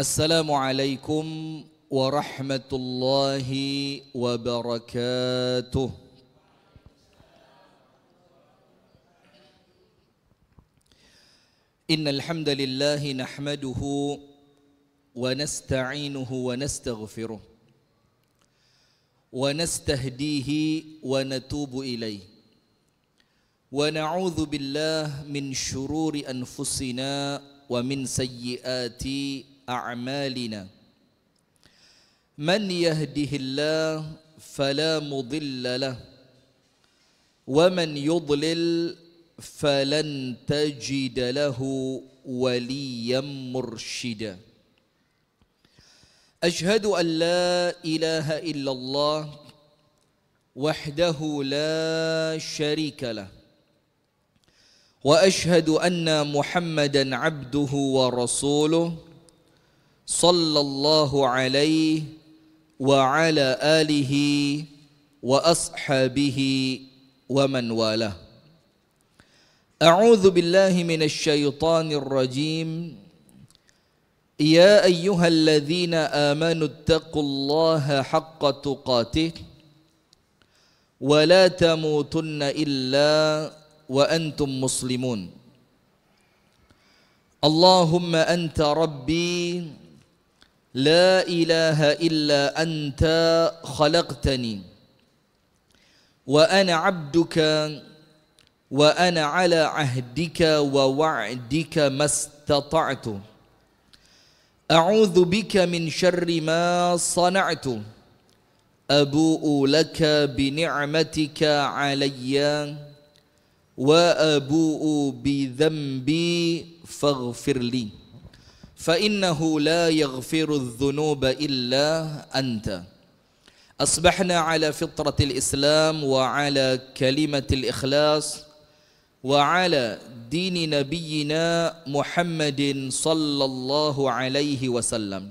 السلام عليكم ورحمة الله وبركاته إن الحمد لله نحمده ونستعينه ونستغفره ونستهديه ونتوب إليه ونعوذ بالله من شرور أنفسنا ومن سيئات أعمالنا من يهده الله فلا مضل له ومن يضلل فلن تجد له وليا مرشدا أشهد أن لا إله إلا الله وحده لا شريك له وأشهد أن محمدا عبده ورسوله صلى الله عليه وعلى آله وأصحابه ومن والاه أعوذ بالله من الشيطان الرجيم يا أيها الذين آمنوا اتقوا الله حق تقاته ولا تموتن إلا وأنتم مسلمون اللهم أنت ربي لا إله إلا أنت خلقتني وأنا عبدك وأنا على عهدك ووعدك ما استطعت أعوذ بك من شر ما صنعت أبوء لك بنعمتك علي وأبوء بذنبي فاغفر لي فإنه لا يغفر الذنوب إلا أنت أصبحنا على فطرة الإسلام وعلى كلمة الإخلاص وعلى دين نبينا محمد صلى الله عليه وسلم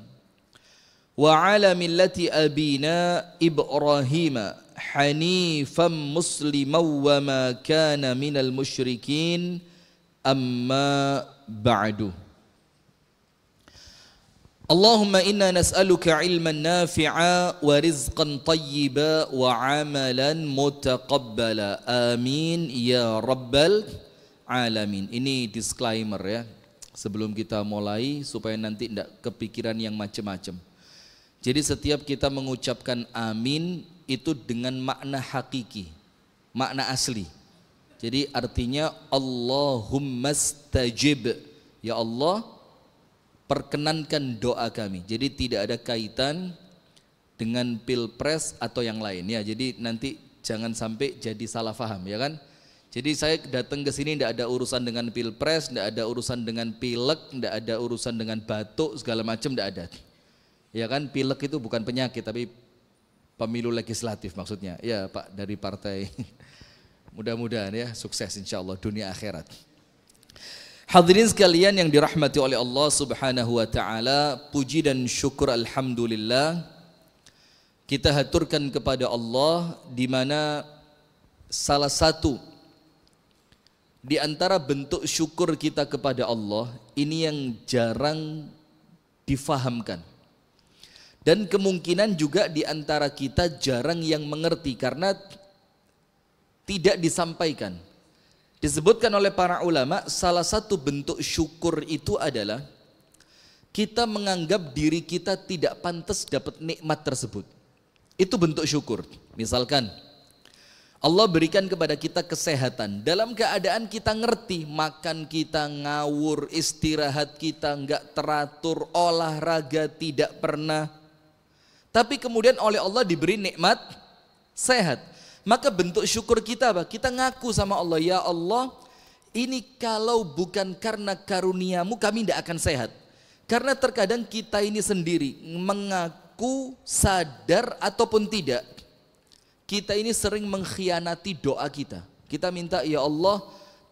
وعلى ملة أبينا إبراهيم حنيفا مسلما وما كان من المشركين أما بعده Allahumma inna نسألك علما نافعا ورزقا طيبا وعملا متقبلا آمين يا Amin ya alamin. Ini disclaimer ya. Sebelum kita mulai supaya nanti tidak kepikiran yang macam-macam. Jadi setiap kita mengucapkan amin itu dengan makna hakiki, makna asli. Jadi artinya Allahumma stajib. Ya Allah, perkenankan doa kami. Jadi tidak ada kaitan dengan pilpres atau yang lain ya. Jadi nanti jangan sampai jadi salah faham ya kan. Jadi saya datang ke sini tidak ada urusan dengan pilpres, tidak ada urusan dengan pilek, tidak ada urusan dengan batuk segala macam tidak ada. Ya kan pilek itu bukan penyakit tapi pemilu legislatif maksudnya. Ya Pak dari partai. Mudah-mudahan ya sukses insya Allah dunia akhirat. Hadirin sekalian yang dirahmati oleh Allah Subhanahu wa taala, puji dan syukur alhamdulillah kita haturkan kepada Allah di mana salah satu di antara bentuk syukur kita kepada Allah ini yang jarang difahamkan. Dan kemungkinan juga di antara kita jarang yang mengerti karena tidak disampaikan. Disebutkan oleh para ulama, salah satu bentuk syukur itu adalah kita menganggap diri kita tidak pantas dapat nikmat tersebut. Itu bentuk syukur. Misalkan Allah berikan kepada kita kesehatan dalam keadaan kita ngerti makan kita ngawur, istirahat kita nggak teratur, olahraga tidak pernah. Tapi kemudian oleh Allah diberi nikmat sehat. Maka bentuk syukur kita apa? Kita ngaku sama Allah, ya Allah, ini kalau bukan karena karuniamu kami tidak akan sehat. Karena terkadang kita ini sendiri mengaku sadar ataupun tidak. Kita ini sering mengkhianati doa kita. Kita minta ya Allah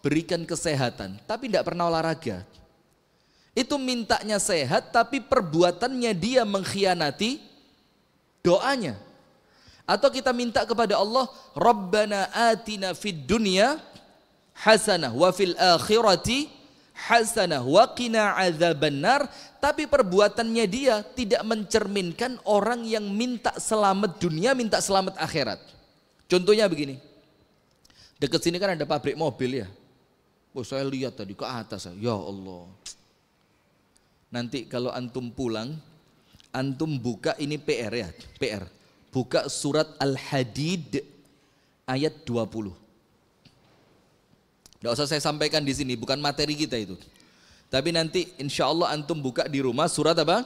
berikan kesehatan, tapi tidak pernah olahraga. Itu mintanya sehat tapi perbuatannya dia mengkhianati doanya. Atau kita minta kepada Allah, Rabbana atina fid dunya hasanah wa fil akhirati hasanah wa qina azabannar tapi perbuatannya dia tidak mencerminkan orang yang minta selamat dunia minta selamat akhirat contohnya begini dekat sini kan ada pabrik mobil ya oh saya lihat tadi ke atas ya Allah nanti kalau antum pulang antum buka ini PR ya PR Buka surat Al-Hadid ayat 20. Tidak usah saya sampaikan di sini, bukan materi kita itu. Tapi nanti insya Allah antum buka di rumah surat apa?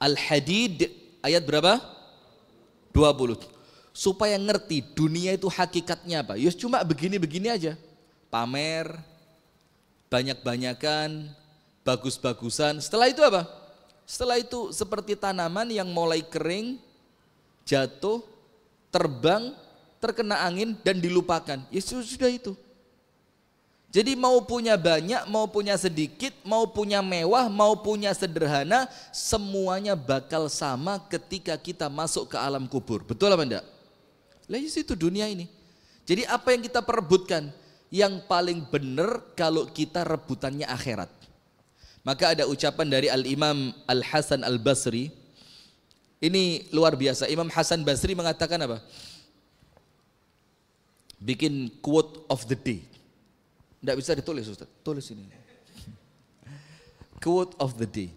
Al-Hadid ayat berapa? 20. Supaya ngerti dunia itu hakikatnya apa. Ya cuma begini-begini aja. Pamer, banyak-banyakan, bagus-bagusan. Setelah itu apa? Setelah itu seperti tanaman yang mulai kering, jatuh, terbang, terkena angin dan dilupakan. yesus sudah itu. Jadi mau punya banyak, mau punya sedikit, mau punya mewah, mau punya sederhana, semuanya bakal sama ketika kita masuk ke alam kubur. Betul apa enggak? Lah itu dunia ini. Jadi apa yang kita perebutkan? Yang paling benar kalau kita rebutannya akhirat. Maka ada ucapan dari Al-Imam Al-Hasan Al-Basri, ini luar biasa. Imam Hasan Basri mengatakan apa? Bikin quote of the day. Tidak bisa ditulis Ustaz. Tulis ini. Quote of the day.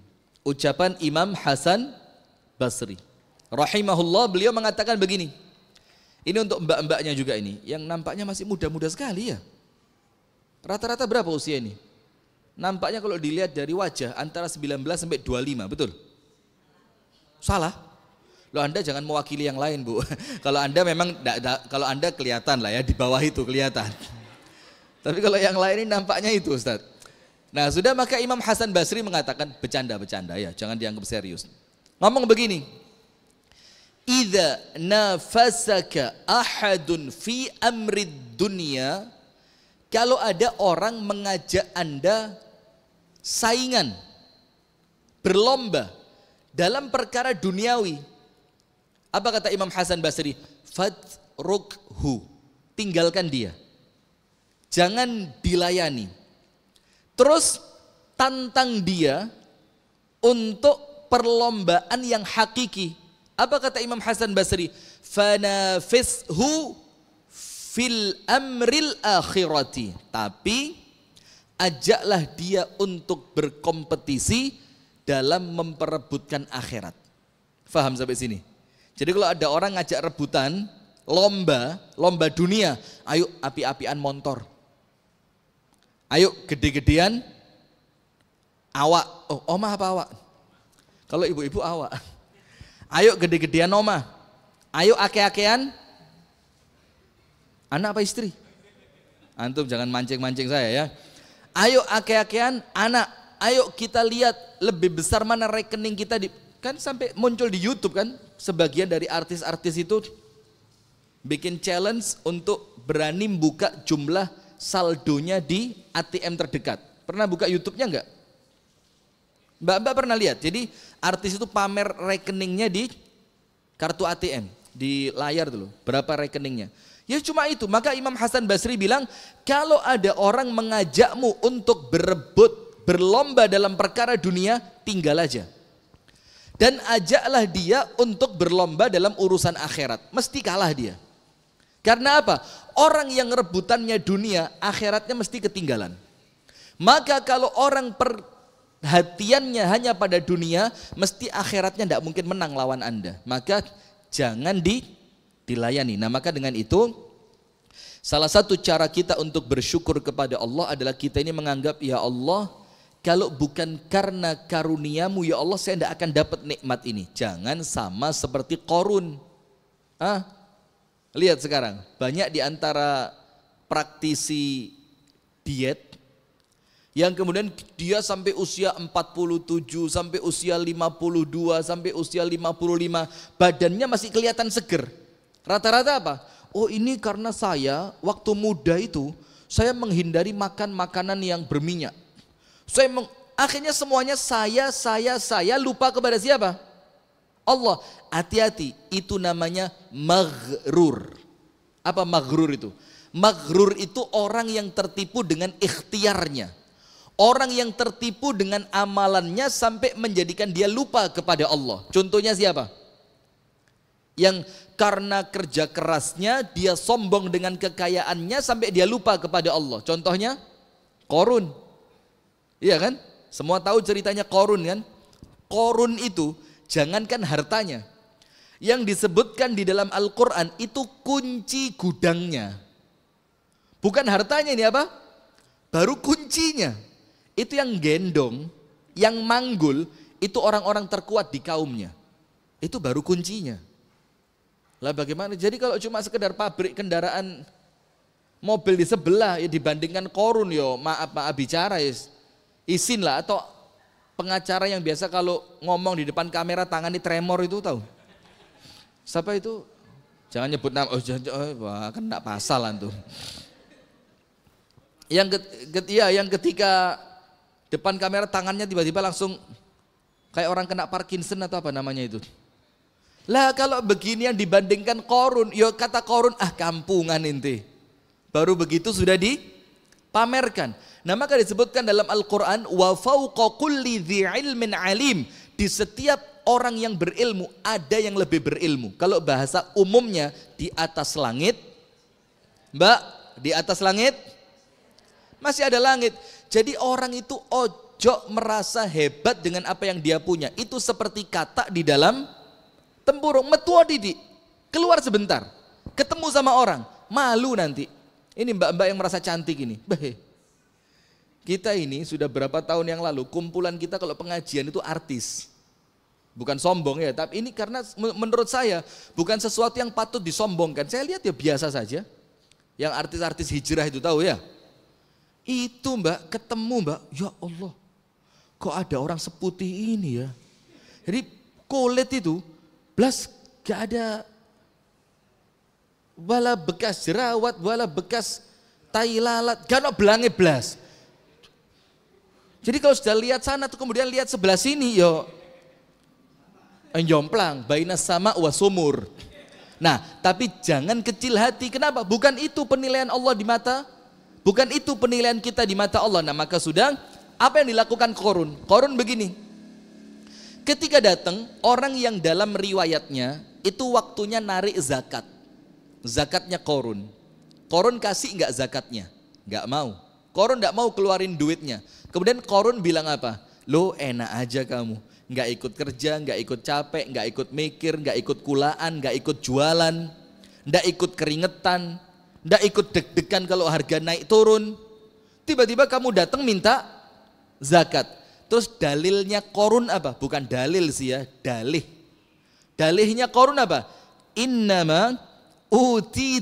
Ucapan Imam Hasan Basri. Rahimahullah beliau mengatakan begini. Ini untuk mbak-mbaknya juga ini. Yang nampaknya masih muda-muda sekali ya. Rata-rata berapa usia ini? Nampaknya kalau dilihat dari wajah antara 19 sampai 25, betul? Salah. Loh Anda jangan mewakili yang lain Bu. kalau Anda memang, da, da, kalau Anda kelihatan lah ya, di bawah itu kelihatan. Tapi kalau yang lain ini nampaknya itu Ustaz. Nah sudah maka Imam Hasan Basri mengatakan, bercanda-bercanda ya, jangan dianggap serius. Ngomong begini, Iza nafasaka ahadun fi amrid dunia Kalau ada orang mengajak anda saingan Berlomba dalam perkara duniawi apa kata Imam Hasan Basri? Fadrukhu, tinggalkan dia. Jangan dilayani. Terus tantang dia untuk perlombaan yang hakiki. Apa kata Imam Hasan Basri? Fanafishu fil amril akhirati. Tapi ajaklah dia untuk berkompetisi dalam memperebutkan akhirat. Faham sampai sini? Jadi kalau ada orang ngajak rebutan, lomba, lomba dunia, ayo api-apian motor. Ayo gede-gedean awak. Oh, oma apa awak? Kalau ibu-ibu awak. Ayo gede-gedean oma. Ayo ake-akean anak apa istri? Antum jangan mancing-mancing saya ya. Ayo ake-akean anak. Ayo kita lihat lebih besar mana rekening kita di Kan sampai muncul di YouTube kan, sebagian dari artis-artis itu bikin challenge untuk berani buka jumlah saldonya di ATM terdekat. Pernah buka YouTube-nya enggak? Mbak-mbak pernah lihat. Jadi artis itu pamer rekeningnya di kartu ATM, di layar dulu. Berapa rekeningnya? Ya cuma itu. Maka Imam Hasan Basri bilang, kalau ada orang mengajakmu untuk berebut, berlomba dalam perkara dunia, tinggal aja dan ajaklah dia untuk berlomba dalam urusan akhirat. Mesti kalah dia. Karena apa? Orang yang rebutannya dunia, akhiratnya mesti ketinggalan. Maka kalau orang perhatiannya hanya pada dunia, mesti akhiratnya tidak mungkin menang lawan Anda. Maka jangan di, dilayani. Nah maka dengan itu, salah satu cara kita untuk bersyukur kepada Allah adalah kita ini menganggap, ya Allah, kalau bukan karena karuniamu ya Allah saya tidak akan dapat nikmat ini. Jangan sama seperti korun. Ah, lihat sekarang banyak di antara praktisi diet yang kemudian dia sampai usia 47, sampai usia 52, sampai usia 55, badannya masih kelihatan seger. Rata-rata apa? Oh ini karena saya waktu muda itu, saya menghindari makan makanan yang berminyak. Saya meng, akhirnya semuanya saya, saya, saya lupa kepada siapa? Allah. Hati-hati, itu namanya maghrur. Apa maghrur itu? Maghrur itu orang yang tertipu dengan ikhtiarnya. Orang yang tertipu dengan amalannya sampai menjadikan dia lupa kepada Allah. Contohnya siapa? Yang karena kerja kerasnya dia sombong dengan kekayaannya sampai dia lupa kepada Allah. Contohnya Korun. Iya kan? Semua tahu ceritanya korun kan? Korun itu jangankan hartanya. Yang disebutkan di dalam Al-Quran itu kunci gudangnya. Bukan hartanya ini apa? Baru kuncinya. Itu yang gendong, yang manggul, itu orang-orang terkuat di kaumnya. Itu baru kuncinya. Lah bagaimana? Jadi kalau cuma sekedar pabrik kendaraan mobil di sebelah ya dibandingkan korun yo ya maaf maaf bicara ya isin lah atau pengacara yang biasa kalau ngomong di depan kamera tangan di tremor itu tahu siapa itu jangan nyebut nama oh jangan oh, wah kena kan pasal tuh yang ket, ya, yang ketika depan kamera tangannya tiba-tiba langsung kayak orang kena Parkinson atau apa namanya itu lah kalau begini yang dibandingkan korun yo ya kata korun ah kampungan inti baru begitu sudah dipamerkan Nah maka disebutkan dalam Al-Quran, wa ilmin alim. Di setiap orang yang berilmu, ada yang lebih berilmu. Kalau bahasa umumnya, di atas langit. Mbak, di atas langit? Masih ada langit. Jadi orang itu ojo merasa hebat dengan apa yang dia punya. Itu seperti kata di dalam tempurung. Metua didik, keluar sebentar. Ketemu sama orang, malu nanti. Ini mbak-mbak yang merasa cantik ini. Kita ini sudah berapa tahun yang lalu kumpulan kita kalau pengajian itu artis. Bukan sombong ya, tapi ini karena menurut saya bukan sesuatu yang patut disombongkan. Saya lihat ya biasa saja. Yang artis-artis hijrah itu tahu ya. Itu mbak ketemu mbak, ya Allah kok ada orang seputih ini ya. Jadi kulit itu belas gak ada wala bekas jerawat, wala bekas tai lalat, gak ada belangi belas. Jadi kalau sudah lihat sana tuh kemudian lihat sebelah sini yo Enjomplang, baina sama wa sumur. Nah, tapi jangan kecil hati. Kenapa? Bukan itu penilaian Allah di mata. Bukan itu penilaian kita di mata Allah. Nah, maka sudah apa yang dilakukan Korun? Korun begini. Ketika datang orang yang dalam riwayatnya itu waktunya narik zakat. Zakatnya Korun. Korun kasih nggak zakatnya? Nggak mau. Korun tidak mau keluarin duitnya. Kemudian Korun bilang apa? Lo enak aja kamu. Nggak ikut kerja, nggak ikut capek, nggak ikut mikir, nggak ikut kulaan, nggak ikut jualan. Nggak ikut keringetan. Nggak ikut deg-degan kalau harga naik turun. Tiba-tiba kamu datang minta zakat. Terus dalilnya korun apa? Bukan dalil sih ya, dalih. Dalihnya korun apa? Innama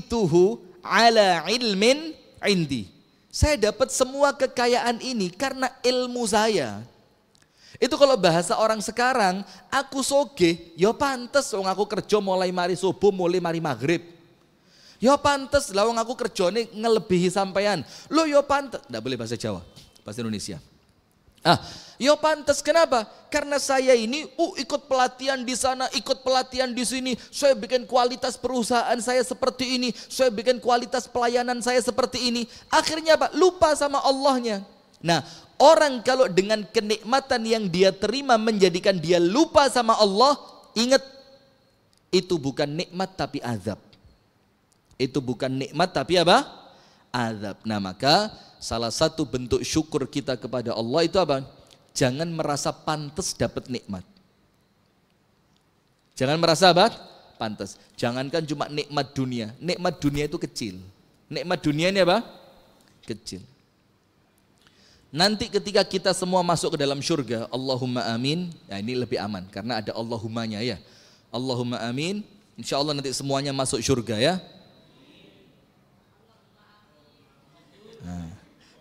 tuhu ala ilmin indi. Saya dapat semua kekayaan ini karena ilmu saya. Itu kalau bahasa orang sekarang, aku soge, ya pantes wong aku kerja mulai mari subuh, mulai mari maghrib. Ya pantes lah wong aku ini ngelebihi sampean. Lo ya pantes, ndak boleh bahasa Jawa, bahasa Indonesia. Ah, yo ya pantas kenapa? Karena saya ini uh ikut pelatihan di sana, ikut pelatihan di sini. Saya bikin kualitas perusahaan saya seperti ini, saya bikin kualitas pelayanan saya seperti ini. Akhirnya apa? Lupa sama Allahnya. Nah, orang kalau dengan kenikmatan yang dia terima menjadikan dia lupa sama Allah, ingat itu bukan nikmat tapi azab. Itu bukan nikmat tapi apa? azab. Nah maka salah satu bentuk syukur kita kepada Allah itu apa? Jangan merasa pantas dapat nikmat. Jangan merasa apa? Pantas. Jangankan cuma nikmat dunia. Nikmat dunia itu kecil. Nikmat dunia ini apa? Kecil. Nanti ketika kita semua masuk ke dalam surga, Allahumma amin. Ya ini lebih aman karena ada Allahumanya ya. Allahumma amin. Insya Allah nanti semuanya masuk surga ya.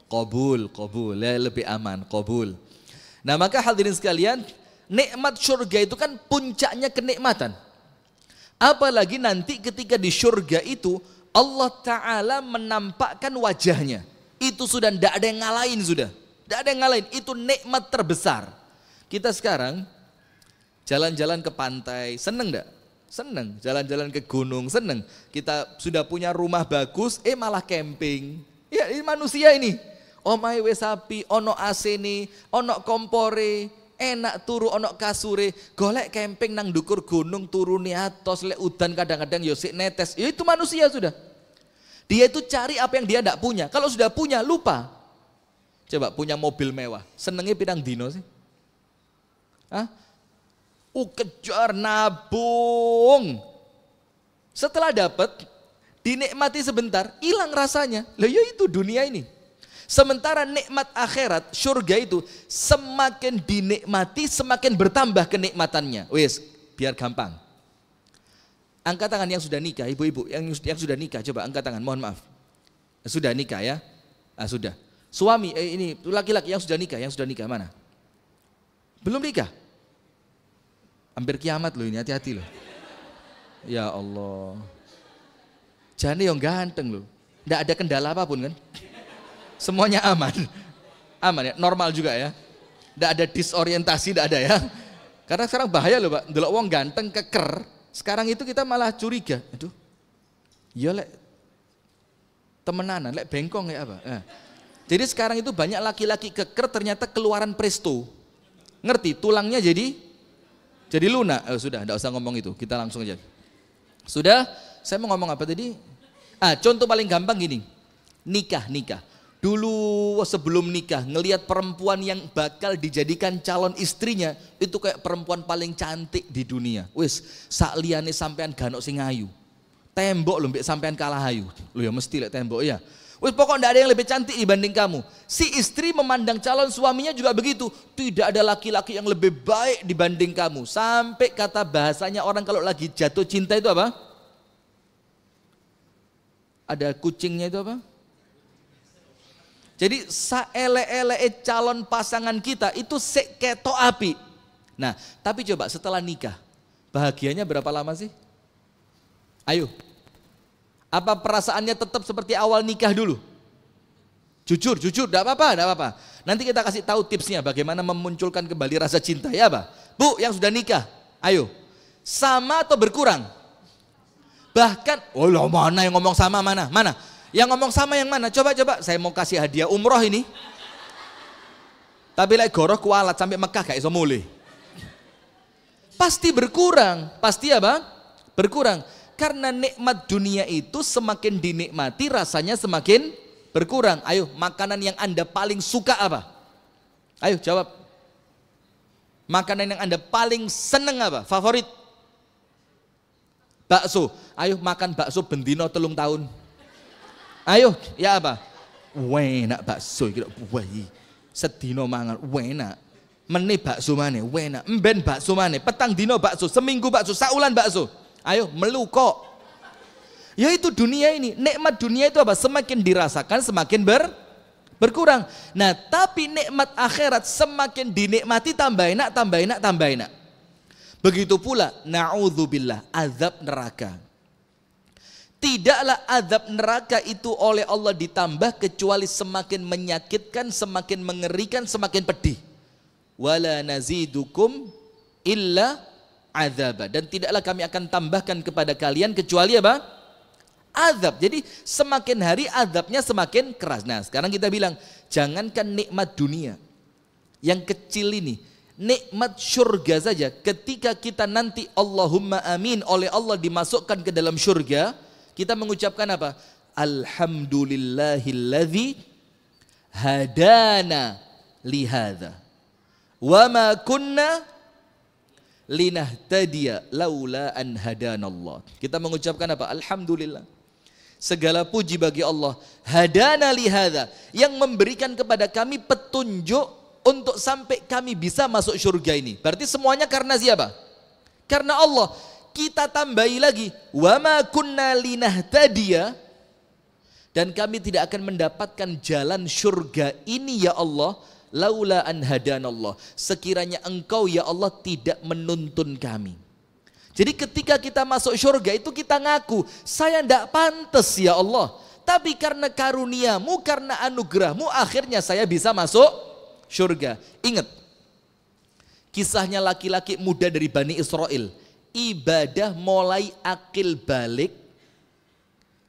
Kobul, kobul, ya, lebih aman, Kobul. Nah maka hadirin sekalian, nikmat surga itu kan puncaknya kenikmatan. Apalagi nanti ketika di surga itu Allah Ta'ala menampakkan wajahnya. Itu sudah tidak ada yang ngalahin sudah. Tidak ada yang ngalahin, itu nikmat terbesar. Kita sekarang jalan-jalan ke pantai, seneng tidak? Seneng, jalan-jalan ke gunung, seneng. Kita sudah punya rumah bagus, eh malah camping Ya, ini manusia ini. Omai wes sapi, ono asene, ono kompore, enak turu ono kasure, golek camping nang dukur gunung turune atas lek udan kadang-kadang yosik ya netes. Ya itu manusia sudah. Dia itu cari apa yang dia tidak punya. Kalau sudah punya, lupa. Coba punya mobil mewah, senengnya pindang dino sih. Hah? Uh, kejar nabung. Setelah dapat, dinikmati sebentar, hilang rasanya. Lah ya itu dunia ini. Sementara nikmat akhirat, surga itu semakin dinikmati, semakin bertambah kenikmatannya. Wes, biar gampang. Angkat tangan yang sudah nikah, ibu-ibu yang yang sudah nikah, coba angkat tangan. Mohon maaf. Sudah nikah ya? Ah, sudah. Suami eh, ini laki-laki yang sudah nikah, yang sudah nikah mana? Belum nikah. Hampir kiamat loh ini, hati-hati loh. Ya Allah. Jane yang ganteng loh. Tidak ada kendala apapun kan. Semuanya aman. Aman ya, normal juga ya. Tidak ada disorientasi, tidak ada ya. Karena sekarang bahaya loh Pak, delok wong ganteng keker. Sekarang itu kita malah curiga. Aduh, ya lek temenanan, lek bengkong ya apa. Eh. Jadi sekarang itu banyak laki-laki keker ternyata keluaran presto. Ngerti, tulangnya jadi jadi lunak. Eh, sudah, tidak usah ngomong itu, kita langsung aja. Sudah, saya mau ngomong apa tadi? Ah, contoh paling gampang gini. Nikah, nikah. Dulu sebelum nikah ngelihat perempuan yang bakal dijadikan calon istrinya itu kayak perempuan paling cantik di dunia. Wis, sak liane sampean ganok sing ayu. Tembok lho sampean kalah ayu. Lho ya mesti lek tembok ya. Wis pokok tidak ada yang lebih cantik dibanding kamu. Si istri memandang calon suaminya juga begitu. Tidak ada laki-laki yang lebih baik dibanding kamu. Sampai kata bahasanya orang kalau lagi jatuh cinta itu apa? ada kucingnya itu apa? Jadi saele-ele calon pasangan kita itu seketo api. Nah, tapi coba setelah nikah, bahagianya berapa lama sih? Ayo. Apa perasaannya tetap seperti awal nikah dulu? Jujur, jujur, enggak apa-apa, enggak apa-apa. Nanti kita kasih tahu tipsnya bagaimana memunculkan kembali rasa cinta ya, Pak. Bu, yang sudah nikah, ayo. Sama atau berkurang? Bahkan, oh lah mana yang ngomong sama mana? Mana? Yang ngomong sama yang mana? Coba coba, saya mau kasih hadiah umroh ini. Tapi lagi goroh kualat sampai Mekah kayak iso Pasti berkurang, pasti ya bang? Berkurang. Karena nikmat dunia itu semakin dinikmati rasanya semakin berkurang. Ayo, makanan yang Anda paling suka apa? Ayo jawab. Makanan yang Anda paling seneng apa? Favorit? Bakso ayo makan bakso bendino telung tahun. Ayo, ya apa? Wenak bakso iya. Sedino mangan wenak. Meni bakso mana? Wenak. Mben bakso mana? Petang dino bakso, seminggu bakso, saulan bakso. Ayo melu kok. Ya itu dunia ini. Nikmat dunia itu apa? Semakin dirasakan semakin ber berkurang. Nah, tapi nikmat akhirat semakin dinikmati tambah enak, tambah enak, tambah enak. Begitu pula naudzubillah azab neraka. Tidaklah azab neraka itu oleh Allah ditambah kecuali semakin menyakitkan, semakin mengerikan, semakin pedih. Wala nazidukum illa azab. Dan tidaklah kami akan tambahkan kepada kalian kecuali apa? Azab. Jadi semakin hari azabnya semakin keras. Nah sekarang kita bilang, jangankan nikmat dunia yang kecil ini, nikmat surga saja ketika kita nanti Allahumma amin oleh Allah dimasukkan ke dalam surga kita mengucapkan apa? Alhamdulillahilladzi hadana lihada. Wa ma kunna linahtadiya laula an hadanallah. Kita mengucapkan apa? Alhamdulillah. Segala puji bagi Allah. Hadana lihada. Yang memberikan kepada kami petunjuk untuk sampai kami bisa masuk surga ini. Berarti semuanya karena siapa? Karena Allah kita tambahi lagi wama kunna linahtadiya dan kami tidak akan mendapatkan jalan surga ini ya Allah laula an hadanallah sekiranya engkau ya Allah tidak menuntun kami jadi ketika kita masuk surga itu kita ngaku saya tidak pantas ya Allah tapi karena karuniamu karena anugerahmu akhirnya saya bisa masuk surga ingat kisahnya laki-laki muda dari Bani Israel ibadah mulai akil balik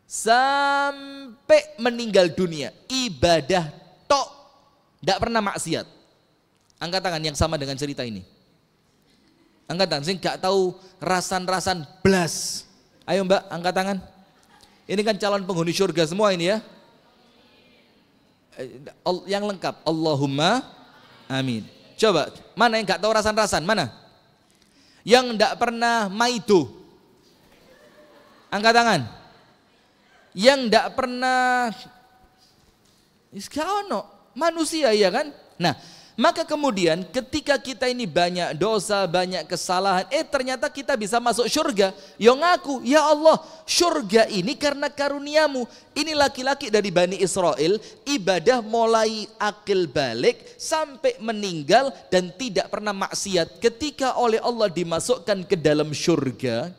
sampai meninggal dunia ibadah tok tidak pernah maksiat angkat tangan yang sama dengan cerita ini angkat tangan sing gak tahu rasan-rasan belas ayo mbak angkat tangan ini kan calon penghuni surga semua ini ya eh, yang lengkap Allahumma amin coba mana yang gak tahu rasan-rasan mana yang tidak pernah maido? Angkat tangan. Yang tidak pernah Gak manusia ya kan? Nah, maka kemudian ketika kita ini banyak dosa, banyak kesalahan, eh ternyata kita bisa masuk surga. Yang ngaku, ya Allah, surga ini karena karuniamu. Ini laki-laki dari Bani Israel, ibadah mulai akil balik sampai meninggal dan tidak pernah maksiat. Ketika oleh Allah dimasukkan ke dalam surga,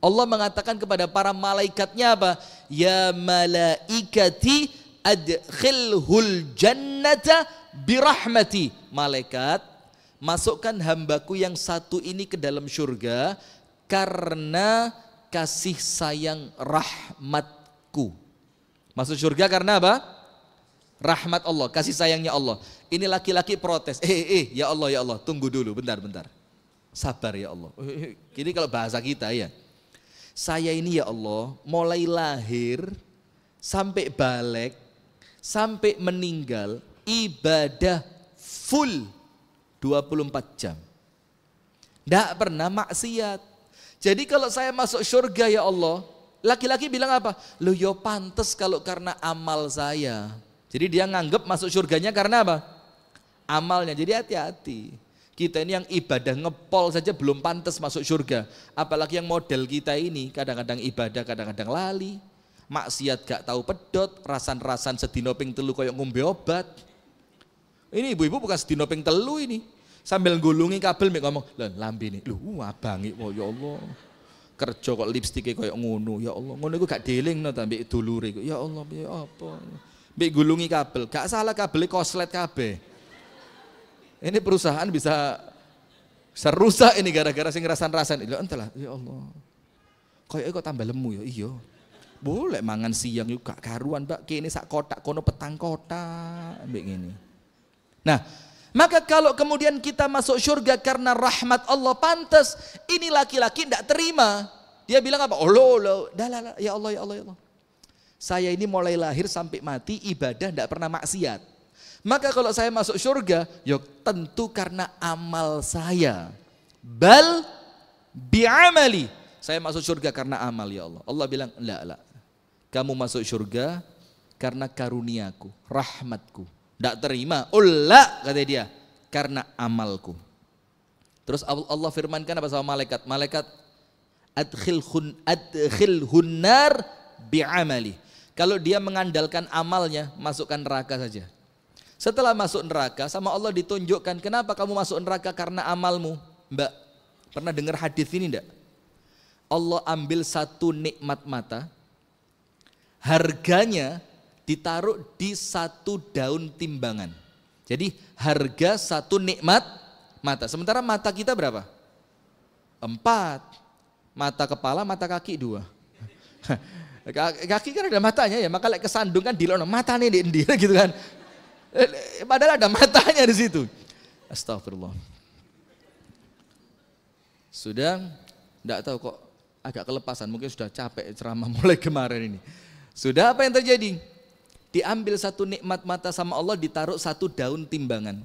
Allah mengatakan kepada para malaikatnya apa? Ya malaikati adkhilhul jannata birahmati. Malaikat, masukkan hambaku yang satu ini ke dalam surga karena kasih sayang rahmatku. Masuk surga karena apa? Rahmat Allah, kasih sayangnya Allah. Ini laki-laki protes. Eh, eh, eh ya Allah, ya Allah, tunggu dulu, bentar, bentar. Sabar ya Allah. Eh, eh, ini kalau bahasa kita ya. Saya ini ya Allah, mulai lahir sampai balik, sampai meninggal, ibadah full 24 jam. Tidak pernah maksiat. Jadi kalau saya masuk surga ya Allah, laki-laki bilang apa? Lu yo pantes kalau karena amal saya. Jadi dia nganggep masuk surganya karena apa? Amalnya. Jadi hati-hati. Kita ini yang ibadah ngepol saja belum pantas masuk surga. Apalagi yang model kita ini kadang-kadang ibadah, kadang-kadang lali. Maksiat gak tahu pedot, rasan-rasan sedino ping telu koyok ngombe obat ini ibu-ibu bukan sedino ping telu ini. Sambil gulungi kabel mik ngomong, lambe ini lho uh, abangi kok ya Allah." Kerja kok lipstike koyo ngono, ya Allah. Ngono iku gak dielingno ta mbek dulure Ya Allah, ya apa? Mbek gulungi kabel, gak salah kabel koslet kabeh. Ini perusahaan bisa serusak ini gara-gara sing rasan-rasan. Lho, entahlah, ya Allah. Kayak kok tambah lemu ya, iya. Boleh mangan siang juga karuan, Mbak. Kini sak kotak kono petang kotak, mik ngene. Nah, maka kalau kemudian kita masuk surga karena rahmat Allah pantas, ini laki-laki tidak terima. Dia bilang apa? Oh, lo, lo. Dah, lah, ya Allah, ya Allah, ya Allah. Saya ini mulai lahir sampai mati ibadah tidak pernah maksiat. Maka kalau saya masuk surga, ya tentu karena amal saya. Bal bi'amali. Saya masuk surga karena amal ya Allah. Allah bilang, enggak, enggak. Kamu masuk surga karena karuniaku, rahmatku. Tidak terima. Ulla kata dia. Karena amalku. Terus Allah firmankan apa sama malaikat? Malaikat adkhilhun adkhilhunnar bi'amali. Kalau dia mengandalkan amalnya, masukkan neraka saja. Setelah masuk neraka, sama Allah ditunjukkan, kenapa kamu masuk neraka karena amalmu? Mbak, pernah dengar hadis ini enggak? Allah ambil satu nikmat mata, harganya ditaruh di satu daun timbangan. Jadi harga satu nikmat mata. Sementara mata kita berapa? Empat. Mata kepala, mata kaki dua. kaki kan ada matanya ya, maka like kesandung kan dilono mata nih di gitu kan. Eh, padahal ada matanya di situ. Astagfirullah. Sudah tidak tahu kok agak kelepasan, mungkin sudah capek ceramah mulai kemarin ini. Sudah apa yang terjadi? diambil satu nikmat mata sama Allah ditaruh satu daun timbangan.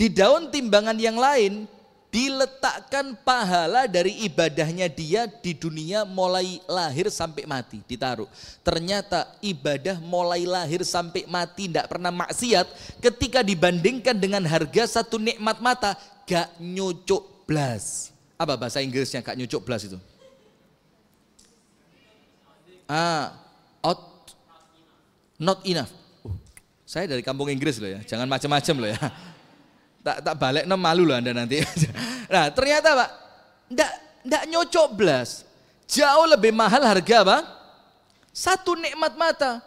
Di daun timbangan yang lain diletakkan pahala dari ibadahnya dia di dunia mulai lahir sampai mati ditaruh. Ternyata ibadah mulai lahir sampai mati tidak pernah maksiat ketika dibandingkan dengan harga satu nikmat mata gak nyucuk blas. Apa bahasa Inggrisnya gak nyucuk blas itu? Ah, out Not enough. Uh, saya dari kampung Inggris loh ya, jangan macam-macam loh ya. Tak tak balik nem malu loh Anda nanti. nah, ternyata Pak, ndak ndak nyocok belas. Jauh lebih mahal harga, Bang. Satu nikmat mata.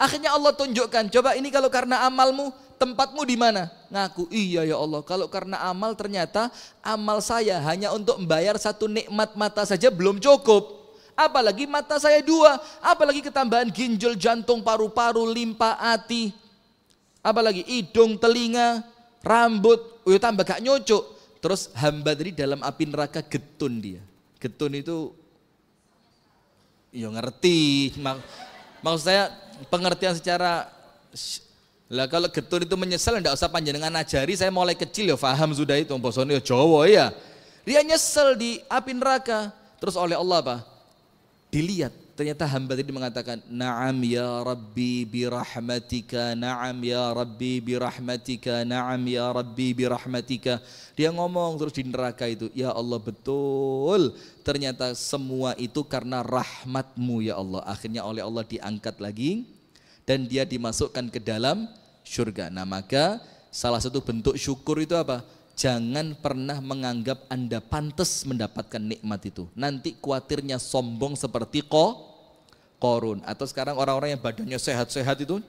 Akhirnya Allah tunjukkan, coba ini kalau karena amalmu, tempatmu di mana? Ngaku, iya ya Allah, kalau karena amal ternyata amal saya hanya untuk membayar satu nikmat mata saja belum cukup apalagi mata saya dua, apalagi ketambahan ginjal, jantung, paru-paru, limpa, hati, apalagi hidung, telinga, rambut, uyo oh, ya tambah gak nyocok. Terus hamba tadi dalam api neraka getun dia. Getun itu ya ngerti. Mak, maksud saya pengertian secara lah kalau getun itu menyesal ndak usah panjenengan ajari, saya mulai kecil ya paham sudah itu bosone ya Jawa ya. Dia nyesel di api neraka. Terus oleh Allah apa? dilihat ternyata hamba tadi mengatakan na'am ya rabbi birahmatika na'am ya rabbi birahmatika na'am ya rabbi birahmatika dia ngomong terus di neraka itu ya Allah betul ternyata semua itu karena rahmatmu ya Allah akhirnya oleh Allah diangkat lagi dan dia dimasukkan ke dalam surga nah maka salah satu bentuk syukur itu apa jangan pernah menganggap Anda pantas mendapatkan nikmat itu. Nanti khawatirnya sombong seperti ko, korun. Atau sekarang orang-orang yang badannya sehat-sehat itu,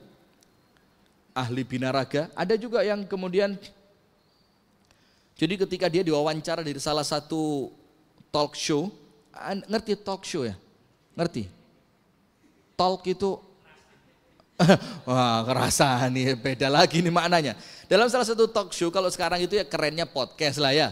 ahli binaraga, ada juga yang kemudian, jadi ketika dia diwawancara dari salah satu talk show, ngerti talk show ya? Ngerti? Talk itu Wah, kerasa nih beda lagi nih maknanya. Dalam salah satu talk show kalau sekarang itu ya kerennya podcast lah ya.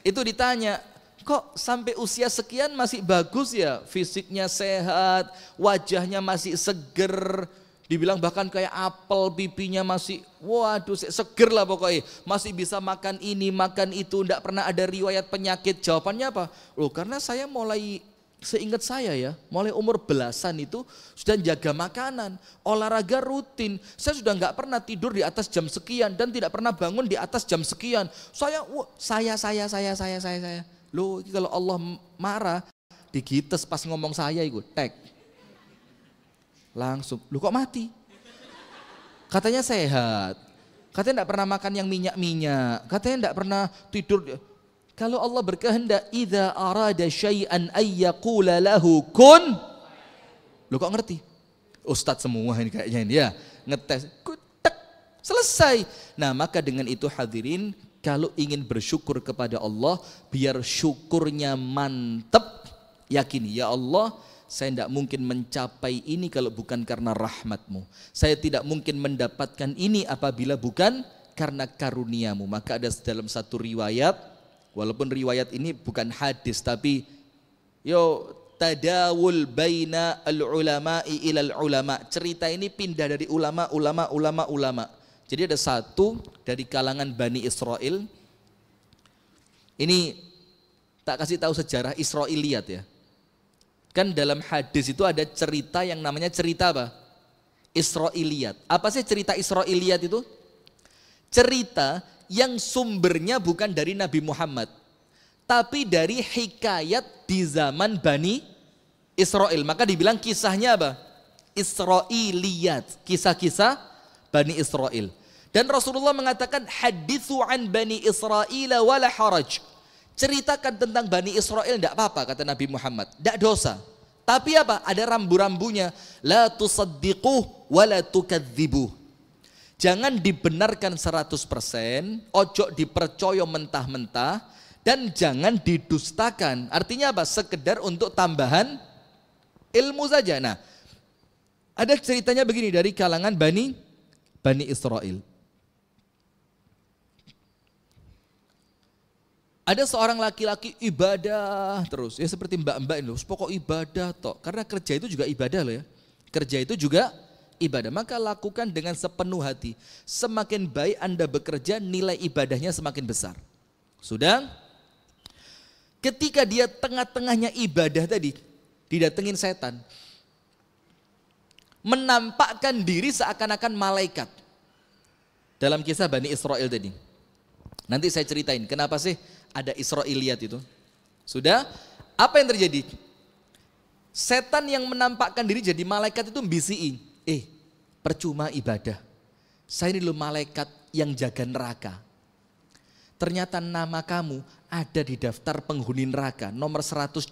Itu ditanya, kok sampai usia sekian masih bagus ya? Fisiknya sehat, wajahnya masih seger, dibilang bahkan kayak apel pipinya masih waduh seger lah pokoknya masih bisa makan ini makan itu tidak pernah ada riwayat penyakit jawabannya apa loh karena saya mulai seingat saya ya, mulai umur belasan itu sudah jaga makanan, olahraga rutin. Saya sudah nggak pernah tidur di atas jam sekian dan tidak pernah bangun di atas jam sekian. Saya, wah, saya, saya, saya, saya, saya, saya. Lo, kalau Allah marah, digites pas ngomong saya itu, tag, Langsung, lu kok mati? Katanya sehat, katanya enggak pernah makan yang minyak-minyak, katanya enggak pernah tidur kalau Allah berkehendak, idza arada syai'an ayyaqula lahu kun. lu kok ngerti? Ustaz semua ini kayaknya ini ya, ngetes. Kutek, selesai. Nah, maka dengan itu hadirin, kalau ingin bersyukur kepada Allah, biar syukurnya mantep, Yakin ya Allah, saya tidak mungkin mencapai ini kalau bukan karena rahmatmu. Saya tidak mungkin mendapatkan ini apabila bukan karena karuniamu. Maka ada dalam satu riwayat, Walaupun riwayat ini bukan hadis tapi yo tadawul baina al ulama'i ilal ulama. Cerita ini pindah dari ulama ulama ulama ulama. Jadi ada satu dari kalangan Bani Israel. Ini tak kasih tahu sejarah Israeliat ya. Kan dalam hadis itu ada cerita yang namanya cerita apa? Israeliat. Apa sih cerita Israeliat itu? Cerita yang sumbernya bukan dari Nabi Muhammad, tapi dari hikayat di zaman Bani Israel. Maka dibilang kisahnya apa? Israeliyat, kisah-kisah Bani Israel. Dan Rasulullah mengatakan hadithu an Bani Israel wala haraj. Ceritakan tentang Bani Israel tidak apa-apa kata Nabi Muhammad. Tidak dosa. Tapi apa? Ada rambu-rambunya. La tusaddiquh wa la tukadzibuh. Jangan dibenarkan 100%, ojo dipercaya mentah-mentah, dan jangan didustakan. Artinya apa? Sekedar untuk tambahan ilmu saja. Nah, ada ceritanya begini dari kalangan Bani Bani Israel. Ada seorang laki-laki ibadah terus, ya seperti mbak-mbak ini, pokok ibadah toh. Karena kerja itu juga ibadah loh ya. Kerja itu juga ibadah. Maka lakukan dengan sepenuh hati. Semakin baik Anda bekerja, nilai ibadahnya semakin besar. Sudah? Ketika dia tengah-tengahnya ibadah tadi, didatengin setan. Menampakkan diri seakan-akan malaikat. Dalam kisah Bani Israel tadi. Nanti saya ceritain kenapa sih ada Israeliat itu. Sudah? Apa yang terjadi? Setan yang menampakkan diri jadi malaikat itu BCI. E eh percuma ibadah. Saya ini loh malaikat yang jaga neraka. Ternyata nama kamu ada di daftar penghuni neraka nomor 124.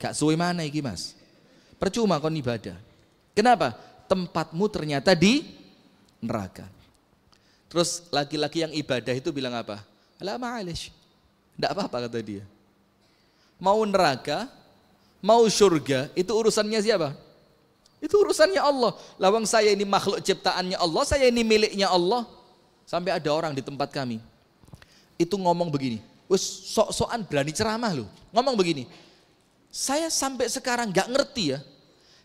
Gak suwe mana iki mas? Percuma kon ibadah. Kenapa? Tempatmu ternyata di neraka. Terus laki-laki yang ibadah itu bilang apa? Alah ma'alish. Tidak apa-apa kata dia. Mau neraka, mau surga, itu urusannya siapa? Itu urusannya Allah. Lawang saya ini makhluk ciptaannya Allah, saya ini miliknya Allah. Sampai ada orang di tempat kami. Itu ngomong begini. Wes sok-sokan berani ceramah loh. Ngomong begini. Saya sampai sekarang nggak ngerti ya.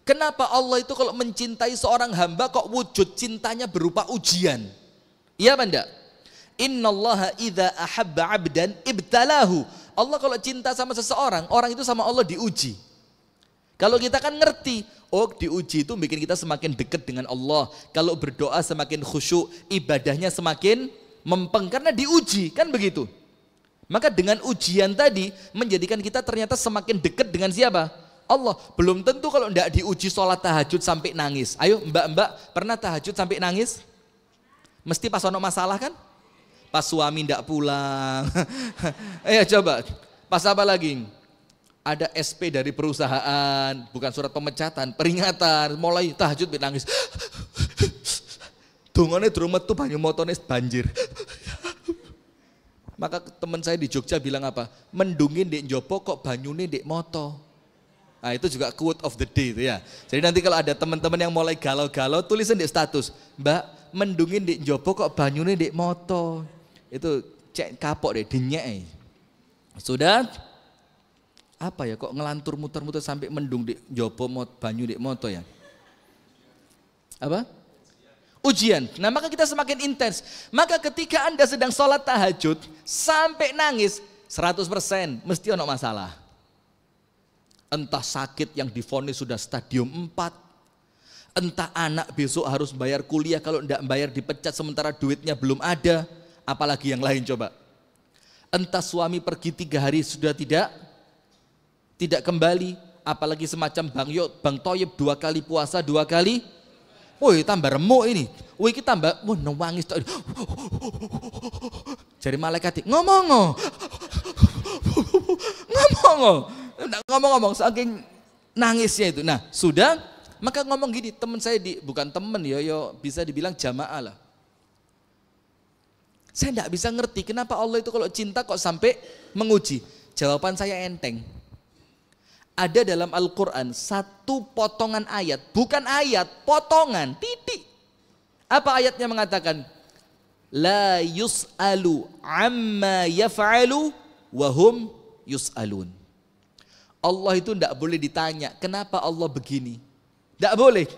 Kenapa Allah itu kalau mencintai seorang hamba kok wujud cintanya berupa ujian? Iya apa enggak? Innallaha idza ahabba 'abdan ibtalahu. Allah kalau cinta sama seseorang, orang itu sama Allah diuji. Kalau kita kan ngerti, oh diuji itu bikin kita semakin dekat dengan Allah. Kalau berdoa semakin khusyuk, ibadahnya semakin mempeng karena diuji, kan begitu. Maka dengan ujian tadi menjadikan kita ternyata semakin dekat dengan siapa? Allah. Belum tentu kalau tidak diuji sholat tahajud sampai nangis. Ayo mbak-mbak pernah tahajud sampai nangis? Mesti pas ono masalah kan? Pas suami tidak pulang. Ayo coba. Pas apa lagi? ada SP dari perusahaan, bukan surat pemecatan, peringatan, mulai tahajud nangis. Dungannya drumet tuh banyu motone banjir. Maka teman saya di Jogja bilang apa? Mendungin di njopo kok banyune di moto. Nah itu juga quote of the day itu ya. Jadi nanti kalau ada teman-teman yang mulai galau-galau tulisin di status. Mbak mendungin di njopo kok banyune di moto. Itu cek kapok deh, dinyek. Eh. Sudah apa ya kok ngelantur muter-muter sampai mendung di jopo mot, banyu di moto ya apa ujian nah maka kita semakin intens maka ketika anda sedang sholat tahajud sampai nangis 100% mesti ono masalah entah sakit yang difonis sudah stadium 4 entah anak besok harus bayar kuliah kalau tidak bayar dipecat sementara duitnya belum ada apalagi yang lain coba entah suami pergi tiga hari sudah tidak tidak kembali, apalagi semacam Bang Yot, Bang Toyib dua kali puasa, dua kali. Woi tambah remuk ini, woi kita tambah, woi nangis. cari malaikat ngomong, oh. ngomong, oh. Nah, ngomong-ngomong saking nangisnya itu. Nah sudah, maka ngomong gini teman saya di bukan teman Yo ya, yo ya, bisa dibilang jamaah lah. Saya tidak bisa ngerti kenapa Allah itu kalau cinta kok sampai menguji. Jawaban saya enteng ada dalam Al-Quran satu potongan ayat, bukan ayat, potongan, titik. Apa ayatnya mengatakan? La yus'alu amma yaf'alu wahum yus'alun. Allah itu tidak boleh ditanya, kenapa Allah begini? Tidak boleh.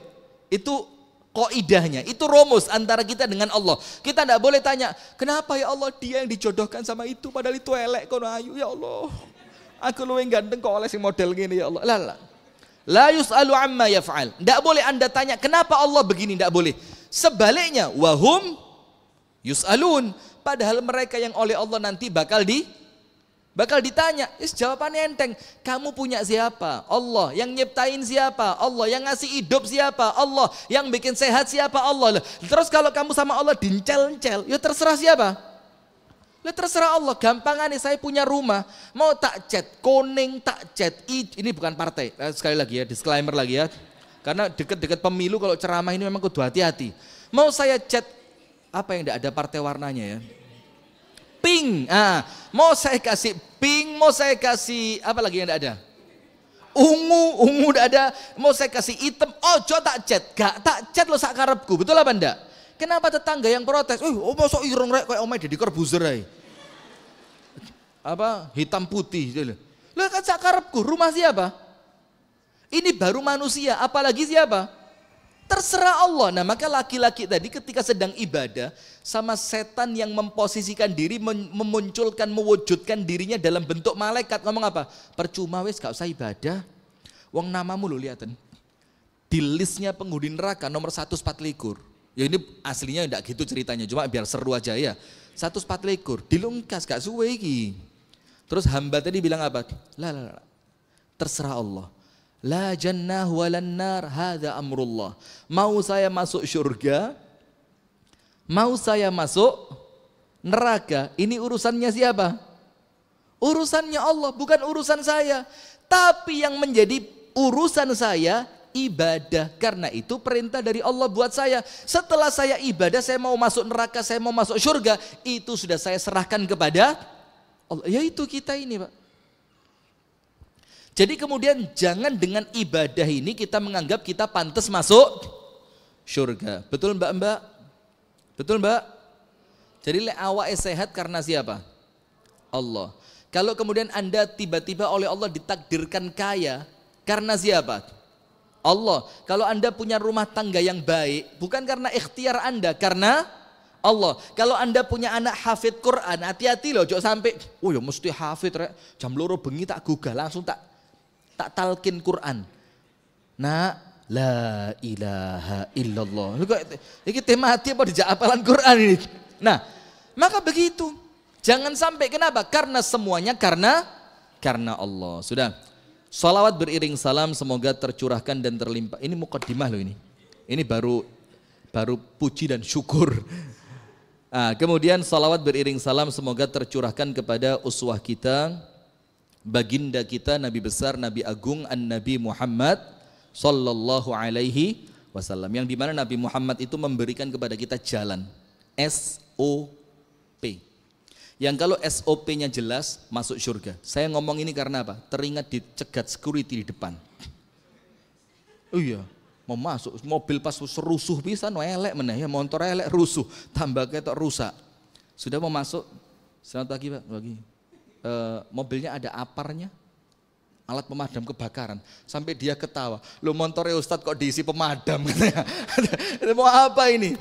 Itu koidahnya, itu romus antara kita dengan Allah. Kita tidak boleh tanya, kenapa ya Allah dia yang dijodohkan sama itu, padahal itu elek, kono ayu, ya Allah. Aku luwih ganteng kok oleh si model gini ya Allah. Lalu La yus'alu amma yaf'al. Tidak boleh Anda tanya kenapa Allah begini, tidak boleh. Sebaliknya, wahum yus'alun. Padahal mereka yang oleh Allah nanti bakal di bakal ditanya. Is jawabannya enteng. Kamu punya siapa? Allah. Yang nyiptain siapa? Allah. Yang ngasih hidup siapa? Allah. Yang bikin sehat siapa? Allah. Terus kalau kamu sama Allah dincel-ncel, ya terserah siapa? Lihat terserah Allah, gampang nih saya punya rumah, mau tak cat, kuning, tak cat ini bukan partai. Eh, sekali lagi ya, disclaimer lagi ya. Karena deket-deket pemilu kalau ceramah ini memang kudu hati-hati. Mau saya cat apa yang tidak ada partai warnanya ya? Pink. Ah, mau saya kasih pink, mau saya kasih apa lagi yang tidak ada? Ungu, ungu tidak ada. Mau saya kasih hitam. Ojo tak cat, gak tak cat lo sakarepku. Betul apa enggak? Kenapa tetangga yang protes? Uh, oh masuk irong rek kayak omai jadi Corbuzier Apa hitam putih gitu. Lah kan sakarepku, rumah siapa? Ini baru manusia, apalagi siapa? Terserah Allah. Nah, maka laki-laki tadi ketika sedang ibadah sama setan yang memposisikan diri, memunculkan, mewujudkan dirinya dalam bentuk malaikat. Ngomong apa? Percuma wes gak usah ibadah. Wong namamu lu liatin. Di listnya penghuni neraka nomor likur. Ya ini aslinya tidak gitu ceritanya, cuma biar seru aja ya. satu sepat lekor dilungkas gak suwe iki. Terus hamba tadi bilang apa? La la la. Terserah Allah. La jannah walan nar amrullah. Mau saya masuk surga, mau saya masuk neraka, ini urusannya siapa? Urusannya Allah, bukan urusan saya. Tapi yang menjadi urusan saya ibadah. Karena itu perintah dari Allah buat saya. Setelah saya ibadah, saya mau masuk neraka, saya mau masuk surga. Itu sudah saya serahkan kepada Allah. Ya itu kita ini Pak. Jadi kemudian jangan dengan ibadah ini kita menganggap kita pantas masuk surga. Betul mbak-mbak? Betul mbak? Jadi le awak sehat karena siapa? Allah. Kalau kemudian Anda tiba-tiba oleh Allah ditakdirkan kaya, karena siapa? Allah. Kalau Anda punya rumah tangga yang baik, bukan karena ikhtiar Anda, karena Allah. Kalau Anda punya anak hafid Quran, hati-hati loh, jangan sampai, oh ya mesti hafid, re. jam loro bengi tak gugah, langsung tak tak talkin Quran. Nah, la ilaha illallah. Ini tema hati apa dijak apalan Quran ini? Nah, maka begitu. Jangan sampai kenapa? Karena semuanya karena karena Allah. Sudah. Salawat beriring salam semoga tercurahkan dan terlimpah. Ini mukadimah loh ini. Ini baru baru puji dan syukur. Nah, kemudian salawat beriring salam semoga tercurahkan kepada uswah kita, baginda kita Nabi besar Nabi agung An Nabi Muhammad sallallahu alaihi wasallam yang dimana Nabi Muhammad itu memberikan kepada kita jalan S O yang kalau SOP-nya jelas masuk surga. Saya ngomong ini karena apa? Teringat dicegat security di depan. Oh iya, mau masuk mobil pas rusuh bisa no elek meneh ya motor elek rusuh tambah ketok rusak sudah mau masuk selamat pagi pak pagi e, mobilnya ada aparnya alat pemadam kebakaran sampai dia ketawa lo montore ustad kok diisi pemadam katanya mau apa ini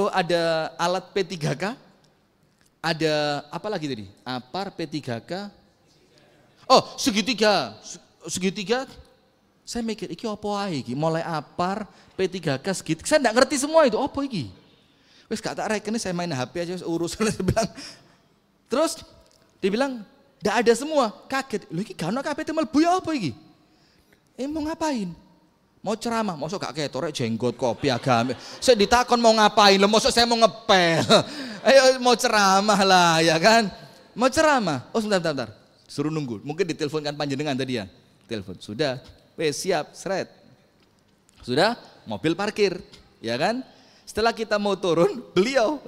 oh ada alat P3K ada apa lagi tadi? Apar, P3K. Oh, segitiga. Segitiga. Saya mikir iki apa ae iki? Mulai apar, P3K segitiga. Saya tidak ngerti semua itu apa iki. Wis gak tak rekening saya main HP aja urusan saya bilang. Terus dibilang tidak ada semua. Kaget. Lho iki gak ono kabeh temel ya apa iki? Eh mau ngapain? Mau ceramah, mau gak kakek torek jenggot kopi agama. Saya ditakon mau ngapain? Lah saya mau ngepel. Ayo mau ceramah lah ya kan. Mau ceramah. Oh sebentar, sebentar, Suruh nunggu. Mungkin diteleponkan panjenengan tadi ya. Telepon. Sudah. Weh siap, seret. Sudah, mobil parkir. Ya kan? Setelah kita mau turun, beliau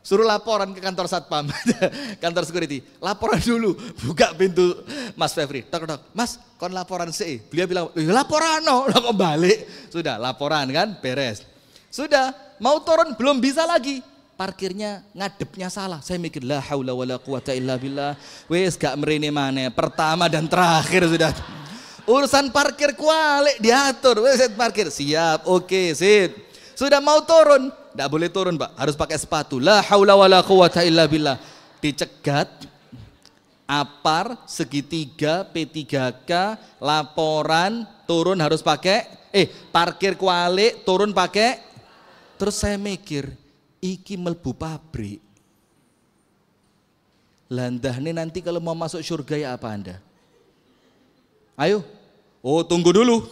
Suruh laporan ke kantor satpam, kantor security. Laporan dulu, buka pintu Mas Febri. Tok tok, Mas, kon laporan sih. Beliau bilang, ya laporan no, kok balik. Sudah, laporan kan, beres. Sudah, mau turun belum bisa lagi. Parkirnya ngadepnya salah. Saya mikir, la haula wala quwata illa billah. Wes gak merini mana, pertama dan terakhir sudah. Urusan parkir kualik diatur, wes parkir. Siap, oke, okay, sip. Sudah mau turun, tidak boleh turun pak, harus pakai sepatu. La haula wa la quwata illa billah. Dicegat, apar, segitiga, P3K, laporan, turun harus pakai, eh parkir kuali, turun pakai. Terus saya mikir, iki melbu pabrik. Landah nih nanti kalau mau masuk surga ya apa anda? Ayo, oh tunggu dulu.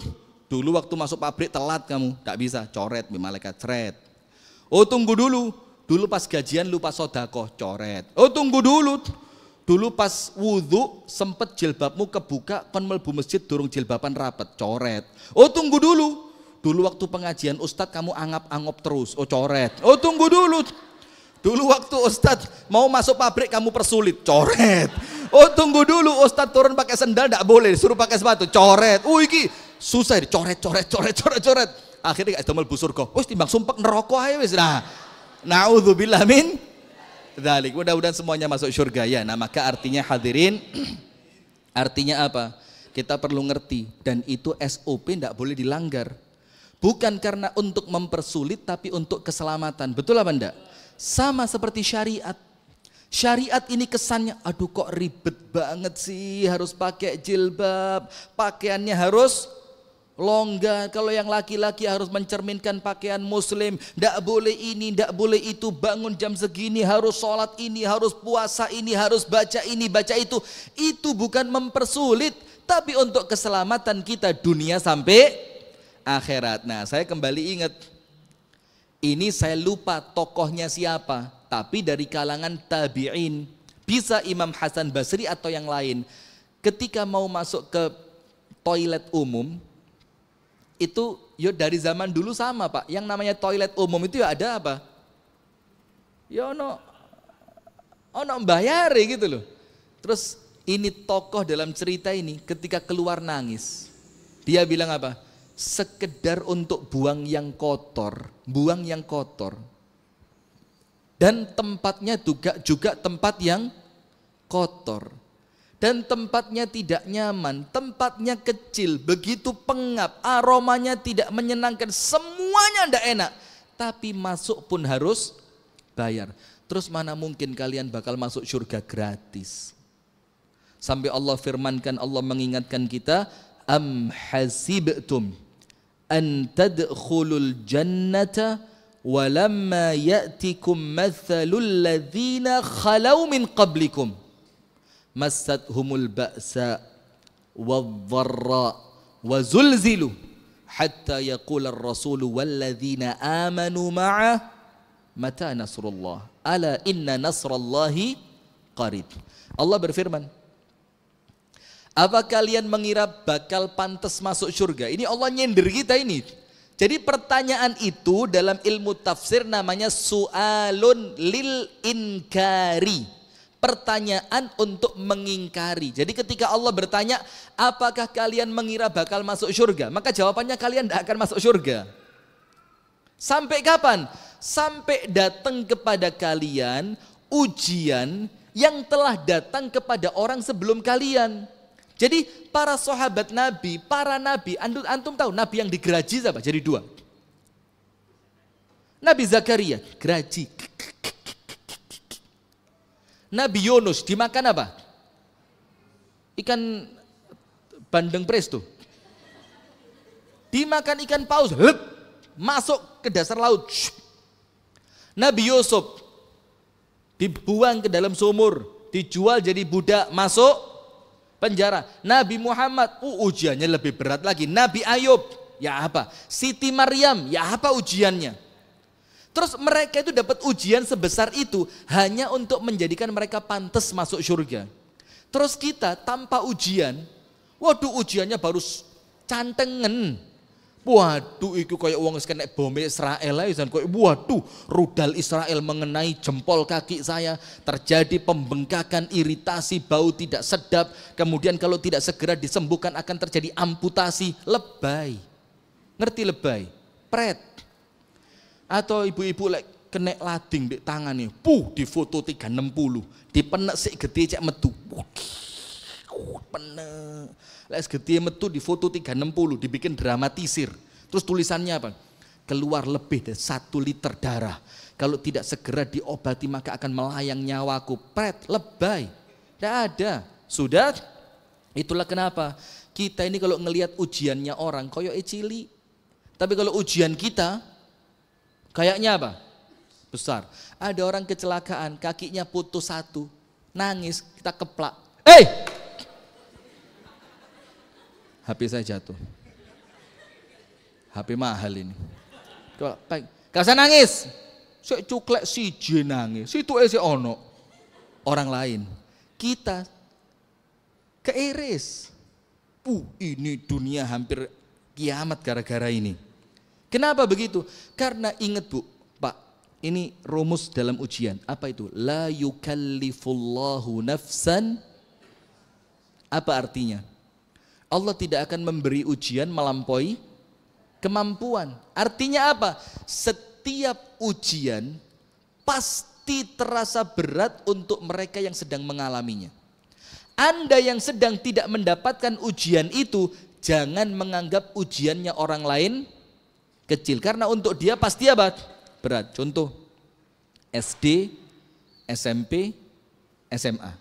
Dulu waktu masuk pabrik telat kamu, tak bisa, coret, malaikat cret. Oh tunggu dulu, dulu pas gajian lupa sodako, coret. Oh tunggu dulu, dulu pas wudhu sempet jilbabmu kebuka kon melbu masjid durung jilbaban rapet coret. Oh tunggu dulu, dulu waktu pengajian ustadz kamu angap-angop terus, oh coret. Oh tunggu dulu, dulu waktu ustadz mau masuk pabrik kamu persulit, coret. Oh tunggu dulu Ustadz turun pakai sendal tidak boleh, suruh pakai sepatu, coret. Uh iki susah coret, coret, coret, coret, coret akhirnya gak busur kok, kok. Wes timbang sumpek neroko aja wes nah naudzubillah min dalik mudah-mudahan semuanya masuk surga ya nah maka artinya hadirin artinya apa kita perlu ngerti dan itu SOP tidak boleh dilanggar bukan karena untuk mempersulit tapi untuk keselamatan betul apa enggak sama seperti syariat Syariat ini kesannya, aduh kok ribet banget sih, harus pakai jilbab, pakaiannya harus longgar. Kalau yang laki-laki harus mencerminkan pakaian muslim. Tidak boleh ini, tidak boleh itu. Bangun jam segini, harus sholat ini, harus puasa ini, harus baca ini, baca itu. Itu bukan mempersulit. Tapi untuk keselamatan kita dunia sampai akhirat. Nah saya kembali ingat. Ini saya lupa tokohnya siapa. Tapi dari kalangan tabi'in. Bisa Imam Hasan Basri atau yang lain. Ketika mau masuk ke toilet umum, itu yo dari zaman dulu sama pak. Yang namanya toilet umum itu ya ada apa? Ya ono, ono bayari gitu loh. Terus ini tokoh dalam cerita ini ketika keluar nangis. Dia bilang apa? Sekedar untuk buang yang kotor, buang yang kotor. Dan tempatnya juga juga tempat yang kotor dan tempatnya tidak nyaman, tempatnya kecil, begitu pengap, aromanya tidak menyenangkan, semuanya tidak enak. Tapi masuk pun harus bayar. Terus mana mungkin kalian bakal masuk surga gratis? Sampai Allah firmankan, Allah mengingatkan kita, Am hasibtum an tadkhulul jannata walamma ya'tikum mathalul ladhina khalau min qablikum humul ba'sa wadh-dharra wa zulzilu hatta yaqula ar-rasul walladzina amanu ma'a mata nasrullah ala inna nasrallahi qarib Allah berfirman apa kalian mengira bakal pantas masuk surga ini Allah nyender kita ini jadi pertanyaan itu dalam ilmu tafsir namanya su'alun lil inkari pertanyaan untuk mengingkari. Jadi ketika Allah bertanya, apakah kalian mengira bakal masuk surga? Maka jawabannya kalian tidak akan masuk surga. Sampai kapan? Sampai datang kepada kalian ujian yang telah datang kepada orang sebelum kalian. Jadi para sahabat Nabi, para Nabi, antum, antum tahu Nabi yang digeraji siapa? Jadi dua. Nabi Zakaria, geraji. Nabi Yunus dimakan apa? Ikan bandeng presto. Dimakan ikan paus, lep, masuk ke dasar laut. Nabi Yusuf dibuang ke dalam sumur, dijual jadi budak, masuk penjara. Nabi Muhammad, uh, ujiannya lebih berat lagi. Nabi Ayub, ya apa? Siti Maryam, ya apa ujiannya? Terus mereka itu dapat ujian sebesar itu hanya untuk menjadikan mereka pantas masuk surga. Terus kita tanpa ujian, waduh ujiannya baru cantengen. Waduh, itu kayak uang sekena bom Israel aja. Kayak, waduh, rudal Israel mengenai jempol kaki saya. Terjadi pembengkakan, iritasi, bau tidak sedap. Kemudian kalau tidak segera disembuhkan akan terjadi amputasi. Lebay. Ngerti lebay? Pret. Atau ibu-ibu lek kena lading di tangan nih, puh di foto 360, dipenek sik gede cek metu. Penek. Lek gede metu di foto 360 dibikin dramatisir. Terus tulisannya apa? Keluar lebih dari satu liter darah. Kalau tidak segera diobati maka akan melayang nyawaku. Pret, lebay. Tidak ada. Sudah? Itulah kenapa kita ini kalau ngelihat ujiannya orang koyo e cili. Tapi kalau ujian kita Kayaknya apa? Besar. Ada orang kecelakaan, kakinya putus satu. Nangis, kita keplak. Eh! HP saya jatuh. HP mahal ini. gak usah nangis. Si cuklek si J nangis, si si ono. Orang lain. Kita keiris. Uh, ini dunia hampir kiamat gara-gara ini. Kenapa begitu? Karena ingat Bu, Pak, ini rumus dalam ujian. Apa itu? La yukallifullahu nafsan. Apa artinya? Allah tidak akan memberi ujian melampaui kemampuan. Artinya apa? Setiap ujian pasti terasa berat untuk mereka yang sedang mengalaminya. Anda yang sedang tidak mendapatkan ujian itu, jangan menganggap ujiannya orang lain kecil karena untuk dia pasti apa? Berat. Contoh SD, SMP, SMA.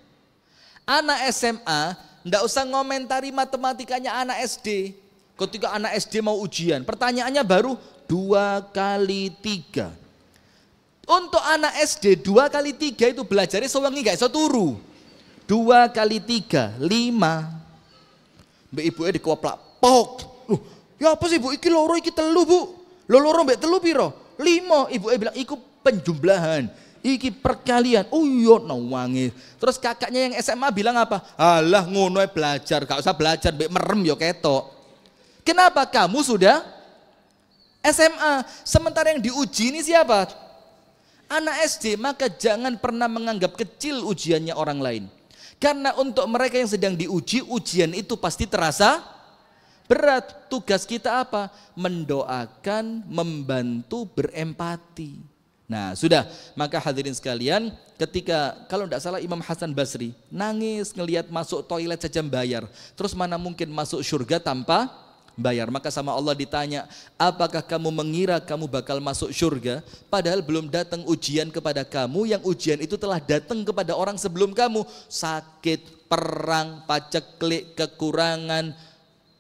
Anak SMA ndak usah ngomentari matematikanya anak SD. Ketika anak SD mau ujian, pertanyaannya baru dua kali tiga. Untuk anak SD dua kali tiga itu belajarnya sewangi gak iso turu. Dua kali tiga, lima. Mbak ibu ya dikoplak, pok. Loh, ya apa sih bu, iki loro, iki telu bu. Lo loro mbek telu piro? Lima. Ibu eh bilang, iku penjumlahan. Iki perkalian. uyo oh iya, no wangi. Terus kakaknya yang SMA bilang apa? Alah ngono belajar, gak usah belajar mbek merem yo ya, ketok. Kenapa kamu sudah SMA? Sementara yang diuji ini siapa? Anak SD, maka jangan pernah menganggap kecil ujiannya orang lain. Karena untuk mereka yang sedang diuji, ujian itu pasti terasa berat. Tugas kita apa? Mendoakan, membantu, berempati. Nah sudah, maka hadirin sekalian ketika kalau tidak salah Imam Hasan Basri nangis ngelihat masuk toilet saja bayar. Terus mana mungkin masuk surga tanpa bayar. Maka sama Allah ditanya, apakah kamu mengira kamu bakal masuk surga padahal belum datang ujian kepada kamu yang ujian itu telah datang kepada orang sebelum kamu. Sakit, perang, paceklik, kekurangan,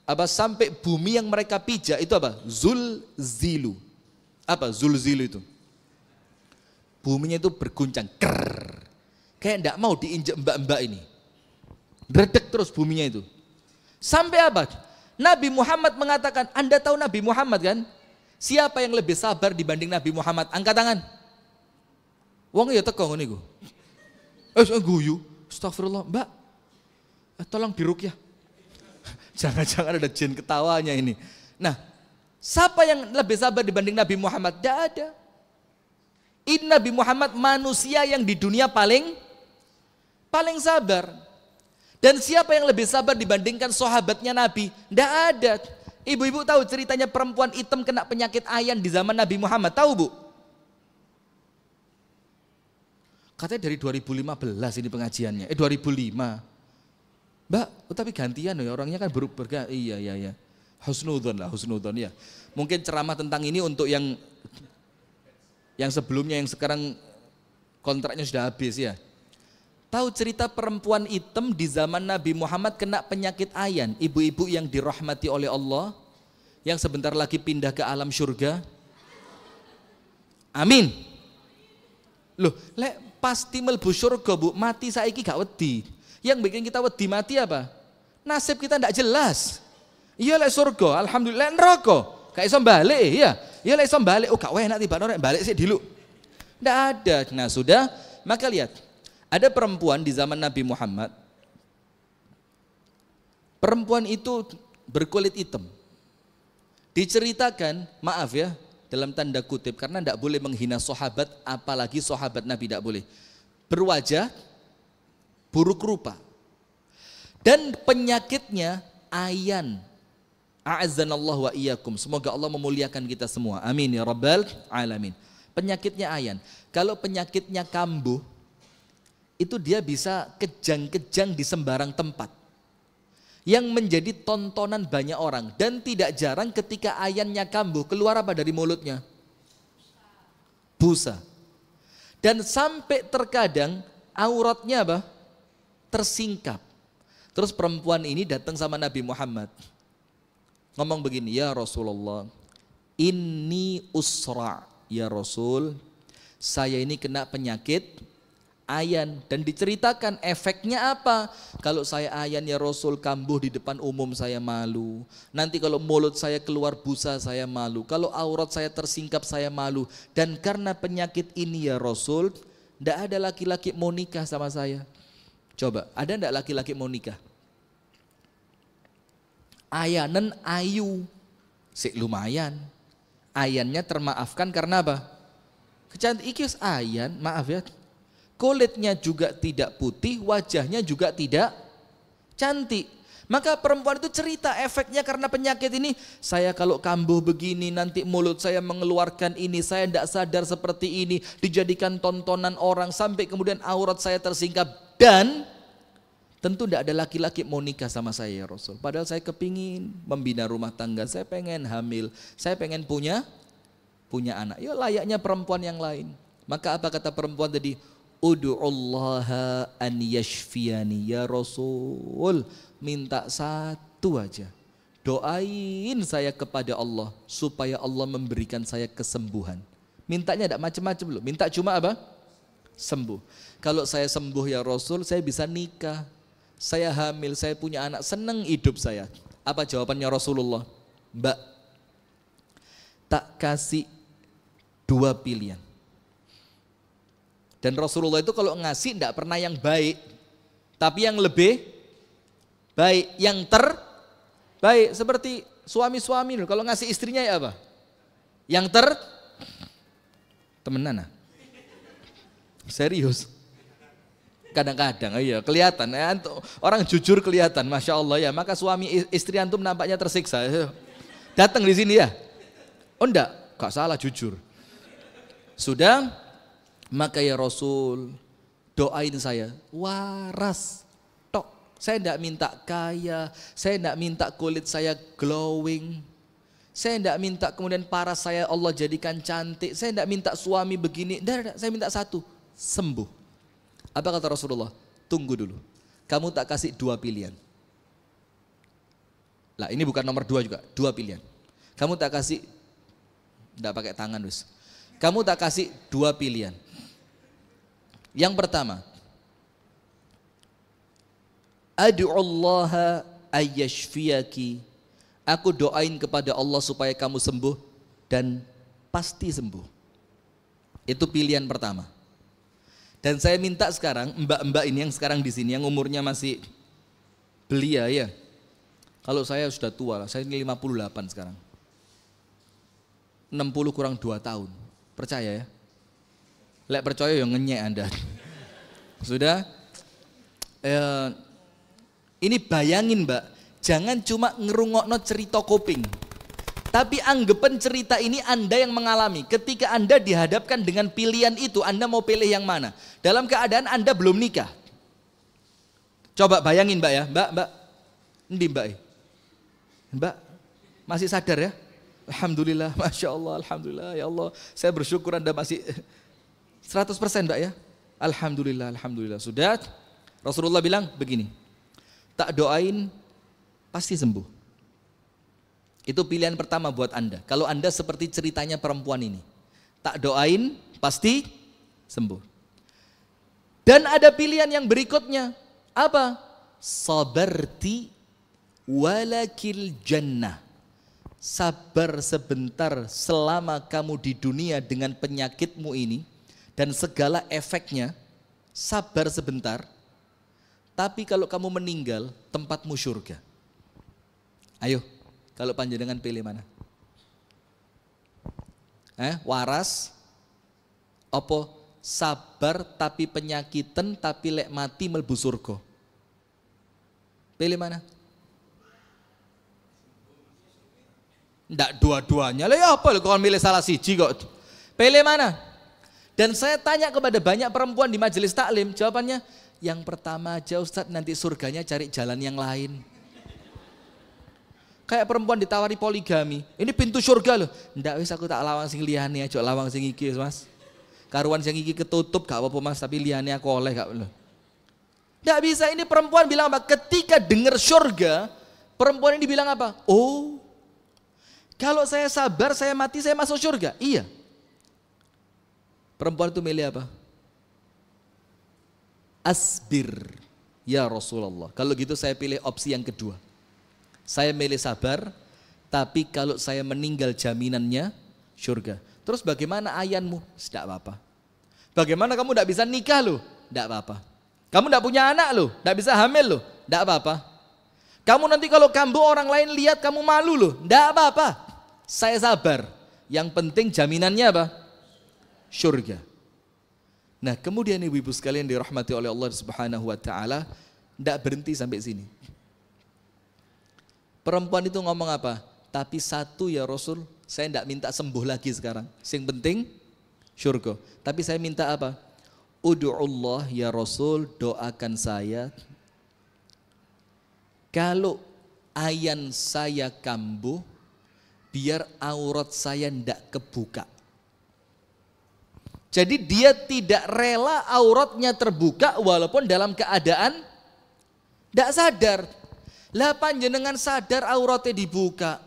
apa sampai bumi yang mereka pijak itu apa? Zul zilu Apa zul zilu itu? Buminya itu berguncang, ker. Kayak enggak mau diinjak mbak-mbak ini. Redek terus buminya itu. Sampai apa? Nabi Muhammad mengatakan, Anda tahu Nabi Muhammad kan? Siapa yang lebih sabar dibanding Nabi Muhammad? Angkat tangan. Wong ya tekong ini gue. Eh guyu. Astagfirullah, Mbak. Eh, tolong ya. Jangan-jangan ada jin ketawanya ini. Nah, siapa yang lebih sabar dibanding Nabi Muhammad? Tidak ada. Ini Nabi Muhammad manusia yang di dunia paling paling sabar. Dan siapa yang lebih sabar dibandingkan sahabatnya Nabi? Tidak ada. Ibu-ibu tahu ceritanya perempuan hitam kena penyakit ayan di zaman Nabi Muhammad. Tahu bu? Katanya dari 2015 ini pengajiannya. Eh 2005. Mbak, oh, tapi gantian ya orangnya kan ber berga iya iya iya. Husnudon lah, husnudon ya. Mungkin ceramah tentang ini untuk yang yang sebelumnya yang sekarang kontraknya sudah habis ya. Tahu cerita perempuan hitam di zaman Nabi Muhammad kena penyakit ayan, ibu-ibu yang dirahmati oleh Allah, yang sebentar lagi pindah ke alam surga. Amin. Loh, lek pasti melbu surga, Bu, mati saiki gak wedi. Yang bikin kita wedi mati apa? Nasib kita tidak jelas. Iya lek surga, alhamdulillah neraka. Kayak iso balik, iya. Iya lek iso balik, oh gak enak tiba orang balik sih dulu. Tidak ada. Nah sudah, maka lihat. Ada perempuan di zaman Nabi Muhammad. Perempuan itu berkulit hitam. Diceritakan, maaf ya, dalam tanda kutip karena tidak boleh menghina sahabat apalagi sahabat Nabi tidak boleh berwajah buruk rupa. Dan penyakitnya ayan. A'azanallahu wa iyyakum. Semoga Allah memuliakan kita semua. Amin ya rabbal alamin. Penyakitnya ayan. Kalau penyakitnya kambuh itu dia bisa kejang-kejang di sembarang tempat. Yang menjadi tontonan banyak orang dan tidak jarang ketika ayannya kambuh keluar apa dari mulutnya? Busa. Dan sampai terkadang auratnya apa? tersingkap. Terus perempuan ini datang sama Nabi Muhammad. Ngomong begini, ya Rasulullah, ini usra, ya Rasul, saya ini kena penyakit ayan dan diceritakan efeknya apa kalau saya ayan ya Rasul kambuh di depan umum saya malu nanti kalau mulut saya keluar busa saya malu kalau aurat saya tersingkap saya malu dan karena penyakit ini ya Rasul tidak ada laki-laki mau nikah sama saya Coba, ada ndak laki-laki mau nikah? Ayanen ayu. Sik lumayan. Ayannya termaafkan karena apa? Kecantik ayan, maaf ya. Kulitnya juga tidak putih, wajahnya juga tidak cantik. Maka perempuan itu cerita efeknya karena penyakit ini. Saya kalau kambuh begini nanti mulut saya mengeluarkan ini. Saya tidak sadar seperti ini. Dijadikan tontonan orang sampai kemudian aurat saya tersingkap dan tentu tidak ada laki-laki mau nikah sama saya ya Rasul. Padahal saya kepingin membina rumah tangga, saya pengen hamil, saya pengen punya punya anak. Ya layaknya perempuan yang lain. Maka apa kata perempuan tadi? Udu'ullaha an yashfiyani ya Rasul. Minta satu aja. Doain saya kepada Allah supaya Allah memberikan saya kesembuhan. Mintanya tidak macam-macam loh. Minta cuma apa? Sembuh. Kalau saya sembuh ya Rasul, saya bisa nikah. Saya hamil, saya punya anak, senang hidup saya. Apa jawabannya Rasulullah? Mbak, tak kasih dua pilihan. Dan Rasulullah itu kalau ngasih tidak pernah yang baik, tapi yang lebih baik, yang terbaik. Seperti suami-suami kalau ngasih istrinya ya apa? Yang ter temenan nah. Serius kadang-kadang oh iya kelihatan ya, eh, antum, orang jujur kelihatan masya Allah ya maka suami istri antum nampaknya tersiksa eh, datang di sini ya oh enggak gak salah jujur sudah maka ya Rasul doain saya waras tok saya enggak minta kaya saya enggak minta kulit saya glowing saya tidak minta kemudian para saya Allah jadikan cantik. Saya tidak minta suami begini. saya minta satu. Sembuh. Apa kata Rasulullah? Tunggu dulu. Kamu tak kasih dua pilihan. Lah ini bukan nomor dua juga, dua pilihan. Kamu tak kasih, tidak pakai tangan terus. Kamu tak kasih dua pilihan. Yang pertama, Adu Adu'allaha ayyashfiyaki. Aku doain kepada Allah supaya kamu sembuh dan pasti sembuh. Itu pilihan pertama. Dan saya minta sekarang mbak-mbak ini yang sekarang di sini yang umurnya masih belia ya. Kalau saya sudah tua saya ini 58 sekarang. 60 kurang 2 tahun. Percaya ya? Lek percaya yang ngenyek Anda. Sudah? Eh, ini bayangin mbak, jangan cuma ngerungokno cerita koping. Tapi anggapan cerita ini Anda yang mengalami. Ketika Anda dihadapkan dengan pilihan itu, Anda mau pilih yang mana? Dalam keadaan Anda belum nikah. Coba bayangin mbak ya, mbak, mbak. Ini mbak eh? Mbak, masih sadar ya? Alhamdulillah, Masya Allah, Alhamdulillah, ya Allah. Saya bersyukur Anda masih 100% mbak ya. Alhamdulillah, Alhamdulillah. Sudah, Rasulullah bilang begini, tak doain pasti sembuh. Itu pilihan pertama buat Anda. Kalau Anda seperti ceritanya perempuan ini, tak doain pasti sembuh. Dan ada pilihan yang berikutnya, apa? Sabarti walakil jannah. Sabar sebentar selama kamu di dunia dengan penyakitmu ini dan segala efeknya. Sabar sebentar, tapi kalau kamu meninggal, tempatmu surga. Ayo, kalau panjenengan pilih mana? Eh, waras opo sabar tapi penyakitan tapi lek mati melbu surga. Pilih mana? Ndak dua-duanya. Lah ya apa lho kalau milih salah siji kok. Pilih mana? Dan saya tanya kepada banyak perempuan di majelis taklim, jawabannya yang pertama aja Ustadz nanti surganya cari jalan yang lain kayak perempuan ditawari poligami. Ini pintu surga loh. Ndak wis aku tak lawang sing liyane aja lawang sing iki Mas. Karuan sing iki ketutup gak apa-apa Mas, tapi liyane aku oleh gak loh. Ndak bisa ini perempuan bilang apa? Ketika dengar surga, perempuan ini bilang apa? Oh. Kalau saya sabar, saya mati, saya masuk surga. Iya. Perempuan itu milih apa? Asbir. Ya Rasulullah. Kalau gitu saya pilih opsi yang kedua saya milih sabar, tapi kalau saya meninggal jaminannya surga. Terus bagaimana ayanmu? Tidak apa-apa. Bagaimana kamu tidak bisa nikah loh? Tidak apa-apa. Kamu tidak punya anak loh? Tidak bisa hamil loh? Tidak apa-apa. Kamu nanti kalau kambuh orang lain lihat kamu malu loh? Tidak apa-apa. Saya sabar. Yang penting jaminannya apa? Surga. Nah kemudian ibu-ibu sekalian dirahmati oleh Allah subhanahu wa ta'ala. Tidak berhenti sampai sini. Perempuan itu ngomong apa? Tapi satu ya Rasul, saya tidak minta sembuh lagi sekarang. Sing penting syurga. Tapi saya minta apa? Allah ya Rasul, doakan saya. Kalau ayan saya kambuh, biar aurat saya tidak kebuka. Jadi dia tidak rela auratnya terbuka walaupun dalam keadaan tidak sadar. Lah panjenengan sadar auratnya dibuka.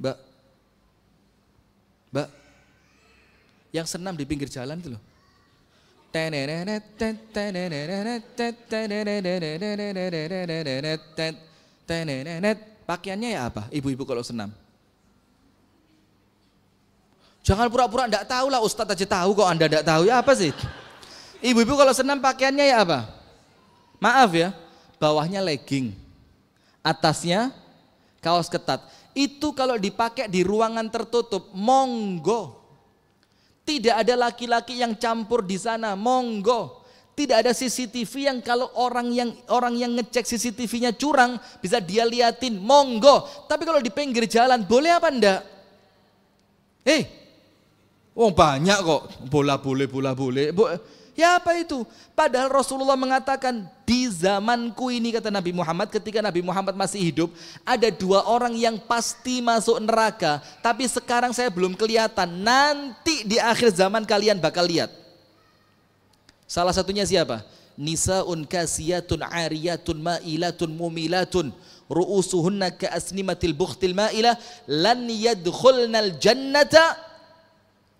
Mbak, Mbak, yang senam di pinggir jalan itu loh. Pakaiannya ya apa? Ibu-ibu kalau senam. Jangan pura-pura enggak tahu lah Ustadz aja tahu kok Anda enggak tahu. Ya apa sih? Ibu-ibu kalau senam pakaiannya ya apa? Maaf ya, bawahnya legging. Atasnya kaos ketat. Itu kalau dipakai di ruangan tertutup, monggo. Tidak ada laki-laki yang campur di sana, monggo. Tidak ada CCTV yang kalau orang yang orang yang ngecek CCTV-nya curang bisa dia liatin, monggo. Tapi kalau di pinggir jalan boleh apa enggak? Eh, hey, Wong oh, banyak kok bola boleh bola boleh Bo ya apa itu? Padahal Rasulullah mengatakan di zamanku ini kata Nabi Muhammad ketika Nabi Muhammad masih hidup ada dua orang yang pasti masuk neraka tapi sekarang saya belum kelihatan nanti di akhir zaman kalian bakal lihat. Salah satunya siapa? Nisaun kasiyatun ariyatun ma'ilatun mumilatun ru'usuhunna ka'asnimatil bukhtil ma'ilah lan yadkhulnal jannata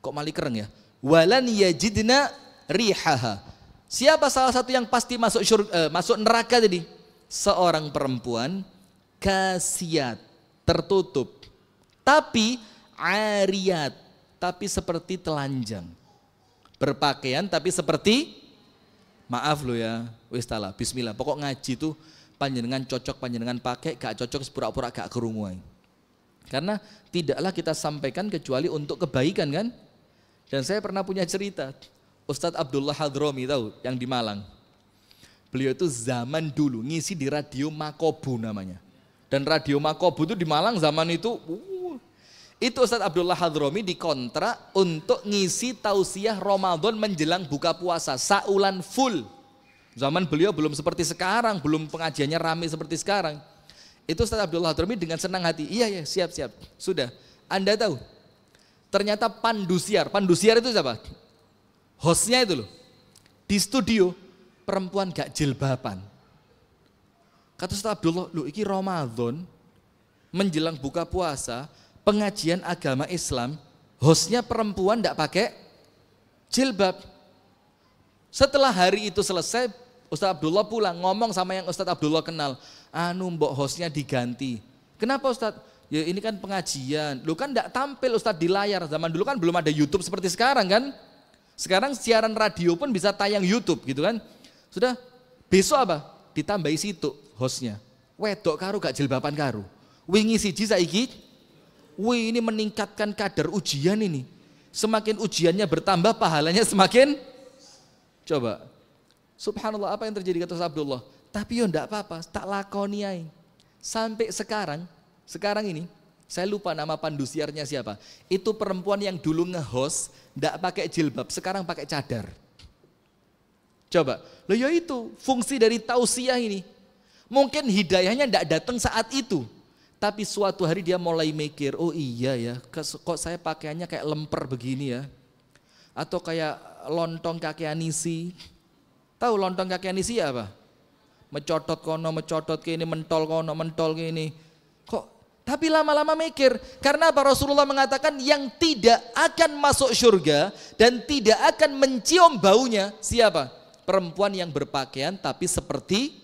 Kok mali kereng ya? Walan yajidna rihaha. Siapa salah satu yang pasti masuk syurga, eh, masuk neraka tadi? Seorang perempuan kasiat, tertutup. Tapi ariat, tapi seperti telanjang. Berpakaian tapi seperti maaf lo ya, wis bismillah. Pokok ngaji tuh panjenengan cocok panjenengan pakai, gak cocok sepura-pura gak kerunguan Karena tidaklah kita sampaikan kecuali untuk kebaikan kan? Dan saya pernah punya cerita, Ustadz Abdullah Hadromi tahu, yang di Malang. Beliau itu zaman dulu ngisi di radio Makobu namanya. Dan radio Makobu itu di Malang zaman itu, uh, itu Ustadz Abdullah Hadromi dikontrak untuk ngisi tausiah Ramadan menjelang buka puasa, saulan full. Zaman beliau belum seperti sekarang, belum pengajiannya rame seperti sekarang. Itu Ustaz Abdullah Hadromi dengan senang hati, iya ya siap siap, sudah. Anda tahu Ternyata pandusiar, pandusiar itu siapa? Hostnya itu loh. Di studio, perempuan gak jilbaban. Kata Ustaz Abdullah, lu iki Ramadan, menjelang buka puasa, pengajian agama Islam, hostnya perempuan gak pakai jilbab. Setelah hari itu selesai, Ustaz Abdullah pulang ngomong sama yang Ustaz Abdullah kenal. Anu mbok hostnya diganti. Kenapa Ustaz? Ya ini kan pengajian. Lu kan tidak tampil Ustadz di layar. Zaman dulu kan belum ada YouTube seperti sekarang kan. Sekarang siaran radio pun bisa tayang YouTube gitu kan. Sudah besok apa? Ditambahi situ hostnya. Wedok karu gak jilbaban karu. Wingi siji iki, Wih ini meningkatkan kadar ujian ini. Semakin ujiannya bertambah pahalanya semakin. Coba. Subhanallah apa yang terjadi kata Abdullah. Tapi yo ndak apa-apa, tak lakoni Sampai sekarang sekarang ini, saya lupa nama pandusiarnya siapa. Itu perempuan yang dulu nge-host, tidak pakai jilbab, sekarang pakai cadar. Coba, lo ya itu fungsi dari tausiah ini. Mungkin hidayahnya tidak datang saat itu. Tapi suatu hari dia mulai mikir, oh iya ya, kok saya pakaiannya kayak lemper begini ya. Atau kayak lontong kaki anisi. Tahu lontong kaki anisi ya apa? Mecotot kono, mecotot kini mentol kono, mentol kini Kok tapi lama-lama mikir, karena apa Rasulullah mengatakan yang tidak akan masuk surga dan tidak akan mencium baunya siapa? Perempuan yang berpakaian tapi seperti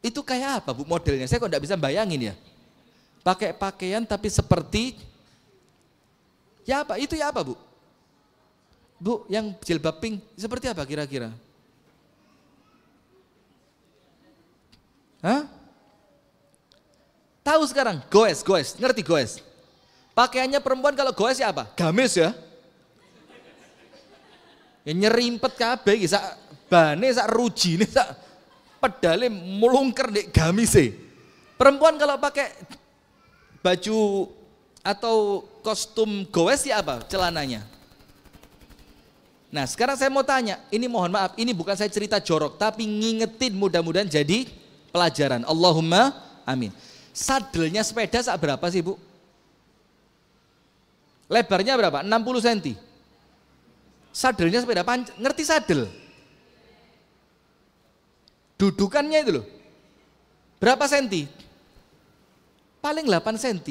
itu kayak apa bu modelnya? Saya kok tidak bisa bayangin ya. Pakai pakaian tapi seperti ya apa? Itu ya apa bu? Bu yang jilbab pink seperti apa kira-kira? Hah? Tahu sekarang, goes, goes, ngerti goes. Pakaiannya perempuan kalau goes ya apa? Gamis ya. Ya nyerimpet kabe, bisa bane sak nih, sak pedale mulungker gamis sih. Perempuan kalau pakai baju atau kostum goes ya apa celananya? Nah sekarang saya mau tanya, ini mohon maaf, ini bukan saya cerita jorok, tapi ngingetin mudah-mudahan jadi pelajaran. Allahumma amin. Sadelnya sepeda saat berapa sih Bu? Lebarnya berapa? 60 cm. Sadelnya sepeda panjang, ngerti sadel? Dudukannya itu loh. Berapa cm? Paling 8 cm.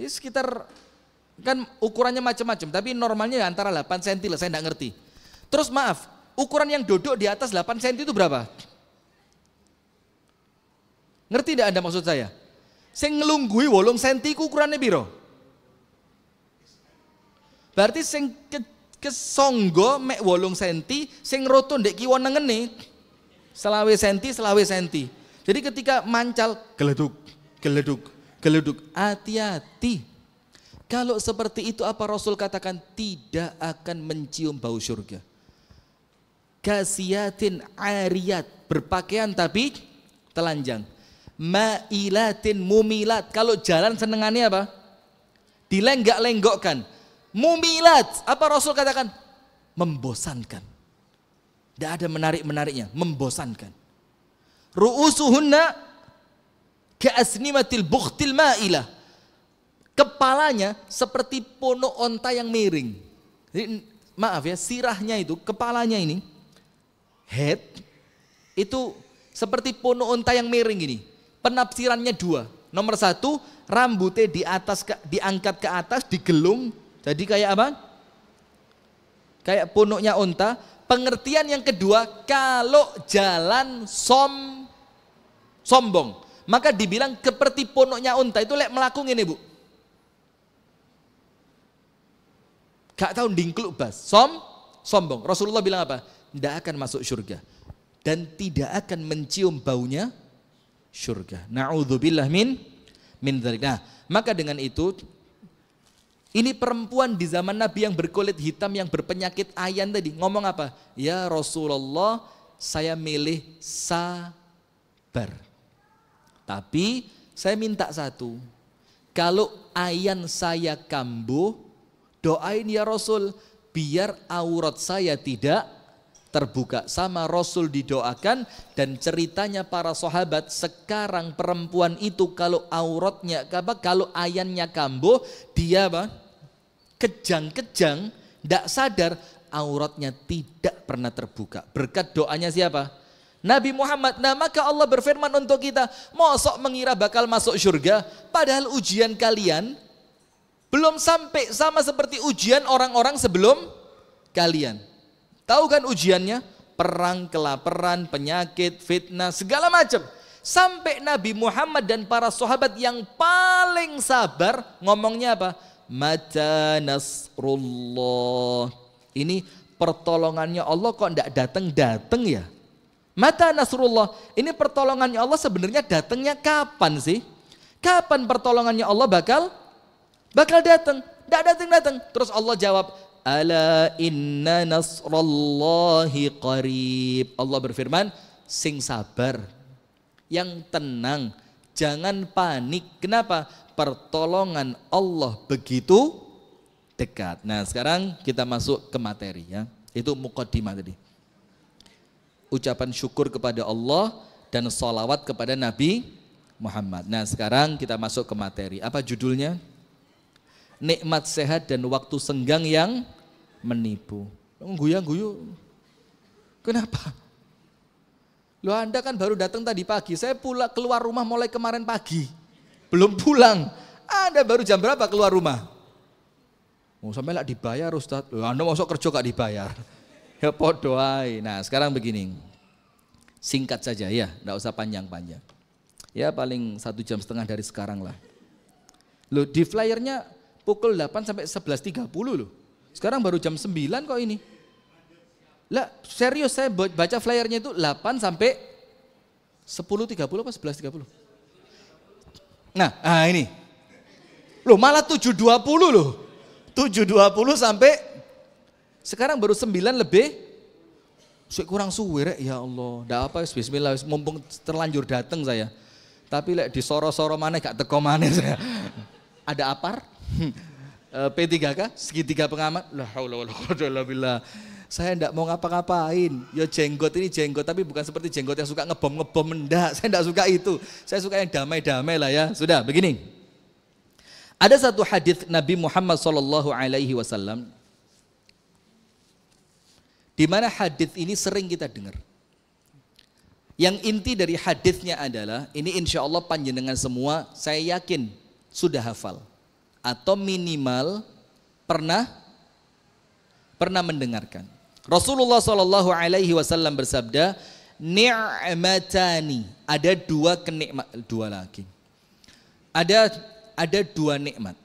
Ini sekitar kan ukurannya macam-macam, tapi normalnya antara 8 cm lah, saya enggak ngerti. Terus maaf, ukuran yang duduk di atas 8 cm itu berapa? Ngerti tidak Anda maksud saya? saya ngelunggui wolung senti ku ukurannya biro. Berarti sing ke, kesonggo mek wolung senti, sing roto dek kiwa nengeni, selawe senti, selawe senti. Jadi ketika mancal geleduk, geleduk, geleduk, hati-hati. Kalau seperti itu apa Rasul katakan tidak akan mencium bau surga. Kasiatin ariat, berpakaian tapi telanjang mailatin mumilat. Kalau jalan senengannya apa? Dilenggak-lenggokkan. Mumilat. Apa Rasul katakan? Membosankan. Tidak ada menarik-menariknya. Membosankan. Ru'usuhunna ka'asnimatil buktil ma'ilah. Kepalanya seperti pono onta yang miring. Jadi, maaf ya, sirahnya itu, kepalanya ini, head, itu seperti pono onta yang miring ini. Penafsirannya dua. Nomor satu, rambutnya di atas diangkat ke atas, digelung. Jadi kayak apa? Kayak punuknya unta. Pengertian yang kedua, kalau jalan som sombong, maka dibilang seperti punuknya unta itu lek melakung ini bu. Gak tahu dingkluk bas, som sombong. Rasulullah bilang apa? Tidak akan masuk surga dan tidak akan mencium baunya surga. Na'udzubillah min min dzalik. Nah, maka dengan itu ini perempuan di zaman Nabi yang berkulit hitam yang berpenyakit ayan tadi ngomong apa? Ya Rasulullah, saya milih sabar. Tapi saya minta satu. Kalau ayan saya kambuh, doain ya Rasul biar aurat saya tidak terbuka. Sama Rasul didoakan dan ceritanya para sahabat sekarang perempuan itu kalau auratnya apa kalau ayannya kambuh dia apa? kejang-kejang tidak sadar auratnya tidak pernah terbuka. Berkat doanya siapa? Nabi Muhammad. Nah maka Allah berfirman untuk kita, mosok mengira bakal masuk surga, padahal ujian kalian belum sampai sama seperti ujian orang-orang sebelum kalian. Tahu kan ujiannya? Perang, kelaparan, penyakit, fitnah, segala macam. Sampai Nabi Muhammad dan para sahabat yang paling sabar ngomongnya apa? Mata nasrullah. Ini pertolongannya Allah kok tidak datang-datang ya? Mata nasrullah. Ini pertolongannya Allah sebenarnya datangnya kapan sih? Kapan pertolongannya Allah bakal bakal datang? Tidak datang-datang. Terus Allah jawab, Ala inna nasrallahi qarib. Allah berfirman, sing sabar, yang tenang, jangan panik. Kenapa? Pertolongan Allah begitu dekat. Nah, sekarang kita masuk ke materi ya. Itu mukaddimah tadi. Ucapan syukur kepada Allah dan sholawat kepada Nabi Muhammad. Nah, sekarang kita masuk ke materi. Apa judulnya? Nikmat sehat dan waktu senggang yang menipu. yang guyu Kenapa? lo Anda kan baru datang tadi pagi. Saya pula keluar rumah mulai kemarin pagi. Belum pulang. Anda baru jam berapa keluar rumah? Mau oh, sampai lah dibayar Ustaz. Loh, anda masuk kerja gak dibayar. Ya podoai. Nah sekarang begini. Singkat saja ya, nggak usah panjang-panjang. Ya paling satu jam setengah dari sekarang lah. Loh di flyernya pukul 8 sampai 11.30 loh. Sekarang baru jam 9 kok ini. Lah serius saya baca flyernya itu 8 sampai 10.30 apa 11.30? Nah, ah ini. Loh malah 7.20 loh. 7.20 sampai sekarang baru 9 lebih Sik kurang suwe rek ya Allah. Ndak apa wis bismillah wis mumpung terlanjur dateng saya. Tapi lek disoro-soro mana gak teko mana saya. Ada apar? Eh, P3K, segitiga pengamat, La haula wala billah. Saya tidak mau ngapa-ngapain. Ya jenggot ini jenggot tapi bukan seperti jenggot yang suka ngebom-ngebom mendak. Saya enggak suka itu. Saya suka yang damai-damai lah ya. Sudah, begini. Ada satu hadis Nabi Muhammad sallallahu alaihi wasallam di mana hadis ini sering kita dengar. Yang inti dari hadisnya adalah ini insya Allah panjenengan semua saya yakin sudah hafal atau minimal pernah pernah mendengarkan. Rasulullah Shallallahu Alaihi Wasallam bersabda, ni'matani ada dua kenikmat dua lagi. Ada ada dua nikmat.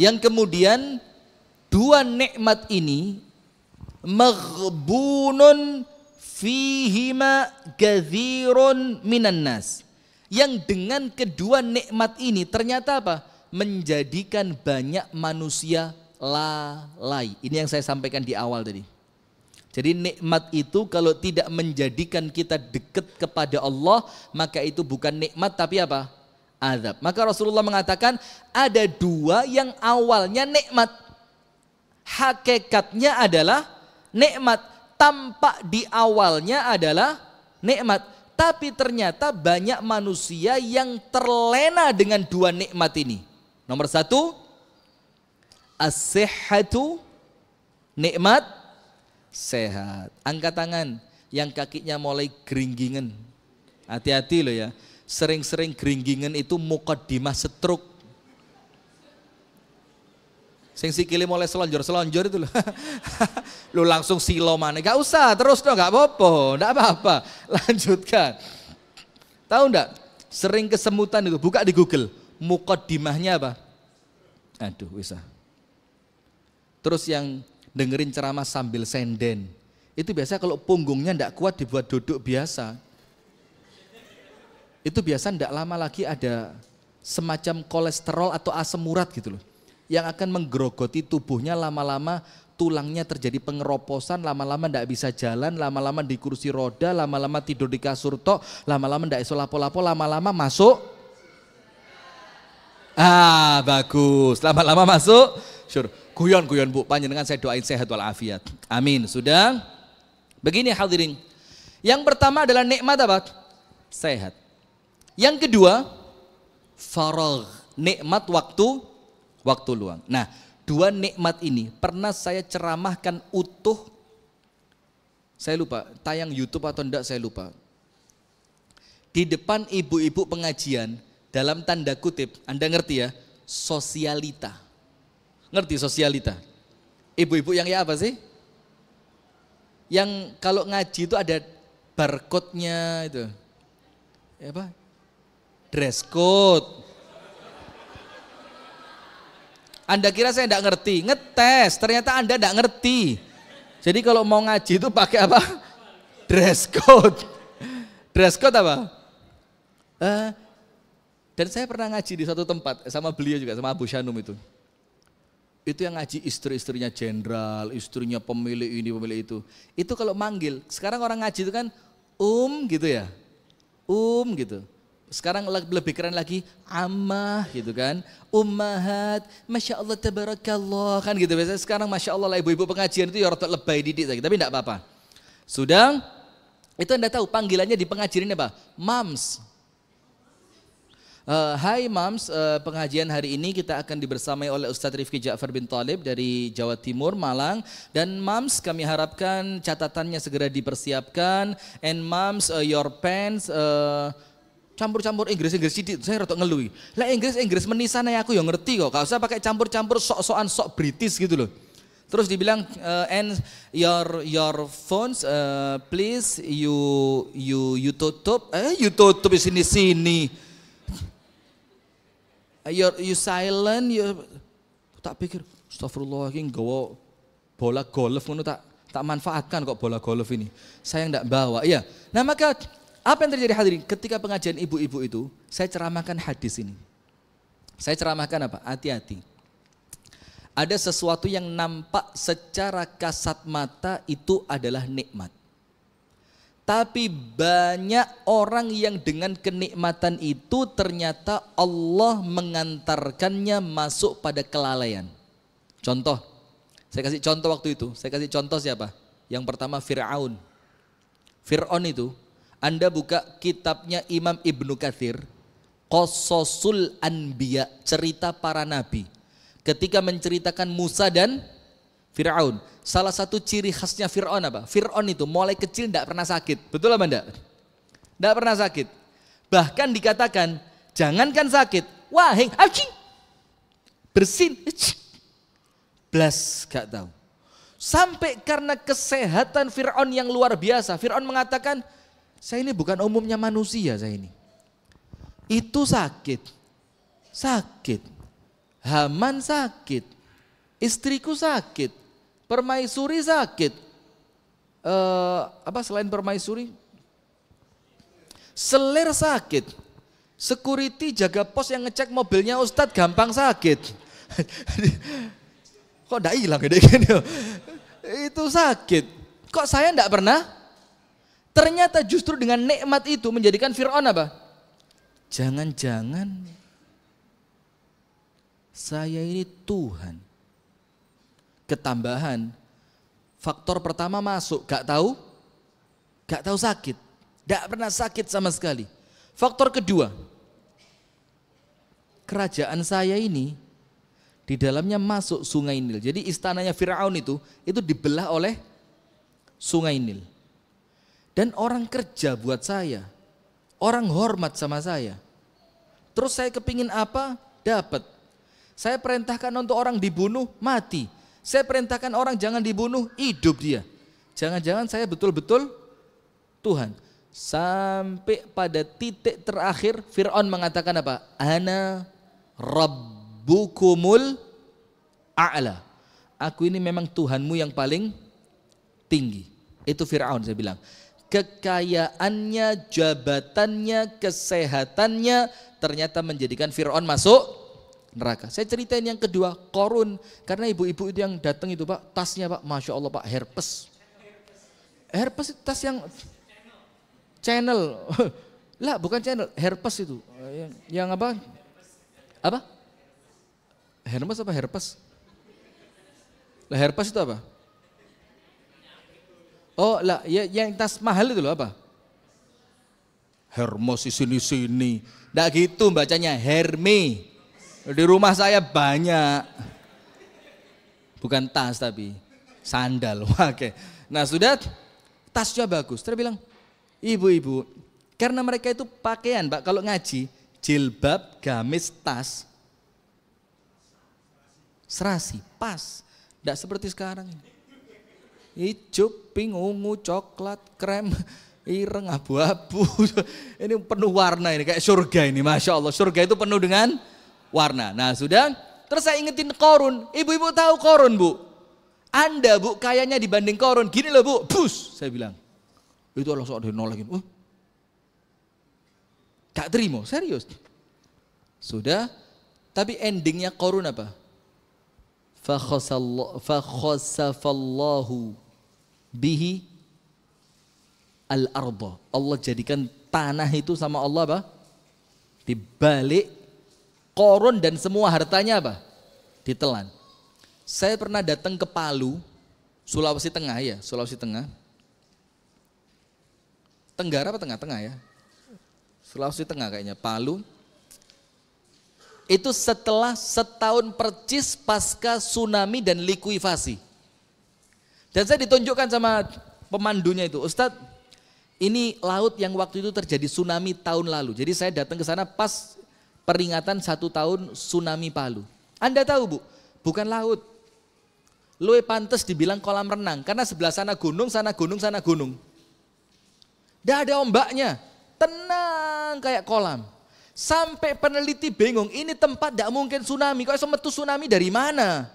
Yang kemudian dua nikmat ini maghbunun fihima gazirun minan nas. Yang dengan kedua nikmat ini ternyata apa? menjadikan banyak manusia lalai. Ini yang saya sampaikan di awal tadi. Jadi nikmat itu kalau tidak menjadikan kita dekat kepada Allah, maka itu bukan nikmat tapi apa? Azab. Maka Rasulullah mengatakan ada dua yang awalnya nikmat. Hakikatnya adalah nikmat, tampak di awalnya adalah nikmat. Tapi ternyata banyak manusia yang terlena dengan dua nikmat ini. Nomor satu, as itu nikmat sehat. Angkat tangan yang kakinya mulai geringgingan. Hati-hati loh ya. Sering-sering geringgingan itu mukadimah setruk. Sing sikile mulai selonjor-selonjor itu loh. Lu langsung silo mana? Gak usah, terus dong, gak apa-apa. Gak apa-apa, lanjutkan. Tahu ndak? Sering kesemutan itu, buka di Google mukodimahnya apa? Aduh, bisa. Ah. Terus yang dengerin ceramah sambil senden. Itu biasa kalau punggungnya ndak kuat dibuat duduk biasa. Itu biasa ndak lama lagi ada semacam kolesterol atau asam urat gitu loh. Yang akan menggerogoti tubuhnya lama-lama tulangnya terjadi pengeroposan, lama-lama ndak bisa jalan, lama-lama di kursi roda, lama-lama tidur di kasur tok, lama-lama ndak iso lapo-lapo, lama-lama masuk Ah, bagus. Lama-lama masuk. Syur. Guyon, guyon Bu. Panjenengan saya doain sehat walafiat. Amin. Sudah? Begini hadirin. Yang pertama adalah nikmat apa? Sehat. Yang kedua, farag. Nikmat waktu waktu luang. Nah, dua nikmat ini pernah saya ceramahkan utuh. Saya lupa, tayang YouTube atau enggak saya lupa. Di depan ibu-ibu pengajian, dalam tanda kutip, Anda ngerti ya, sosialita. Ngerti sosialita? Ibu-ibu yang ya apa sih? Yang kalau ngaji itu ada barcode-nya itu. Ya apa? Dress code. Anda kira saya enggak ngerti? Ngetes, ternyata Anda enggak ngerti. Jadi kalau mau ngaji itu pakai apa? Dress code. Dress code apa? Uh, dan saya pernah ngaji di satu tempat sama beliau juga, sama Abu Shanum itu. Itu yang ngaji istri-istrinya jenderal, istrinya pemilik ini, pemilik itu. Itu kalau manggil, sekarang orang ngaji itu kan um gitu ya. Um gitu. Sekarang lebih keren lagi, ammah gitu kan. Ummahat, Masya Allah, tabarakallah. Kan gitu biasanya sekarang Masya Allah lah ibu-ibu pengajian itu ya rotot lebay didik lagi. Gitu. Tapi enggak apa-apa. Sudah, itu anda tahu panggilannya di pengajian apa? Mams, Uh, Mams, uh, pengajian hari ini kita akan dibersamai oleh Ustadz Rifki Ja'far bin Talib dari Jawa Timur, Malang. Dan Mams kami harapkan catatannya segera dipersiapkan. And Mams, uh, your pants, campur campur-campur Inggris-Inggris saya rata ngelui. Lah Inggris-Inggris menisan ya aku yang ngerti kok, gak usah pakai campur-campur sok-sokan sok British gitu loh. Terus dibilang uh, and your your phones uh, please you you you tutup eh you tutup di sini sini. Eh, you're, you silent, you tak pikir, astagfirullah ini gawa bola golf ngono tak tak manfaatkan kok bola golf ini. Saya enggak bawa. Iya. Nah, maka apa yang terjadi hadirin? Ketika pengajian ibu-ibu itu, saya ceramahkan hadis ini. Saya ceramahkan apa? Hati-hati. Ada sesuatu yang nampak secara kasat mata itu adalah nikmat. Tapi banyak orang yang dengan kenikmatan itu ternyata Allah mengantarkannya masuk pada kelalaian. Contoh, saya kasih contoh waktu itu. Saya kasih contoh siapa? Yang pertama Fir'aun. Fir'aun itu, Anda buka kitabnya Imam Ibnu Kathir, Qososul Anbiya, cerita para nabi. Ketika menceritakan Musa dan Fir'aun. Salah satu ciri khasnya Fir'aun apa? Fir'aun itu mulai kecil tidak pernah sakit. Betul apa enggak? Tidak pernah sakit. Bahkan dikatakan, jangankan sakit. Waheng, aci. Bersin, Blas, gak tahu. Sampai karena kesehatan Fir'aun yang luar biasa. Fir'aun mengatakan, saya ini bukan umumnya manusia saya ini. Itu sakit. Sakit. Haman sakit. Istriku sakit. Permaisuri sakit. Eh, apa selain permaisuri? Selir sakit. Security jaga pos yang ngecek mobilnya Ustadz gampang sakit. Kok enggak hilang ya? Itu sakit. Kok saya enggak pernah? Ternyata justru dengan nikmat itu menjadikan Fir'aun apa? Jangan-jangan saya ini Tuhan ketambahan. Faktor pertama masuk, gak tahu, gak tahu sakit, gak pernah sakit sama sekali. Faktor kedua, kerajaan saya ini di dalamnya masuk sungai Nil. Jadi istananya Firaun itu itu dibelah oleh sungai Nil. Dan orang kerja buat saya. Orang hormat sama saya. Terus saya kepingin apa? Dapat. Saya perintahkan untuk orang dibunuh, mati. Saya perintahkan orang jangan dibunuh, hidup dia. Jangan-jangan saya betul-betul Tuhan. Sampai pada titik terakhir Fir'aun mengatakan apa? Ana rabbukumul a'la. Aku ini memang Tuhanmu yang paling tinggi. Itu Fir'aun saya bilang. Kekayaannya, jabatannya, kesehatannya ternyata menjadikan Fir'aun masuk neraka. Saya ceritain yang kedua, korun. Karena ibu-ibu itu yang datang itu pak, tasnya pak, Masya Allah pak, herpes. Herpes itu tas yang channel. lah bukan channel, herpes itu. Yang, apa? Apa? Hermes apa herpes? Lah herpes itu apa? Oh lah ya, yang tas mahal itu loh apa? Hermos di sini sini. Nggak gitu bacanya hermi di rumah saya banyak. Bukan tas tapi sandal. Oke. Nah sudah tasnya bagus. Terus bilang, ibu-ibu, karena mereka itu pakaian, Pak, kalau ngaji, jilbab, gamis, tas, serasi, pas. Tidak seperti sekarang. Hijau, pink, ungu, coklat, krem, ireng, abu-abu. Ini penuh warna ini, kayak surga ini, Masya Allah. Surga itu penuh dengan warna. Nah sudah, terus saya ingetin korun. Ibu-ibu tahu korun bu? Anda bu kayaknya dibanding korun. Gini loh bu, bus saya bilang. Itu langsung ada nolakin. Oh. Gak terima, serius. Sudah, tapi endingnya korun apa? Fakhosafallahu bihi al-arba. Allah jadikan tanah itu sama Allah apa? Dibalik korun dan semua hartanya apa? Ditelan. Saya pernah datang ke Palu, Sulawesi Tengah ya, Sulawesi Tengah. Tenggara apa tengah-tengah ya? Sulawesi Tengah kayaknya, Palu. Itu setelah setahun percis pasca tsunami dan likuifasi. Dan saya ditunjukkan sama pemandunya itu, Ustadz ini laut yang waktu itu terjadi tsunami tahun lalu. Jadi saya datang ke sana pas peringatan satu tahun tsunami Palu. Anda tahu bu, bukan laut. Lue pantas dibilang kolam renang, karena sebelah sana gunung, sana gunung, sana gunung. Tidak ada ombaknya, tenang kayak kolam. Sampai peneliti bingung, ini tempat tidak mungkin tsunami, kok semetu tsunami dari mana?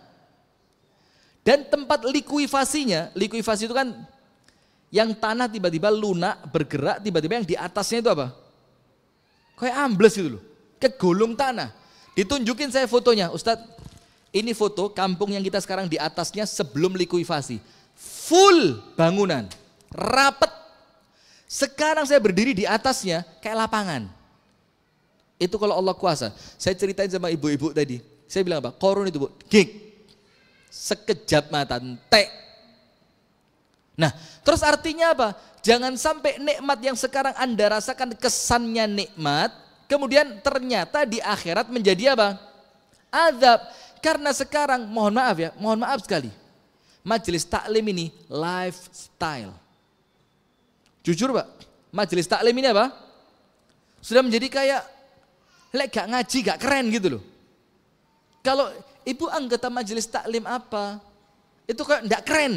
Dan tempat likuifasinya, likuifasi itu kan yang tanah tiba-tiba lunak bergerak, tiba-tiba yang di atasnya itu apa? Kayak ambles gitu loh kegulung tanah. Ditunjukin saya fotonya, Ustadz ini foto kampung yang kita sekarang di atasnya sebelum likuifasi. Full bangunan, rapet. Sekarang saya berdiri di atasnya kayak lapangan. Itu kalau Allah kuasa. Saya ceritain sama ibu-ibu tadi. Saya bilang apa? Korun itu bu, gig. Sekejap mata, tek. Nah, terus artinya apa? Jangan sampai nikmat yang sekarang Anda rasakan kesannya nikmat, kemudian ternyata di akhirat menjadi apa? Azab. Karena sekarang mohon maaf ya, mohon maaf sekali. Majelis taklim ini lifestyle. Jujur Pak, majelis taklim ini apa? Sudah menjadi kayak lek gak ngaji, gak keren gitu loh. Kalau ibu anggota majelis taklim apa? Itu kayak gak keren.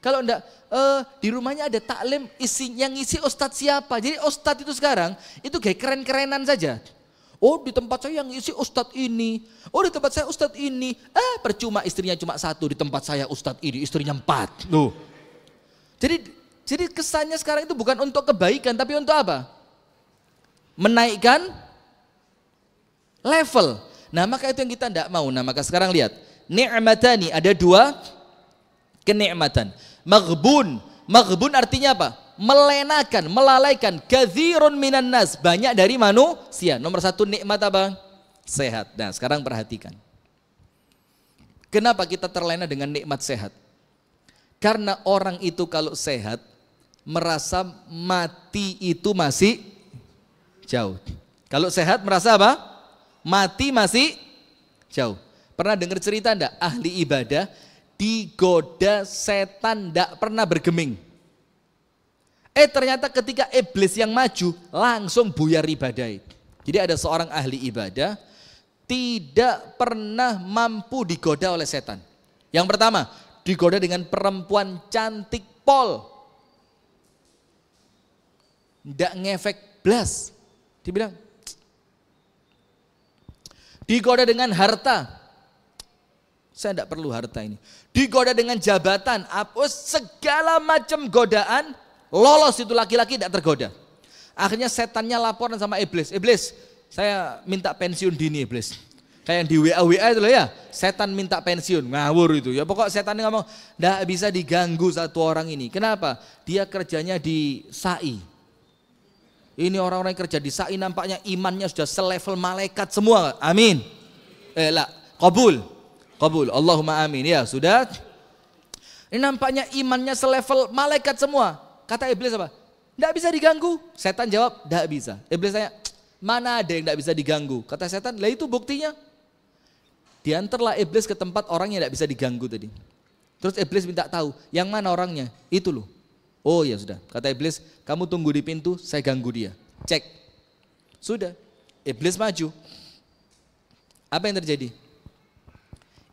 Kalau enggak, uh, eh, di rumahnya ada taklim isi, yang ngisi ustadz siapa. Jadi ustadz itu sekarang, itu kayak keren-kerenan saja. Oh di tempat saya yang isi ustadz ini. Oh di tempat saya ustadz ini. Eh percuma istrinya cuma satu, di tempat saya ustadz ini, istrinya empat. Loh. Jadi jadi kesannya sekarang itu bukan untuk kebaikan, tapi untuk apa? Menaikkan level. Nah maka itu yang kita tidak mau. Nah maka sekarang lihat, ni'matani ada dua kenikmatan. Maghbun. Maghbun artinya apa? Melenakan, melalaikan. Kathirun minan nas. Banyak dari manusia. Nomor satu nikmat apa? Sehat. Nah sekarang perhatikan. Kenapa kita terlena dengan nikmat sehat? Karena orang itu kalau sehat, merasa mati itu masih jauh. Kalau sehat merasa apa? Mati masih jauh. Pernah dengar cerita enggak? Ahli ibadah digoda setan tidak pernah bergeming. Eh ternyata ketika iblis yang maju langsung buyar ibadah. Jadi ada seorang ahli ibadah tidak pernah mampu digoda oleh setan. Yang pertama, digoda dengan perempuan cantik pol. Tidak ngefek blas. Dibilang, digoda dengan harta. Saya tidak perlu harta ini. Digoda dengan jabatan, apus segala macam godaan, lolos itu laki-laki tidak tergoda. Akhirnya setannya laporan sama iblis. Iblis, saya minta pensiun dini iblis. Kayak yang di WA WA itu loh ya, setan minta pensiun, ngawur itu. Ya pokok setan ngomong, tidak bisa diganggu satu orang ini. Kenapa? Dia kerjanya di sa'i. Ini orang-orang yang kerja di sa'i nampaknya imannya sudah selevel malaikat semua. Amin. Eh lah, kabul. Kabul, Allahumma amin. Ya, sudah. Ini nampaknya imannya selevel malaikat semua. Kata iblis apa? Tidak bisa diganggu. Setan jawab, tidak bisa. Iblis tanya, mana ada yang tidak bisa diganggu? Kata setan, lah itu buktinya. Diantarlah iblis ke tempat orang yang tidak bisa diganggu tadi. Terus iblis minta tahu, yang mana orangnya? Itu loh. Oh ya sudah, kata iblis, kamu tunggu di pintu, saya ganggu dia. Cek. Sudah, iblis maju. Apa yang terjadi?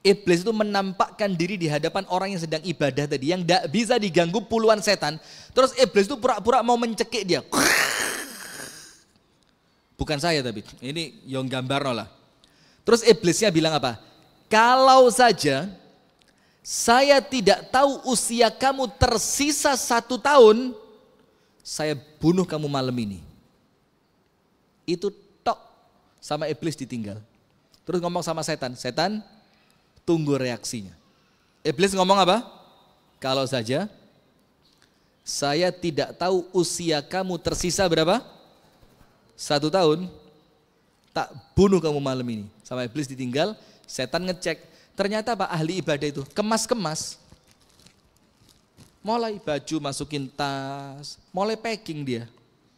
Iblis itu menampakkan diri di hadapan orang yang sedang ibadah tadi, yang tidak bisa diganggu puluhan setan. Terus iblis itu pura-pura mau mencekik dia. Bukan saya tapi, ini yang gambar lah. Terus iblisnya bilang apa? Kalau saja saya tidak tahu usia kamu tersisa satu tahun, saya bunuh kamu malam ini. Itu tok sama iblis ditinggal. Terus ngomong sama setan, setan Tunggu reaksinya. Iblis ngomong apa? Kalau saja saya tidak tahu usia kamu tersisa berapa? Satu tahun. Tak bunuh kamu malam ini. Sama iblis ditinggal, setan ngecek. Ternyata pak ahli ibadah itu kemas-kemas. Mulai baju masukin tas, mulai packing dia.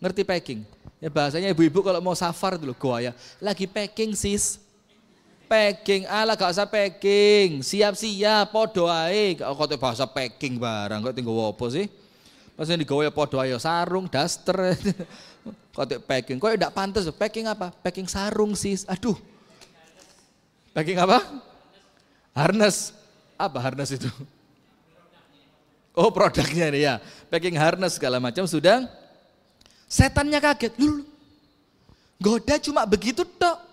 Ngerti packing? Ya bahasanya ibu-ibu kalau mau safar dulu, gua ya. Lagi packing sis, packing ala gak usah packing siap-siap podo ae gak kok bahasa packing barang kok tinggal apa sih Pas yang digawe ya podo ayo sarung daster kok packing kok tidak pantas packing apa packing sarung sih, aduh packing apa harness apa harness itu oh produknya ini ya packing harness segala macam sudah setannya kaget dulu goda cuma begitu tok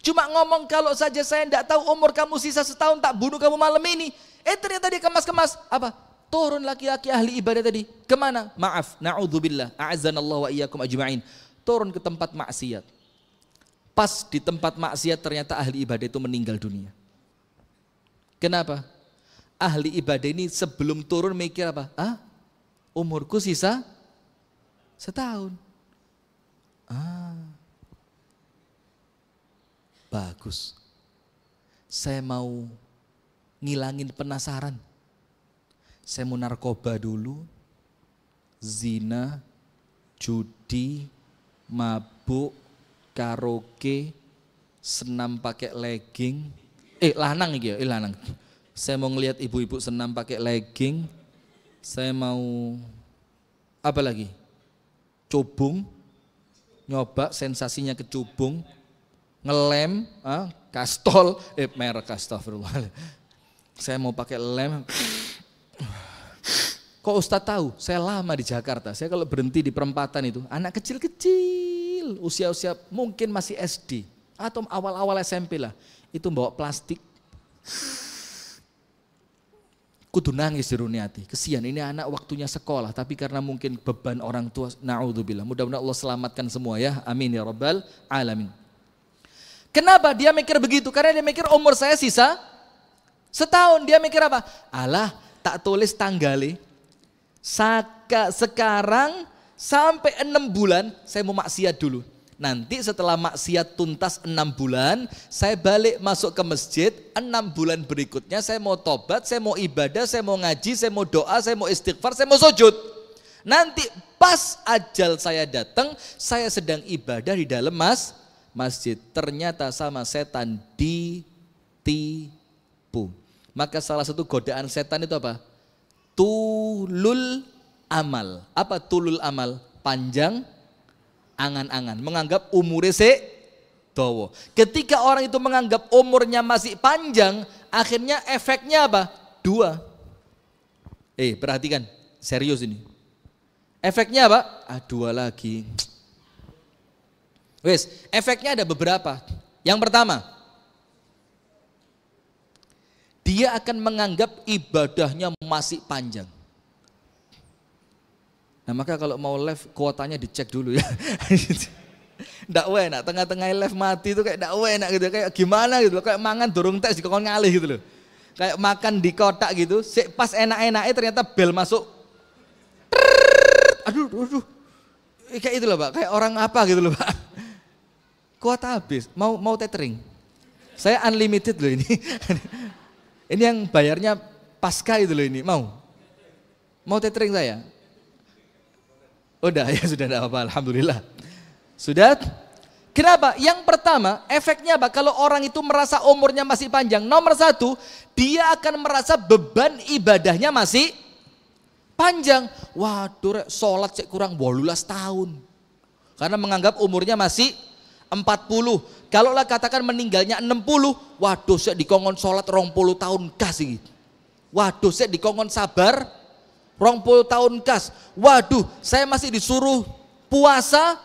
Cuma ngomong kalau saja saya tidak tahu umur kamu sisa setahun tak bunuh kamu malam ini. Eh ternyata dia kemas-kemas. Apa? Turun laki-laki ahli ibadah tadi. Kemana? Maaf. Na'udzubillah. A'azanallah wa iyyakum ajma'in. Turun ke tempat maksiat. Pas di tempat maksiat ternyata ahli ibadah itu meninggal dunia. Kenapa? Ahli ibadah ini sebelum turun mikir apa? Ah, umurku sisa setahun. Bagus. Saya mau ngilangin penasaran. Saya mau narkoba dulu, zina, judi, mabuk, karaoke, senam pakai legging. Eh lanang gitu, eh lanang. Saya mau ngelihat ibu-ibu senam pakai legging. Saya mau apa lagi? Cobung, nyoba sensasinya ke cubung ngelem, uh, kastol, eh merek kastol, Saya mau pakai lem. Kok Ustadz tahu? Saya lama di Jakarta. Saya kalau berhenti di perempatan itu, anak kecil-kecil, usia-usia mungkin masih SD atau awal-awal SMP lah, itu bawa plastik. Kudu nangis di Runiati, Kesian ini anak waktunya sekolah, tapi karena mungkin beban orang tua, naudzubillah. Mudah-mudahan Allah selamatkan semua ya. Amin ya rabbal alamin. Kenapa dia mikir begitu? Karena dia mikir umur saya sisa setahun. Dia mikir apa? Allah tak tulis tanggali. Saka sekarang sampai enam bulan saya mau maksiat dulu. Nanti setelah maksiat tuntas enam bulan, saya balik masuk ke masjid. Enam bulan berikutnya saya mau tobat, saya mau ibadah, saya mau ngaji, saya mau doa, saya mau istighfar, saya mau sujud. Nanti pas ajal saya datang, saya sedang ibadah di dalam mas masjid. Ternyata sama setan ditipu. Maka salah satu godaan setan itu apa? Tulul amal. Apa tulul amal? Panjang angan-angan. Menganggap umurnya se dowo. Ketika orang itu menganggap umurnya masih panjang, akhirnya efeknya apa? Dua. Eh, perhatikan, serius ini. Efeknya apa? Ah, dua lagi. Wes, efeknya ada beberapa. Yang pertama, dia akan menganggap ibadahnya masih panjang. Nah, maka kalau mau live kuotanya dicek dulu ya. Ndak enak, tengah-tengah live mati itu kayak ndak enak gitu, kayak gimana gitu kayak mangan dorong tes di kokon ngalih gitu loh. Kayak makan di kotak gitu, sik pas enak-enaknya ternyata bel masuk. Aduh, aduh. Kayak itu loh, Pak. Kayak orang apa gitu loh, Pak kuota habis, mau mau tethering. Saya unlimited loh ini. ini yang bayarnya pasca itu loh ini, mau? Mau tethering saya? Udah ya sudah tidak apa-apa, Alhamdulillah. Sudah? Kenapa? Yang pertama, efeknya apa? Kalau orang itu merasa umurnya masih panjang, nomor satu, dia akan merasa beban ibadahnya masih panjang. Waduh, sholat cek kurang 18 tahun. Karena menganggap umurnya masih 40. lah katakan meninggalnya 60, waduh saya dikongon sholat rong puluh tahun kas ini Waduh saya dikongon sabar rong puluh tahun kas. Waduh saya masih disuruh puasa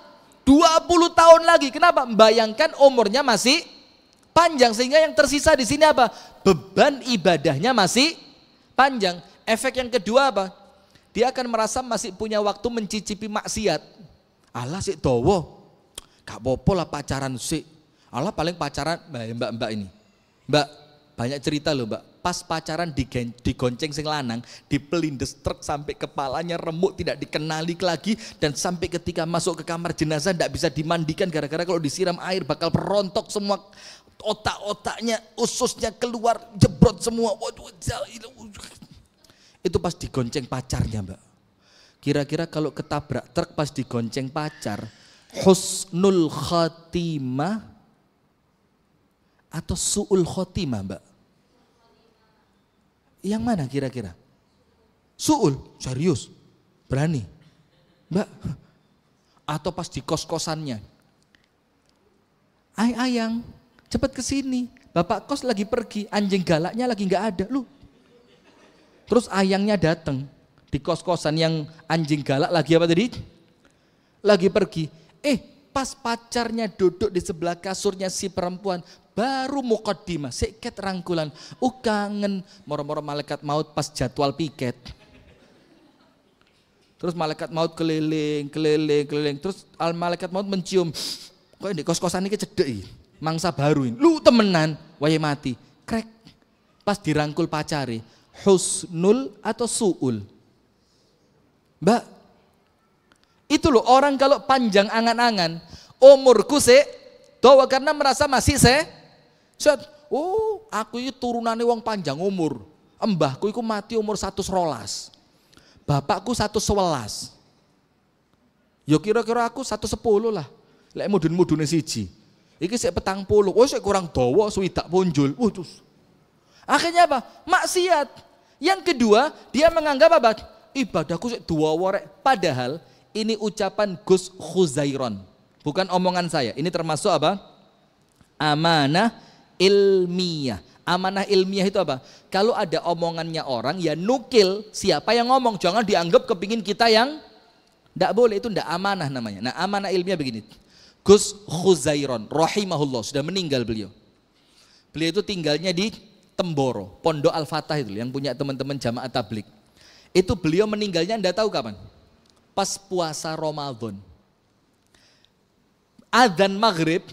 20 tahun lagi. Kenapa? Bayangkan umurnya masih panjang sehingga yang tersisa di sini apa? Beban ibadahnya masih panjang. Efek yang kedua apa? Dia akan merasa masih punya waktu mencicipi maksiat. Allah sih dowo Gak popo lah pacaran sih. Allah paling pacaran mbak-mbak ya, ini. Mbak, banyak cerita loh mbak. Pas pacaran digen, digonceng sing lanang, dipelindes truk sampai kepalanya remuk tidak dikenali lagi dan sampai ketika masuk ke kamar jenazah tidak bisa dimandikan gara-gara kalau disiram air bakal perontok semua otak-otaknya, ususnya keluar, jebrot semua. Itu pas digonceng pacarnya mbak. Kira-kira kalau ketabrak truk pas digonceng pacar, husnul khatimah atau su'ul khatimah, mbak? Yang mana kira-kira? Su'ul, serius, berani. Mbak, atau pas di kos-kosannya. Ay ayang, cepat ke sini. Bapak kos lagi pergi, anjing galaknya lagi nggak ada. Lu. Terus ayangnya datang di kos-kosan yang anjing galak lagi apa tadi? Lagi pergi Eh, pas pacarnya duduk di sebelah kasurnya si perempuan, baru mukaddimah, seket rangkulan. Uh moro-moro malaikat maut pas jadwal piket. Terus malaikat maut keliling, keliling, keliling. Terus al malaikat maut mencium. Kok ini kos-kosan ini cedek Mangsa baru ini. Lu temenan, waya mati. Krek. Pas dirangkul pacari. Husnul atau su'ul? Mbak, itu loh orang kalau panjang angan-angan, umurku sih, doa karena merasa masih se, set, oh aku itu turunannya wong panjang umur, embahku itu mati umur satu serolas, bapakku satu sewelas, yo ya kira-kira aku satu sepuluh lah, lek mudun mudunnya siji, iki saya petang puluh, oh saya kurang doa, suwidak ponjul, uh terus. Akhirnya apa? Maksiat. Yang kedua, dia menganggap apa? Ibadahku dua warek, Padahal ini ucapan Gus Khuzairon. Bukan omongan saya. Ini termasuk apa? Amanah ilmiah. Amanah ilmiah itu apa? Kalau ada omongannya orang ya nukil siapa yang ngomong. Jangan dianggap kepingin kita yang tidak boleh. Itu tidak amanah namanya. Nah amanah ilmiah begini. Gus Khuzairon rahimahullah. Sudah meninggal beliau. Beliau itu tinggalnya di Temboro. Pondok Al-Fatah itu yang punya teman-teman jamaah tablik. Itu beliau meninggalnya anda tahu kapan? pas puasa Ramadan. Adzan maghrib,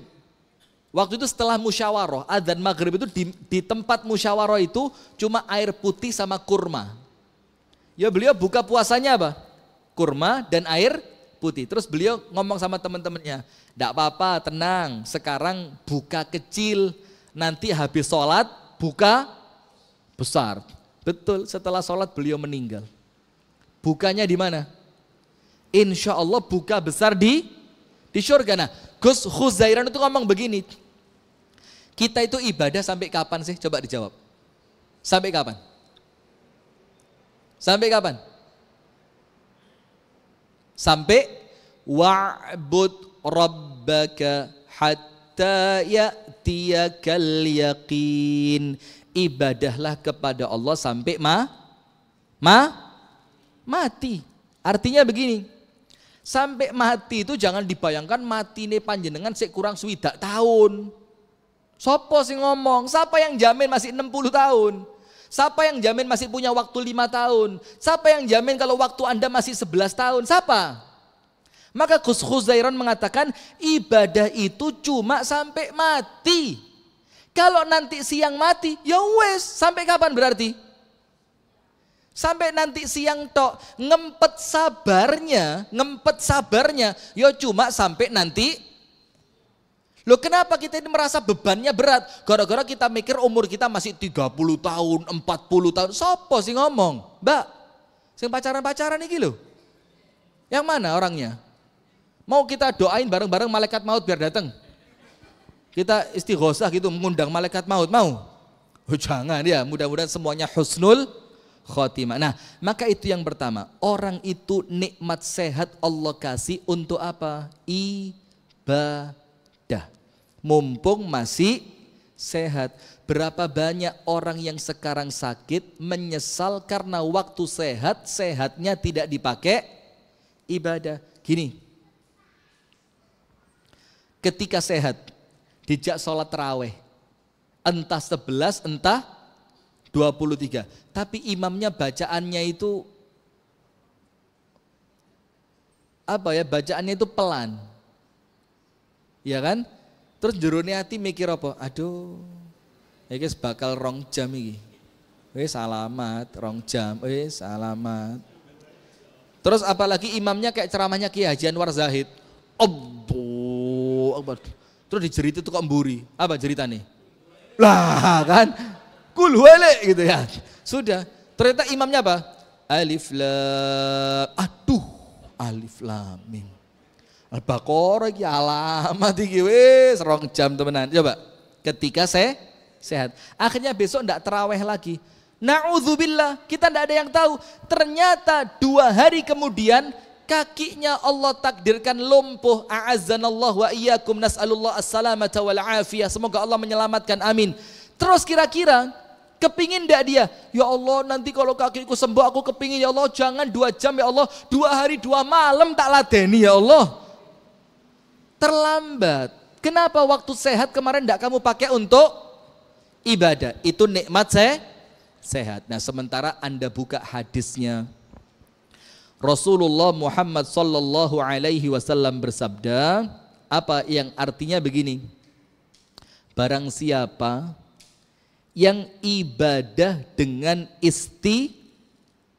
waktu itu setelah musyawarah, adzan maghrib itu di, di tempat musyawarah itu cuma air putih sama kurma. Ya beliau buka puasanya apa? Kurma dan air putih. Terus beliau ngomong sama teman-temannya, tidak apa-apa, tenang, sekarang buka kecil, nanti habis sholat buka besar. Betul, setelah sholat beliau meninggal. Bukanya di mana? insya Allah buka besar di di surga. Nah, Gus Khuzairan itu ngomong begini, kita itu ibadah sampai kapan sih? Coba dijawab. Sampai kapan? Sampai kapan? Sampai wa'bud rabbaka hatta ya'tiyakal yaqin. Ibadahlah kepada Allah sampai ma ma mati. Artinya begini, Sampai mati itu jangan dibayangkan mati matine panjenengan sik kurang swidak tahun. Sopo sih ngomong? Siapa yang jamin masih 60 tahun? Siapa yang jamin masih punya waktu lima tahun? Siapa yang jamin kalau waktu Anda masih 11 tahun? Siapa? Maka Gus Khuzairan mengatakan ibadah itu cuma sampai mati. Kalau nanti siang mati, ya wes sampai kapan berarti? Sampai nanti siang tok ngempet sabarnya, ngempet sabarnya, yo ya cuma sampai nanti Loh kenapa kita ini merasa bebannya berat? Gara-gara kita mikir umur kita masih 30 tahun, 40 tahun. Sopo sih ngomong? Mbak, sing pacaran-pacaran nih, loh. Yang mana orangnya? Mau kita doain bareng-bareng malaikat maut biar datang? Kita istighosah gitu mengundang malaikat maut, mau? Oh, jangan ya, mudah-mudahan semuanya husnul khotimah. Nah, maka itu yang pertama. Orang itu nikmat sehat Allah kasih untuk apa? Ibadah. Mumpung masih sehat. Berapa banyak orang yang sekarang sakit menyesal karena waktu sehat, sehatnya tidak dipakai ibadah. Gini, ketika sehat, dijak sholat raweh, Entah sebelas, entah 23. Tapi imamnya bacaannya itu apa ya bacaannya itu pelan. Ya kan? Terus jerone hati mikir apa? Aduh. Ya guys bakal rong jam iki. Wis eh, alamat rong jam, wis eh, alamat. Terus apalagi imamnya kayak ceramahnya Kiai Haji Anwar Zahid. Allahu Terus dijerit itu kok mburi. Apa ceritanya? Lah kan kul huwale gitu ya. Sudah. Ternyata imamnya apa? Alif lam. Aduh, alif lam mim. Al-Baqarah ya alamat iki wis rong jam temenan. Coba ketika saya sehat. Akhirnya besok ndak teraweh lagi. Na'udzubillah, kita ndak ada yang tahu. Ternyata dua hari kemudian kakinya Allah takdirkan lumpuh. A'azzanallahu wa iyyakum nas'alullah assalamata wal afiyah. Semoga Allah menyelamatkan. Amin. Terus kira-kira Kepingin tidak dia? Ya Allah nanti kalau kakiku sembuh aku kepingin ya Allah jangan dua jam ya Allah. Dua hari dua malam tak ladeni ya Allah. Terlambat. Kenapa waktu sehat kemarin tidak kamu pakai untuk ibadah? Itu nikmat saya sehat. Nah sementara anda buka hadisnya. Rasulullah Muhammad Sallallahu Alaihi Wasallam bersabda, apa yang artinya begini. Barang siapa yang ibadah dengan isti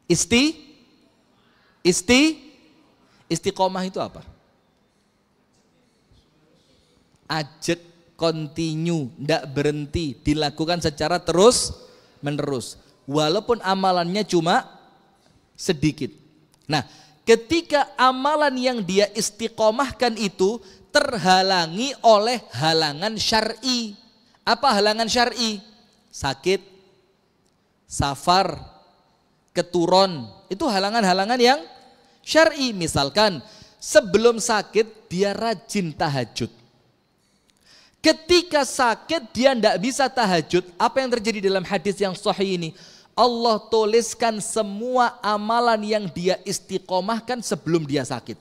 isti isti istiqomah itu apa? Ajek kontinu, tidak berhenti, dilakukan secara terus menerus. Walaupun amalannya cuma sedikit. Nah, ketika amalan yang dia istiqomahkan itu terhalangi oleh halangan syar'i. Apa halangan syar'i? sakit, safar, keturun. Itu halangan-halangan yang syar'i. Misalkan sebelum sakit dia rajin tahajud. Ketika sakit dia tidak bisa tahajud. Apa yang terjadi dalam hadis yang sahih ini? Allah tuliskan semua amalan yang dia istiqomahkan sebelum dia sakit.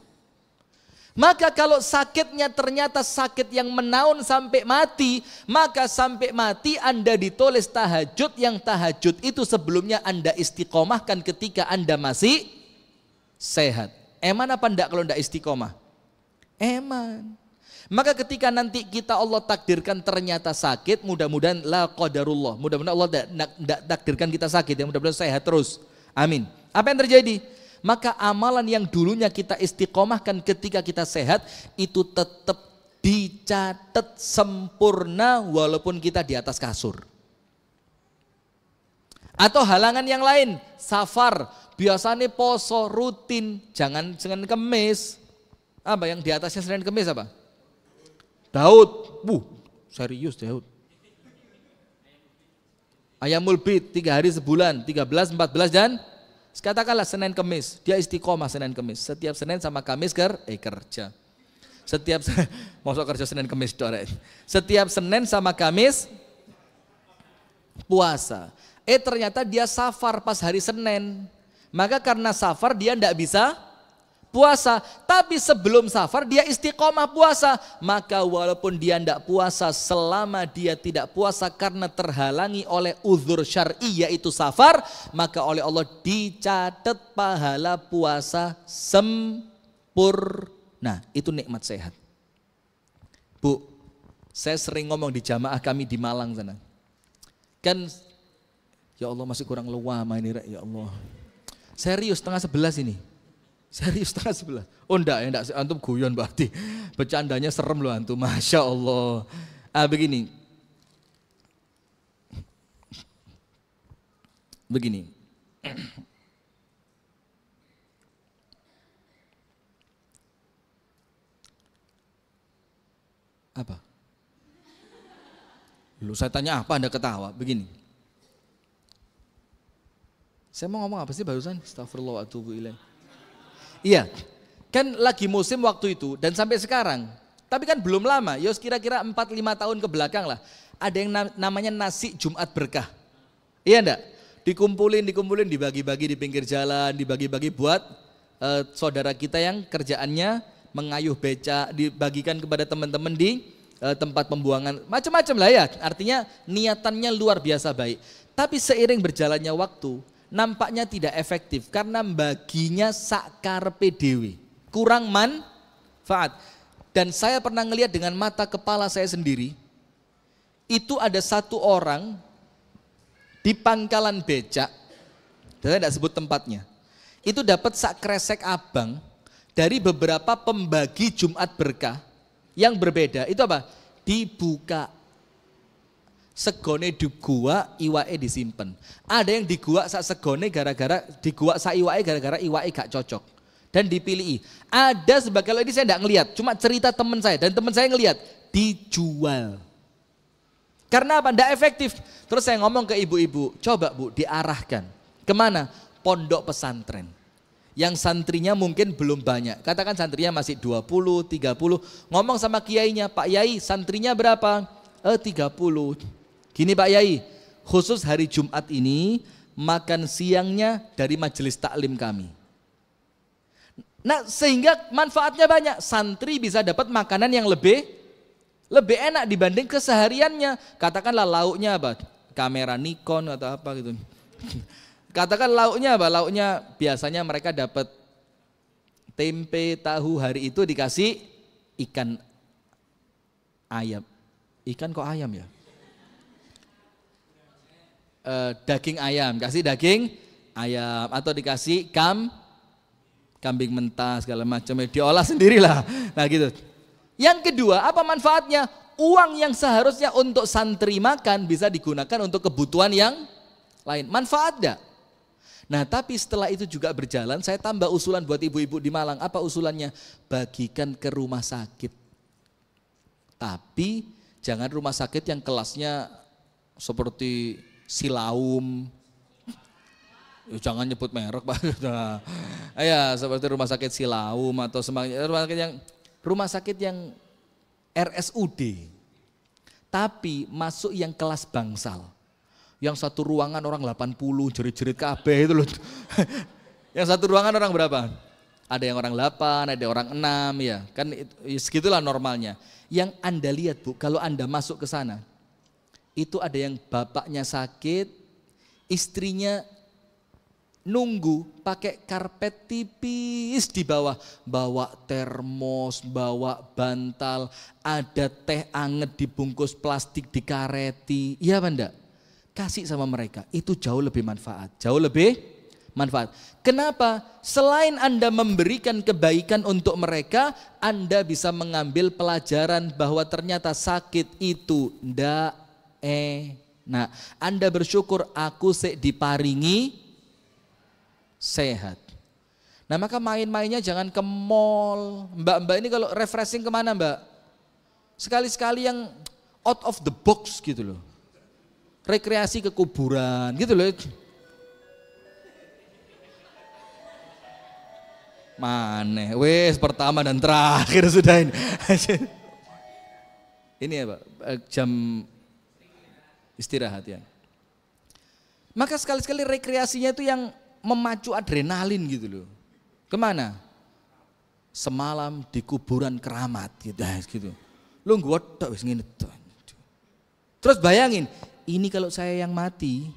Maka kalau sakitnya ternyata sakit yang menaun sampai mati, maka sampai mati Anda ditulis tahajud yang tahajud itu sebelumnya Anda istiqomahkan ketika Anda masih sehat. Eman apa enggak kalau enggak istiqomah? Eman. Maka ketika nanti kita Allah takdirkan ternyata sakit, mudah-mudahan la qadarullah. Mudah-mudahan Allah tidak takdirkan kita sakit ya, mudah-mudahan sehat terus. Amin. Apa yang terjadi? maka amalan yang dulunya kita istiqomahkan ketika kita sehat itu tetap dicatat sempurna walaupun kita di atas kasur. Atau halangan yang lain, safar, biasanya poso rutin, jangan dengan kemis. Apa yang di atasnya Senin kemis apa? Daud. Bu, serius Daud. Ayamul bid, tiga hari sebulan, tiga belas, empat belas dan Katakanlah Senin Kemis, dia istiqomah Senin Kemis. Setiap Senin sama Kamis ker, eh kerja. Setiap masuk kerja Senin Kemis dore. Setiap Senin sama Kamis puasa. Eh ternyata dia safar pas hari Senin. Maka karena safar dia tidak bisa puasa, tapi sebelum safar dia istiqomah puasa, maka walaupun dia tidak puasa selama dia tidak puasa karena terhalangi oleh uzur syar'i yaitu safar, maka oleh Allah dicatat pahala puasa sempurna. Nah, itu nikmat sehat. Bu, saya sering ngomong di jamaah kami di Malang sana. Kan ya Allah masih kurang lewa ini, ya Allah. Serius setengah sebelas ini Serius setengah sebelas. Oh enggak ya, enggak. Antum guyon berarti. Bercandanya serem loh antum. Masya Allah. Ah begini. Begini. Apa? Lu saya tanya apa Anda ketawa? Begini. Saya mau ngomong apa sih barusan? Astagfirullah wa atubu Iya. Kan lagi musim waktu itu dan sampai sekarang. Tapi kan belum lama, ya kira-kira 4-5 tahun ke belakang lah. Ada yang namanya nasi Jumat berkah. Iya enggak? Dikumpulin, dikumpulin, dibagi-bagi di pinggir jalan, dibagi-bagi buat uh, saudara kita yang kerjaannya mengayuh beca, dibagikan kepada teman-teman di uh, tempat pembuangan. Macam-macam lah ya, artinya niatannya luar biasa baik. Tapi seiring berjalannya waktu, nampaknya tidak efektif karena baginya sakar PDW kurang manfaat dan saya pernah melihat dengan mata kepala saya sendiri itu ada satu orang di pangkalan becak saya tidak sebut tempatnya itu dapat sak kresek abang dari beberapa pembagi Jumat berkah yang berbeda itu apa dibuka Segone digua, iwae disimpan. Ada yang digua saat segone gara-gara digua sak iwae gara-gara iwae gak cocok dan dipilih. Ada sebagian ini saya tidak ngelihat, cuma cerita teman saya dan teman saya ngelihat dijual. Karena apa? Tidak efektif. Terus saya ngomong ke ibu-ibu, coba bu diarahkan. Kemana? Pondok pesantren. Yang santrinya mungkin belum banyak. Katakan santrinya masih 20, 30. Ngomong sama kiainya, Pak Yai santrinya berapa? Eh 30. Gini Pak Yai, khusus hari Jumat ini makan siangnya dari majelis taklim kami. Nah, sehingga manfaatnya banyak. Santri bisa dapat makanan yang lebih lebih enak dibanding kesehariannya. Katakanlah lauknya apa? Kamera Nikon atau apa gitu. Katakan lauknya apa? Lauknya biasanya mereka dapat tempe, tahu hari itu dikasih ikan ayam. Ikan kok ayam ya? Eh, daging ayam, kasih daging ayam atau dikasih kam kambing mentah segala macam ya, diolah sendirilah. Nah gitu. Yang kedua, apa manfaatnya? Uang yang seharusnya untuk santri makan bisa digunakan untuk kebutuhan yang lain. Manfaat enggak? Nah, tapi setelah itu juga berjalan, saya tambah usulan buat ibu-ibu di Malang. Apa usulannya? Bagikan ke rumah sakit. Tapi jangan rumah sakit yang kelasnya seperti Silaum. Ya, jangan nyebut merek Pak. Iya, seperti rumah sakit Silaum atau eh, rumah sakit yang rumah sakit yang RSUD. Tapi masuk yang kelas bangsal. Yang satu ruangan orang 80 jerit-jerit kabeh itu loh. yang satu ruangan orang berapa? Ada yang orang 8, ada orang 6 ya. Kan ya segitulah normalnya. Yang Anda lihat Bu, kalau Anda masuk ke sana, itu ada yang bapaknya sakit, istrinya nunggu pakai karpet tipis di bawah, bawa termos, bawa bantal, ada teh anget dibungkus plastik dikareti. Iya apa Kasih sama mereka, itu jauh lebih manfaat, jauh lebih manfaat. Kenapa? Selain Anda memberikan kebaikan untuk mereka, Anda bisa mengambil pelajaran bahwa ternyata sakit itu ndak enak. Anda bersyukur aku sek diparingi sehat. Nah maka main-mainnya jangan ke mall. Mbak-mbak ini kalau refreshing kemana mbak? Sekali-sekali yang out of the box gitu loh. Rekreasi ke kuburan gitu loh. Mana? Wes pertama dan terakhir sudah ini. ini ya Pak, eh, jam istirahat ya. Maka sekali-sekali rekreasinya itu yang memacu adrenalin gitu loh. Kemana? Semalam di kuburan keramat gitu. gitu. Lu ngotok wis ngene gitu. Terus bayangin, ini kalau saya yang mati,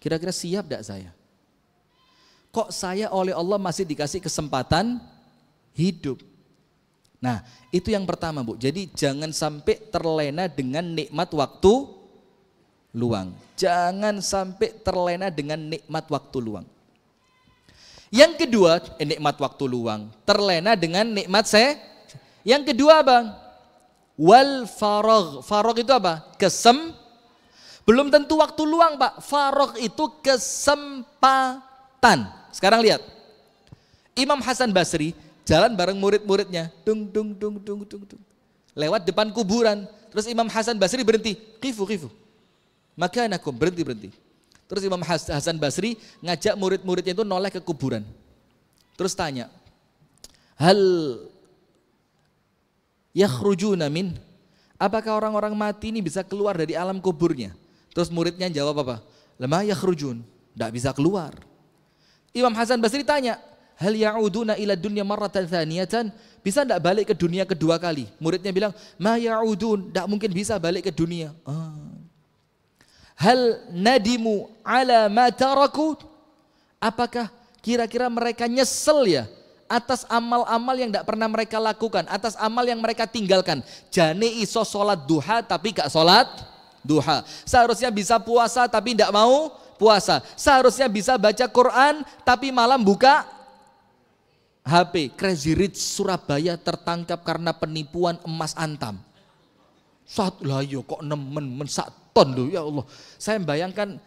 kira-kira siap tidak saya? Kok saya oleh Allah masih dikasih kesempatan hidup? Nah, itu yang pertama, Bu. Jadi jangan sampai terlena dengan nikmat waktu luang. Jangan sampai terlena dengan nikmat waktu luang. Yang kedua, eh, nikmat waktu luang. Terlena dengan nikmat saya. Yang kedua bang, wal farog. Farog itu apa? Kesem. Belum tentu waktu luang pak. Farog itu kesempatan. Sekarang lihat. Imam Hasan Basri jalan bareng murid-muridnya. Dung, dung, dung, dung, dung, dung. Lewat depan kuburan. Terus Imam Hasan Basri berhenti. Kifu, kifu. Maka anakku berhenti-berhenti. Terus Imam Hasan Basri ngajak murid-muridnya itu noleh ke kuburan. Terus tanya, hal yakhrujuna min? Apakah orang-orang mati ini bisa keluar dari alam kuburnya? Terus muridnya jawab apa? Lemah yakhrujun, tidak bisa keluar. Imam Hasan Basri tanya, hal ya'uduna ila dunya maratan thaniyatan? Bisa tidak balik ke dunia kedua kali? Muridnya bilang, ma ya'udun, tidak mungkin bisa balik ke dunia. Ah, Hal nadimu ala ma taraku? Apakah kira-kira mereka nyesel ya atas amal-amal yang tidak pernah mereka lakukan, atas amal yang mereka tinggalkan. Jani iso sholat duha tapi gak sholat duha. Seharusnya bisa puasa tapi tidak mau puasa. Seharusnya bisa baca Quran tapi malam buka HP. Crazy Rich Surabaya tertangkap karena penipuan emas antam. Satu lah kok nemen men ton lho ya Allah. Saya bayangkan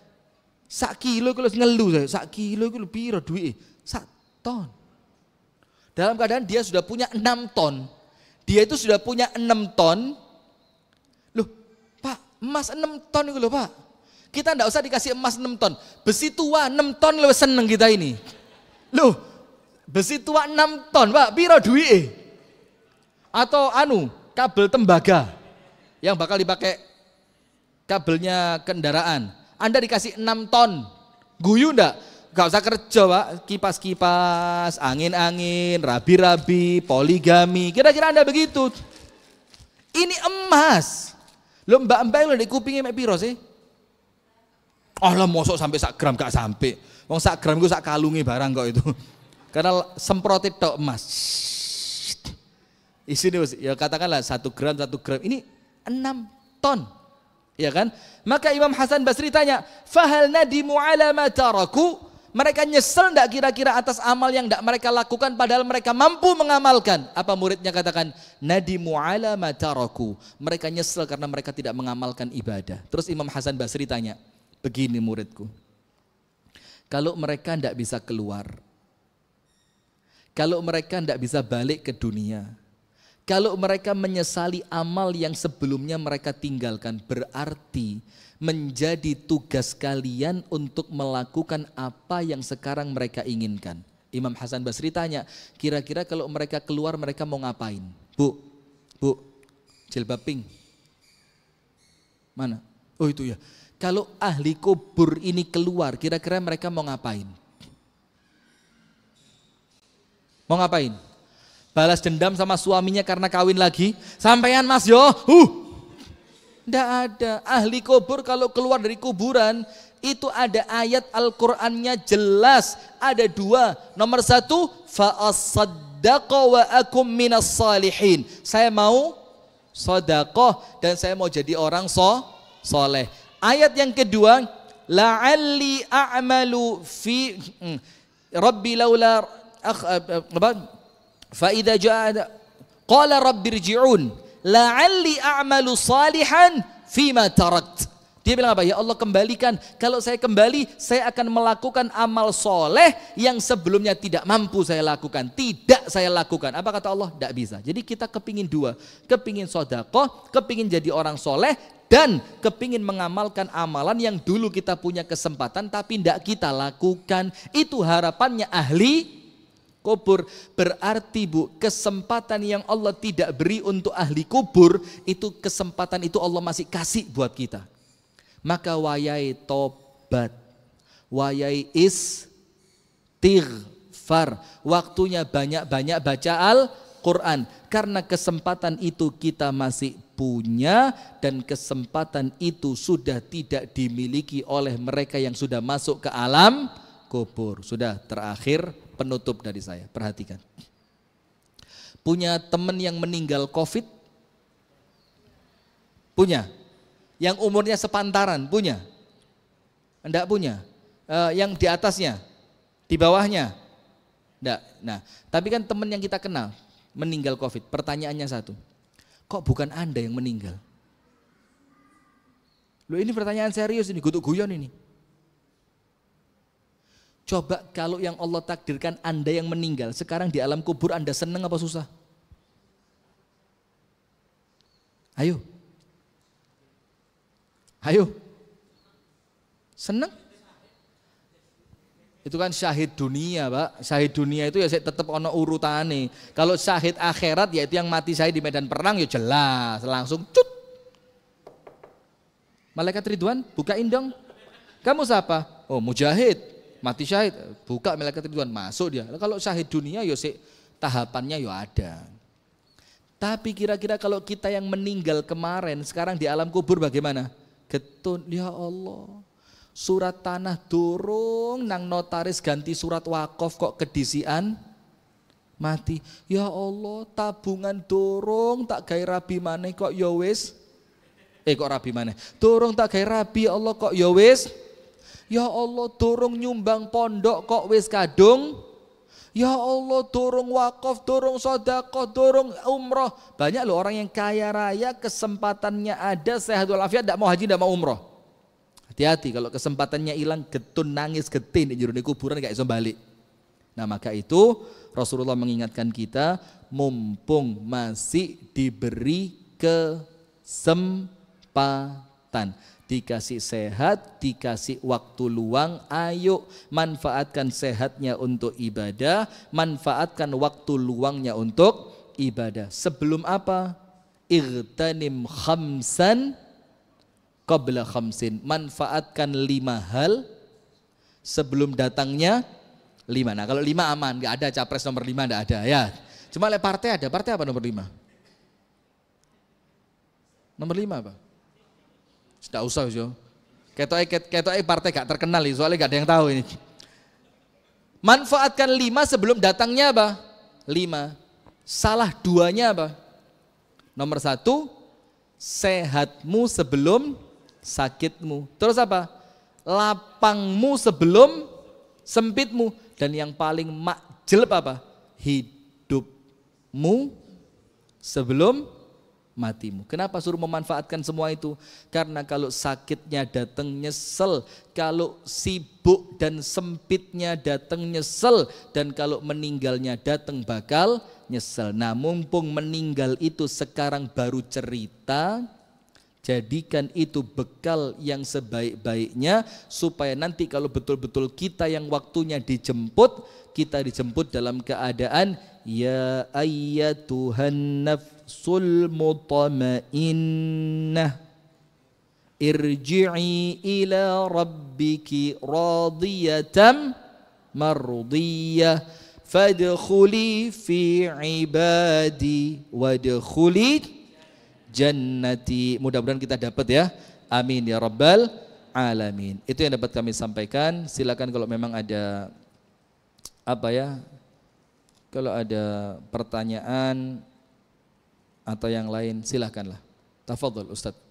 sak kilo kalau ngelu saya, sak kilo itu piro duit, sak ton. Dalam keadaan dia sudah punya enam ton. Dia itu sudah punya enam ton. Loh, Pak, emas enam ton itu loh Pak. Kita ndak usah dikasih emas enam ton. Besi tua enam ton lebih seneng kita ini. Loh, besi tua enam ton, Pak, piro duit? Atau anu, kabel tembaga yang bakal dipakai kabelnya kendaraan. Anda dikasih 6 ton. Guyu ndak? Gak usah kerja pak, kipas-kipas, angin-angin, rabi-rabi, poligami. Kira-kira Anda begitu. Ini emas. Lo mbak-mbak lo di kupingnya mek piro sih? Oh Allah mosok sampai sak gram gak sampai. Wong sak gram gue sak kalungi barang kok itu. Karena semprot itu emas. Isi ini, ya katakanlah satu gram satu gram ini enam ton. Ya kan? Maka Imam Hasan Basri tanya, "Fahal nadi ala ma Mereka nyesel enggak kira-kira atas amal yang enggak mereka lakukan padahal mereka mampu mengamalkan. Apa muridnya katakan? nadi ala ma Mereka nyesel karena mereka tidak mengamalkan ibadah. Terus Imam Hasan Basri tanya, "Begini muridku. Kalau mereka enggak bisa keluar, kalau mereka enggak bisa balik ke dunia, kalau mereka menyesali amal yang sebelumnya mereka tinggalkan, berarti menjadi tugas kalian untuk melakukan apa yang sekarang mereka inginkan. Imam Hasan Basri tanya, kira-kira kalau mereka keluar mereka mau ngapain? Bu, bu, jilbab pink. Mana? Oh itu ya. Kalau ahli kubur ini keluar, kira-kira mereka mau ngapain? Mau ngapain? balas dendam sama suaminya karena kawin lagi. Sampean Mas yo, uh, Tidak ada. Ahli kubur kalau keluar dari kuburan, itu ada ayat Al-Qur'annya jelas. Ada dua. Nomor satu, fa'asaddaqa wa akum minas salihin. Saya mau sodakoh dan saya mau jadi orang so, soleh. Ayat yang kedua, la'alli a'malu fi... Hmm, Rabbi laula eh, eh, Faida ja'ada qala rabbirji'un la'alli a'malu salihan fima tarakt. Dia bilang apa? Ya Allah kembalikan. Kalau saya kembali, saya akan melakukan amal soleh yang sebelumnya tidak mampu saya lakukan. Tidak saya lakukan. Apa kata Allah? Tidak bisa. Jadi kita kepingin dua. Kepingin sodakoh, kepingin jadi orang soleh, dan kepingin mengamalkan amalan yang dulu kita punya kesempatan tapi tidak kita lakukan. Itu harapannya ahli kubur berarti Bu kesempatan yang Allah tidak beri untuk ahli kubur itu kesempatan itu Allah masih kasih buat kita. Maka wayai tobat, wayai istighfar, waktunya banyak-banyak baca Al-Qur'an karena kesempatan itu kita masih punya dan kesempatan itu sudah tidak dimiliki oleh mereka yang sudah masuk ke alam kubur. Sudah terakhir penutup dari saya. Perhatikan. Punya teman yang meninggal COVID? Punya. Yang umurnya sepantaran? Punya. Enggak punya. E, yang di atasnya? Di bawahnya? Enggak. Nah, tapi kan teman yang kita kenal meninggal COVID. Pertanyaannya satu. Kok bukan Anda yang meninggal? Loh ini pertanyaan serius ini, gutuk guyon ini. Coba kalau yang Allah takdirkan Anda yang meninggal, sekarang di alam kubur Anda senang apa susah? Ayo. Ayo. Senang? Itu kan syahid dunia, Pak. Syahid dunia itu ya saya tetap ono urutane. Kalau syahid akhirat yaitu yang mati saya di medan perang ya jelas, langsung cut. Malaikat Ridwan, bukain dong. Kamu siapa? Oh, mujahid mati syahid buka malaikat ridwan masuk dia kalau syahid dunia yo ya, si, tahapannya yo ya ada tapi kira-kira kalau kita yang meninggal kemarin sekarang di alam kubur bagaimana getun ya Allah surat tanah durung nang notaris ganti surat wakaf kok kedisian mati ya Allah tabungan durung tak gay rabi mana kok yowes ya eh kok rabi mana durung tak gay rabi Allah kok yowes Ya Allah dorong nyumbang pondok kok wis kadung. Ya Allah dorong wakaf, dorong sodakoh, dorong umroh. Banyak loh orang yang kaya raya kesempatannya ada sehat walafiat tidak mau haji tidak mau umroh. Hati-hati kalau kesempatannya hilang getun nangis getin di juruni kuburan gak bisa balik. Nah maka itu Rasulullah mengingatkan kita mumpung masih diberi kesempatan. Dikasih sehat, dikasih waktu luang, ayo manfaatkan sehatnya untuk ibadah, manfaatkan waktu luangnya untuk ibadah. Sebelum apa? Irtanim khamsan qabla khamsin. Manfaatkan lima hal sebelum datangnya lima. Nah kalau lima aman, nggak ada capres nomor lima, nggak ada ya. Cuma le partai ada, partai apa nomor lima? Nomor lima apa? Tidak usah yo. Ketoknya ketoknya partai gak terkenal ini, soalnya gak ada yang tahu ini. Manfaatkan lima sebelum datangnya apa? Lima. Salah duanya apa? Nomor satu, sehatmu sebelum sakitmu. Terus apa? Lapangmu sebelum sempitmu. Dan yang paling makjelep apa? Hidupmu sebelum matimu. Kenapa suruh memanfaatkan semua itu? Karena kalau sakitnya datang nyesel, kalau sibuk dan sempitnya datang nyesel, dan kalau meninggalnya datang bakal nyesel. Nah mumpung meninggal itu sekarang baru cerita, Jadikan itu bekal yang sebaik-baiknya supaya nanti kalau betul-betul kita yang waktunya dijemput, kita dijemput dalam keadaan ya ayyatuhan nafsul mutmainnah irji'i ila rabbiki radiyatan mardiyah fadkhuli fi ibadi wadkhuli jannati. Mudah-mudahan kita dapat ya. Amin ya rabbal alamin. Itu yang dapat kami sampaikan. Silakan kalau memang ada apa ya? Kalau ada pertanyaan atau yang lain silahkanlah. Tafadhol Ustadz.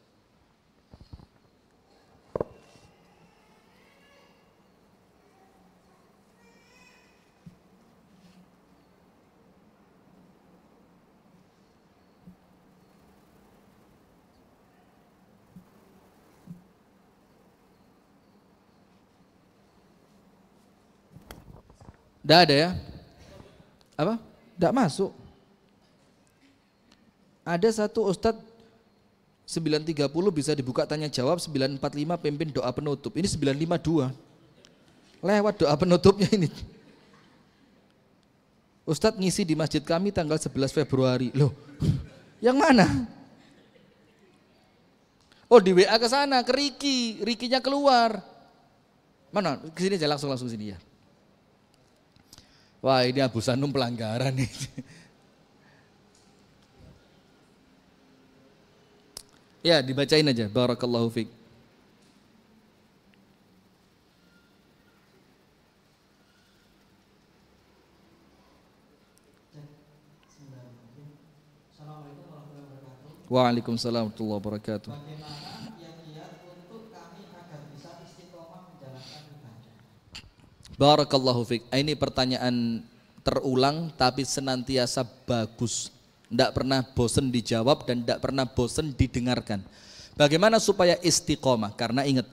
Tidak ada ya? Apa? Tidak masuk. Ada satu ustadz 9.30 bisa dibuka tanya jawab, 9.45 pimpin doa penutup. Ini 9.52. Lewat doa penutupnya ini. Ustadz ngisi di masjid kami tanggal 11 Februari. Loh, yang mana? Oh di WA ke sana, ke Riki. Rikinya keluar. Mana? Ke sini aja langsung langsung sini ya. Wah ini Abu Sanum pelanggaran nih. Ya dibacain aja. Barakallahu fiqh. Waalaikumsalam warahmatullahi wabarakatuh. Barakallahu fiq. Ah, ini pertanyaan terulang tapi senantiasa bagus. Tidak pernah bosen dijawab dan tidak pernah bosen didengarkan. Bagaimana supaya istiqomah? Karena ingat,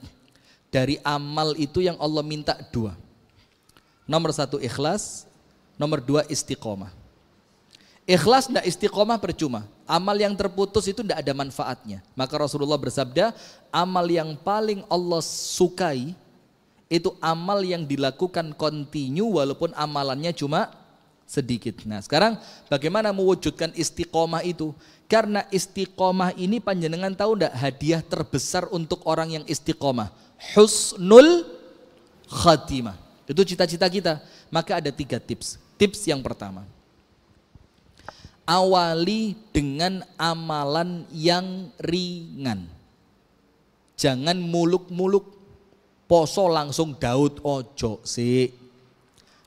dari amal itu yang Allah minta dua. Nomor satu ikhlas, nomor dua istiqomah. Ikhlas tidak istiqomah percuma. Amal yang terputus itu tidak ada manfaatnya. Maka Rasulullah bersabda, amal yang paling Allah sukai itu amal yang dilakukan kontinu walaupun amalannya cuma sedikit. Nah sekarang bagaimana mewujudkan istiqomah itu? Karena istiqomah ini panjenengan tahu ndak hadiah terbesar untuk orang yang istiqomah? Husnul khatimah. Itu cita-cita kita. Maka ada tiga tips. Tips yang pertama. Awali dengan amalan yang ringan. Jangan muluk-muluk poso langsung Daud ojo si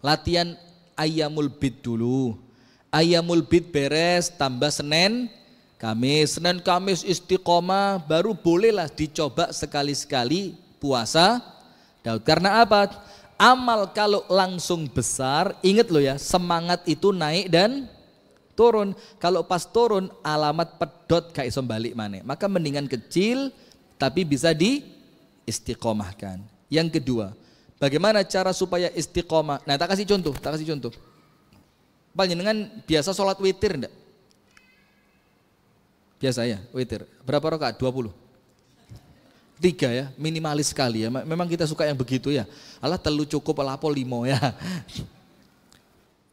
Latihan ayamul bid dulu. Ayamul bid beres tambah Senin, Kamis. Senin Kamis istiqomah baru bolehlah dicoba sekali-sekali puasa Daud. Karena apa? Amal kalau langsung besar, ingat lo ya, semangat itu naik dan turun. Kalau pas turun alamat pedot kayak iso balik mana. Maka mendingan kecil tapi bisa di istiqomahkan. Yang kedua, bagaimana cara supaya istiqomah? Nah, tak kasih contoh, tak kasih contoh. dengan biasa sholat witir enggak? Biasa ya, witir. Berapa rakaat? 20. Tiga ya, minimalis sekali ya. Memang kita suka yang begitu ya. Allah telu cukup lapo limo ya.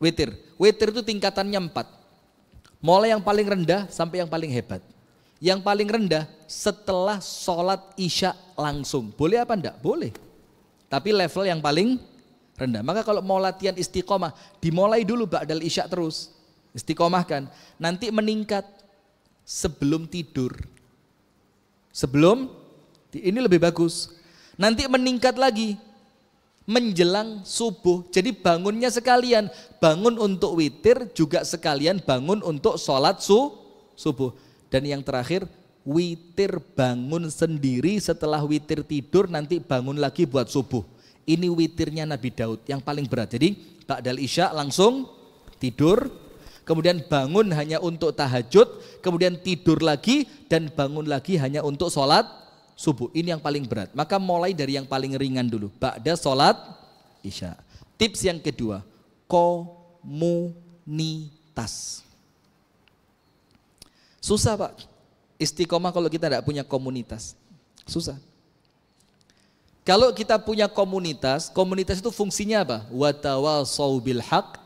Witir. Witir itu tingkatannya empat. Mulai yang paling rendah sampai yang paling hebat. Yang paling rendah setelah sholat isya langsung. Boleh apa enggak? Boleh. Tapi level yang paling rendah. Maka kalau mau latihan istiqomah, dimulai dulu ba'dal isya terus. Istiqomahkan. Nanti meningkat sebelum tidur. Sebelum ini lebih bagus. Nanti meningkat lagi menjelang subuh. Jadi bangunnya sekalian, bangun untuk witir juga sekalian bangun untuk sholat su, subuh. Dan yang terakhir witir bangun sendiri setelah witir tidur nanti bangun lagi buat subuh. Ini witirnya Nabi Daud yang paling berat. Jadi dal Isya langsung tidur, kemudian bangun hanya untuk tahajud, kemudian tidur lagi dan bangun lagi hanya untuk sholat subuh. Ini yang paling berat. Maka mulai dari yang paling ringan dulu. Ba'da sholat Isya. Tips yang kedua, komunitas. Susah pak, istiqomah kalau kita tidak punya komunitas. Susah. Kalau kita punya komunitas, komunitas itu fungsinya apa? Watawa bil haq,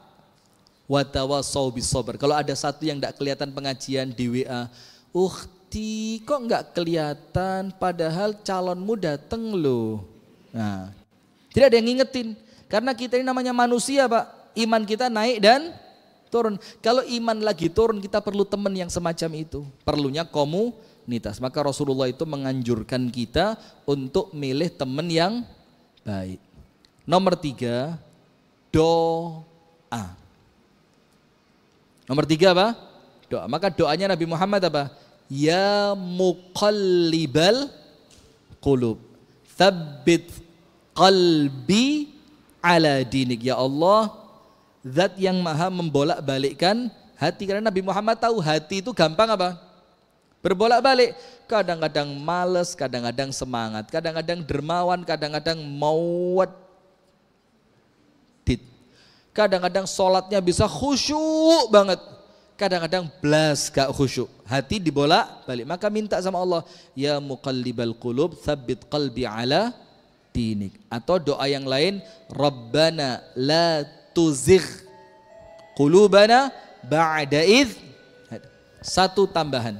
watawa bis sober. Kalau ada satu yang tidak kelihatan pengajian di WA, ukti uh, kok nggak kelihatan padahal calonmu dateng loh. Nah, tidak ada yang ngingetin. Karena kita ini namanya manusia pak, iman kita naik dan turun. Kalau iman lagi turun, kita perlu teman yang semacam itu. Perlunya komunitas. Maka Rasulullah itu menganjurkan kita untuk milih teman yang baik. Nomor tiga, doa. Nomor tiga apa? Doa. Maka doanya Nabi Muhammad apa? Ya muqallibal qulub. Thabbit qalbi ala dinik. Ya Allah, zat yang maha membolak-balikkan hati karena Nabi Muhammad tahu hati itu gampang apa? Berbolak-balik. Kadang-kadang males, kadang-kadang semangat, kadang-kadang dermawan, kadang-kadang mauat. Kadang-kadang sholatnya bisa khusyuk banget. Kadang-kadang blas gak khusyuk. Hati dibolak balik. Maka minta sama Allah. Ya muqallibal qulub thabbit qalbi ala dinik. Atau doa yang lain. Rabbana la tuzigh kulubana ba'da idh satu tambahan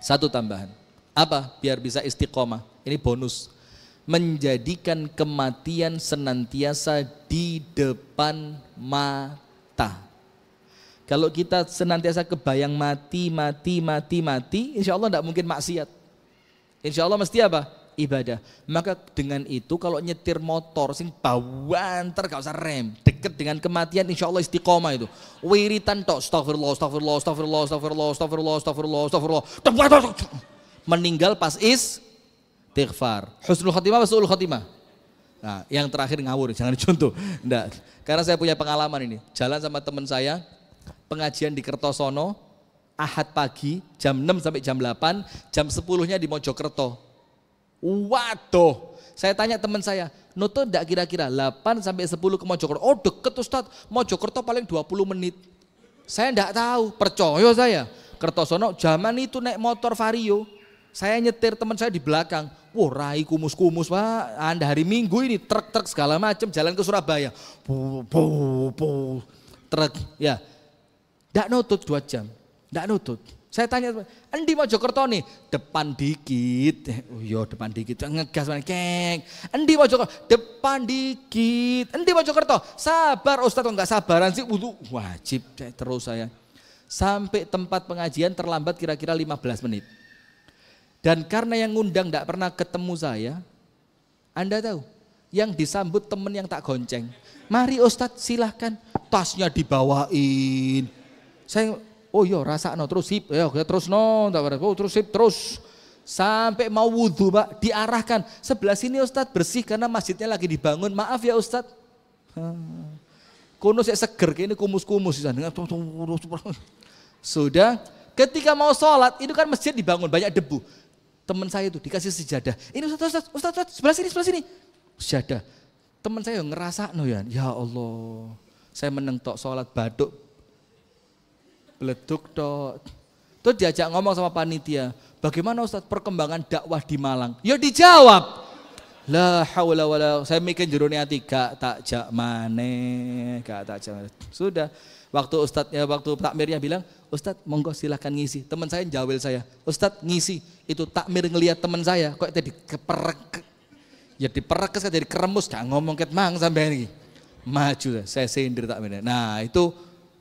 satu tambahan apa biar bisa istiqomah ini bonus menjadikan kematian senantiasa di depan mata. Kalau kita senantiasa kebayang mati, mati, mati, mati, insya Allah tidak mungkin maksiat. Insya Allah mesti apa? ibadah. Maka dengan itu kalau nyetir motor sing bawaan gak usah rem, deket dengan kematian insya Allah istiqomah itu. Wiritan tok, astagfirullah, astagfirullah, astagfirullah, astagfirullah, astagfirullah, astagfirullah, astagfirullah. Meninggal pas is tighfar Husnul khotimah, husnul khotimah. Nah, yang terakhir ngawur, jangan dicontoh. Enggak. Karena saya punya pengalaman ini. Jalan sama teman saya, pengajian di Kertosono, Ahad pagi, jam 6 sampai jam 8, jam 10-nya di Mojokerto. Waduh. Saya tanya teman saya, Noto ndak kira-kira 8 sampai 10 ke Mojokerto. Oh deket Ustadz, Mojokerto paling 20 menit. Saya ndak tahu, percaya saya. Kertosono zaman itu naik motor Vario. Saya nyetir teman saya di belakang. Wah rai kumus-kumus pak, anda hari minggu ini truk-truk segala macam jalan ke Surabaya. Pu, pu, pu. Truk, ya. Ndak nutut dua jam, ndak nutut. Saya tanya, endi Mojokerto nih? Depan dikit. Oh iya depan dikit. Ngegas banget, keng. Endi Mojokerto? Depan dikit. Endi Mojokerto? Sabar ustadz kok enggak sabaran sih? Wudu wajib saya terus saya. Sampai tempat pengajian terlambat kira-kira 15 menit. Dan karena yang ngundang enggak pernah ketemu saya, Anda tahu, yang disambut temen yang tak gonceng. Mari Ustadz silahkan tasnya dibawain. Saya Oh iya no terus sip, ya, ya terus no, oh terus sip terus sampai mau wudhu pak diarahkan sebelah sini ustad bersih karena masjidnya lagi dibangun maaf ya ustad, kuno saya seger kayak ini kumus-kumus sudah ketika mau sholat itu kan masjid dibangun banyak debu teman saya itu dikasih sejadah ini ustad Ustadz Ustadz, Ustadz sebelah sini sebelah sini sejadah teman saya ngerasa no ya ya Allah saya menentok sholat baduk beleduk tok. Terus diajak ngomong sama panitia, bagaimana Ustaz perkembangan dakwah di Malang? Ya dijawab. La haula wala saya mikir jerone ati gak tak jak mane, gak tak jak. Sudah. Waktu ustadznya waktu takmirnya bilang, "Ustadz, monggo silahkan ngisi." Teman saya jawil saya, "Ustadz, ngisi." Itu takmir ngelihat teman saya kok tadi keperek ya diperekes jadi keremus gak ngomong ket mang sampai ini. Maju saya tak takmirnya. Nah, itu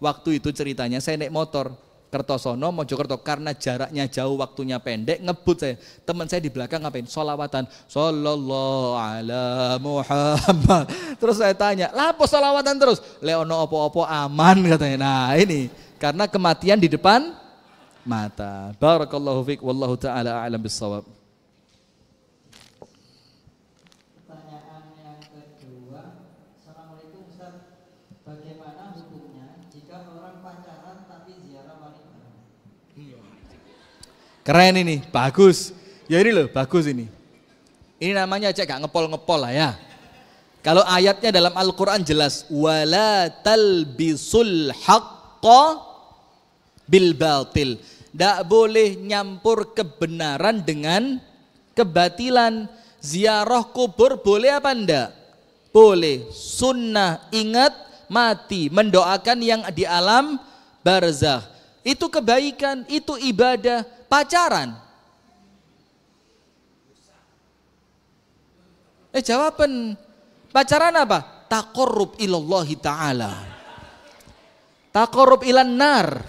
Waktu itu ceritanya saya naik motor Kertosono, Mojokerto karena jaraknya jauh waktunya pendek ngebut saya teman saya di belakang ngapain solawatan Sallallahu ala Muhammad terus saya tanya lapo solawatan terus Leono opo-opo aman katanya nah ini karena kematian di depan mata barakallahu fiqh, wallahu taala alam bisawab Keren ini, bagus. Ya ini loh, bagus ini. Ini namanya cek gak ngepol-ngepol lah ya. Kalau ayatnya dalam Al-Quran jelas. Wala talbisul haqqa bil batil. Tidak boleh nyampur kebenaran dengan kebatilan. Ziarah kubur boleh apa ndak Boleh. Sunnah ingat mati. Mendoakan yang di alam barzah itu kebaikan, itu ibadah, pacaran. Eh jawaban pacaran apa? Takorrub ilallah ta'ala. Takorrub ilan nar.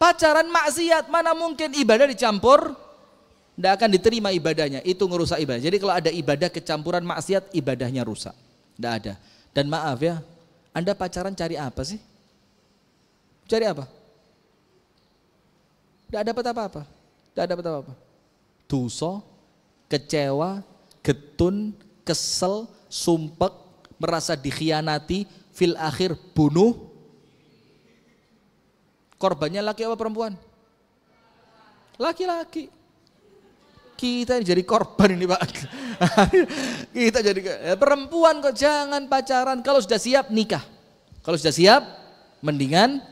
Pacaran maksiat, mana mungkin ibadah dicampur? Tidak akan diterima ibadahnya, itu ngerusak ibadah. Jadi kalau ada ibadah kecampuran maksiat, ibadahnya rusak. Tidak ada. Dan maaf ya, Anda pacaran cari apa sih? Cari apa? Tidak dapat apa-apa. Tidak dapat apa-apa. Duso, kecewa, getun, kesel, sumpek, merasa dikhianati, fil akhir bunuh. Korbannya laki apa perempuan? Laki-laki. Kita jadi korban ini Pak. kita jadi eh, perempuan kok jangan pacaran kalau sudah siap nikah. Kalau sudah siap mendingan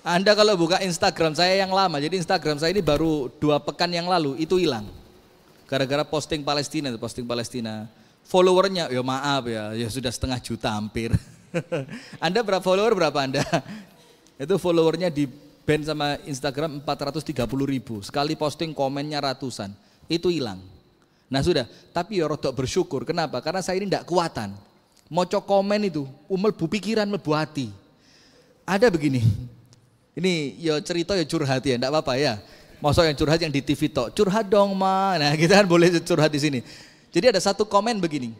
Anda kalau buka Instagram saya yang lama, jadi Instagram saya ini baru dua pekan yang lalu itu hilang. Gara-gara posting Palestina, posting Palestina. Followernya, ya maaf ya, ya sudah setengah juta hampir. anda berapa follower berapa Anda? itu followernya di band sama Instagram 430 ribu. Sekali posting komennya ratusan. Itu hilang. Nah sudah, tapi ya rodok bersyukur. Kenapa? Karena saya ini tidak kuatan. Mocok komen itu, umel bu pikiran, melbu hati. Ada begini, ini ya cerita ya curhat ya, enggak apa-apa ya. Masa yang curhat yang di TV tok, curhat dong ma. Nah kita kan boleh curhat di sini. Jadi ada satu komen begini,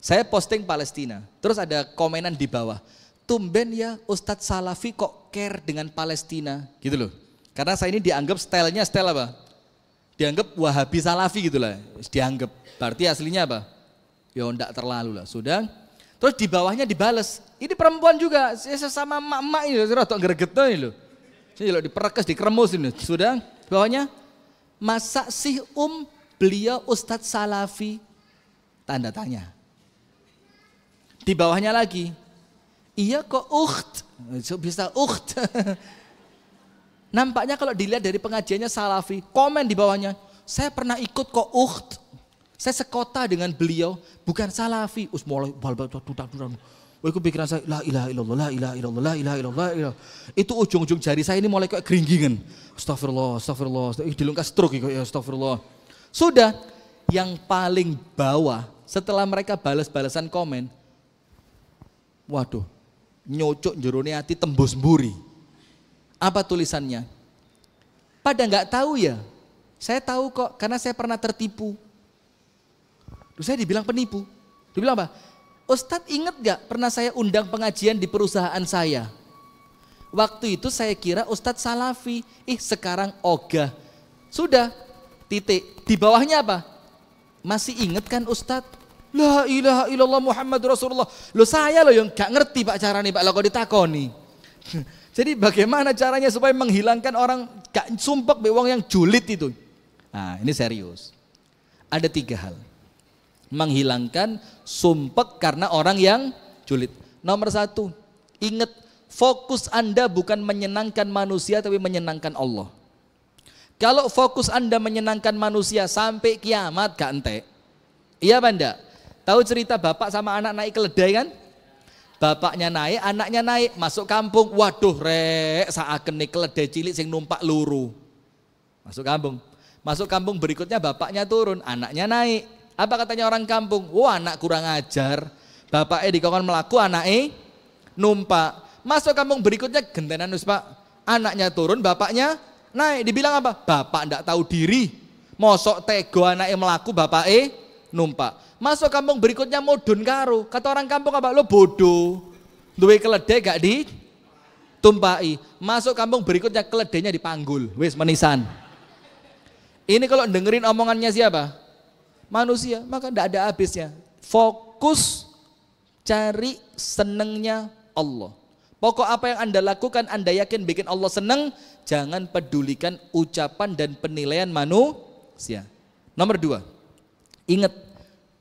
saya posting Palestina, terus ada komenan di bawah, tumben ya Ustadz Salafi kok care dengan Palestina gitu loh. Karena saya ini dianggap stylenya style apa? Dianggap Wahabi Salafi gitu lah, dianggap. Berarti aslinya apa? Ya ndak terlalu lah, sudah. Terus di bawahnya dibales, ini perempuan juga, ya sesama emak-emak ini loh, rotok ini loh. Sini kalau diperekes, dikeremus ini. Sudah, bawahnya. Masa sih um beliau Ustadz Salafi? Tanda tanya. Di bawahnya lagi. Iya kok ukht. Bisa ukht. Nampaknya kalau dilihat dari pengajiannya Salafi. Komen di bawahnya. Saya pernah ikut kok ukht. Saya sekota dengan beliau. Bukan Salafi. Us mulai aku oh, pikiran saya, la ilaha illallah, la ilaha illallah, la ilaha illallah, la ilaha. Itu ujung-ujung jari saya ini mulai kayak geringgingan. Astagfirullah, astagfirullah, astagfirullah. dilungkas stroke ya, astagfirullah. Sudah, yang paling bawah setelah mereka balas-balasan komen, waduh, nyocok jerone hati tembus buri. Apa tulisannya? Pada nggak tahu ya, saya tahu kok karena saya pernah tertipu. Terus saya dibilang penipu. Dibilang apa? Ustadz inget gak pernah saya undang pengajian di perusahaan saya? Waktu itu saya kira Ustadz Salafi, ih sekarang ogah. Sudah, titik. Di bawahnya apa? Masih inget kan Ustadz? La ilaha illallah Muhammad Rasulullah. Lo saya lo yang gak ngerti pak cara nih pak, lo kok ditakoni. Jadi bagaimana caranya supaya menghilangkan orang gak sumpek be yang julid itu? Nah ini serius. Ada tiga hal. Menghilangkan sumpek karena orang yang julid. Nomor satu, ingat fokus Anda bukan menyenangkan manusia tapi menyenangkan Allah. Kalau fokus Anda menyenangkan manusia sampai kiamat gak ente. Iya Banda? Tahu cerita bapak sama anak naik keledai kan? Bapaknya naik, anaknya naik, masuk kampung. Waduh rek, saat nih keledai cilik sing numpak luru. Masuk kampung. Masuk kampung berikutnya bapaknya turun, anaknya naik. Apa katanya orang kampung? Wah anak kurang ajar. bapak Bapaknya dikongkan melaku anak E numpak. Masuk kampung berikutnya gentenan pak. Anaknya turun, bapaknya naik. Dibilang apa? Bapak ndak tahu diri. Mosok tego anaknya melaku, bapak E numpak. Masuk kampung berikutnya modun karo. Kata orang kampung apa? Lo bodoh. Duwe keledai gak di tumpai. Masuk kampung berikutnya keledainya dipanggul. Wis menisan. Ini kalau dengerin omongannya siapa? manusia, maka tidak ada habisnya. Fokus cari senengnya Allah. Pokok apa yang Anda lakukan, Anda yakin bikin Allah senang, jangan pedulikan ucapan dan penilaian manusia. Nomor dua, ingat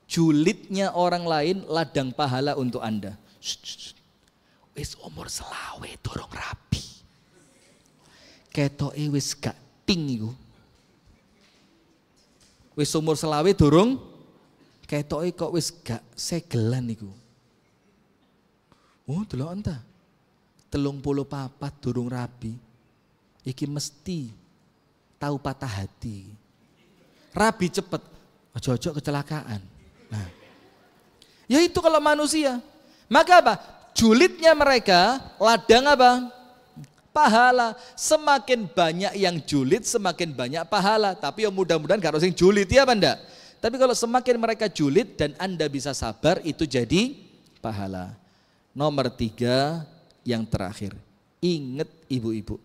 julidnya orang lain ladang pahala untuk Anda. Wis umur selawe dorong rapi. Ketoke wis gak ting iku wis umur selawe durung ketoke kok wis gak segelan iku. Oh, delok entah. Telung puluh papat durung rabi. Iki mesti tahu patah hati. Rabi cepet, ojo-ojo kecelakaan. Nah, ya itu kalau manusia. Maka apa? julitnya mereka, ladang apa? pahala. Semakin banyak yang julid, semakin banyak pahala. Tapi ya mudah-mudahan gak harus yang julid ya anda Tapi kalau semakin mereka julid dan Anda bisa sabar, itu jadi pahala. Nomor tiga yang terakhir. Ingat ibu-ibu.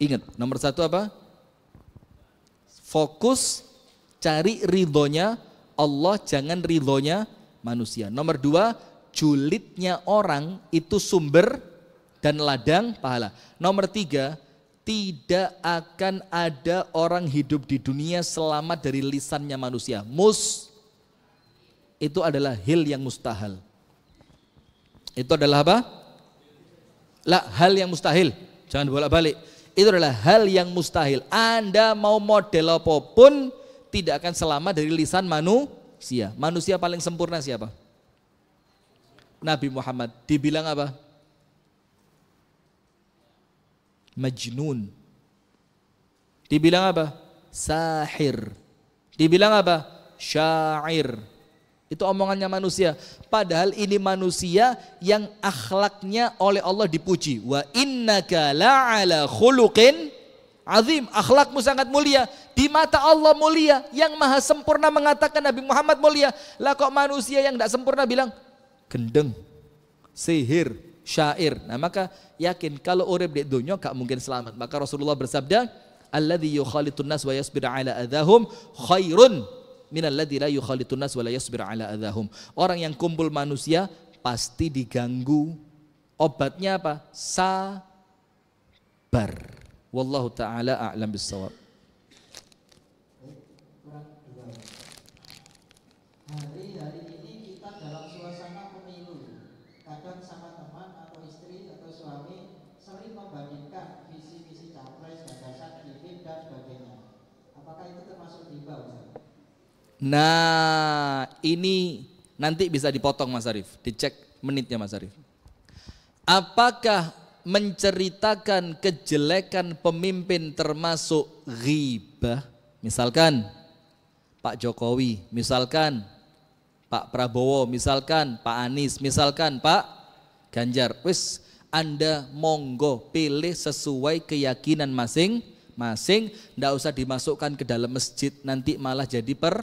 Ingat, nomor satu apa? Fokus cari ridhonya Allah, jangan ridhonya manusia. Nomor dua, julidnya orang itu sumber dan ladang pahala. Nomor tiga, tidak akan ada orang hidup di dunia selamat dari lisannya manusia. Mus itu adalah hil yang mustahil. Itu adalah apa? Lah, hal yang mustahil. Jangan bolak-balik. Itu adalah hal yang mustahil. Anda mau model apapun tidak akan selamat dari lisan manusia. Manusia paling sempurna siapa? Nabi Muhammad. Dibilang apa? majnun. Dibilang apa? Sahir. Dibilang apa? Syair. Itu omongannya manusia. Padahal ini manusia yang akhlaknya oleh Allah dipuji. Wa innaka la'ala khuluqin azim. Akhlakmu sangat mulia. Di mata Allah mulia. Yang maha sempurna mengatakan Nabi Muhammad mulia. Lah kok manusia yang tidak sempurna bilang gendeng, sihir, syair. Nah maka yakin kalau urip di dunia gak mungkin selamat. Maka Rasulullah bersabda, "Alladzi yukhalitun nas wa yasbir ala adahum khairun minal ladzi la yukhalitun nas wa la yasbir ala adahum." Orang yang kumpul manusia pasti diganggu. Obatnya apa? Sabar. Wallahu taala a'lam bissawab. Nah, ini nanti bisa dipotong Mas Arif, dicek menitnya Mas Arif. Apakah menceritakan kejelekan pemimpin termasuk ghibah? Misalkan Pak Jokowi, misalkan Pak Prabowo, misalkan Pak Anies, misalkan Pak Ganjar. Wis, Anda monggo pilih sesuai keyakinan masing-masing, ndak usah dimasukkan ke dalam masjid, nanti malah jadi per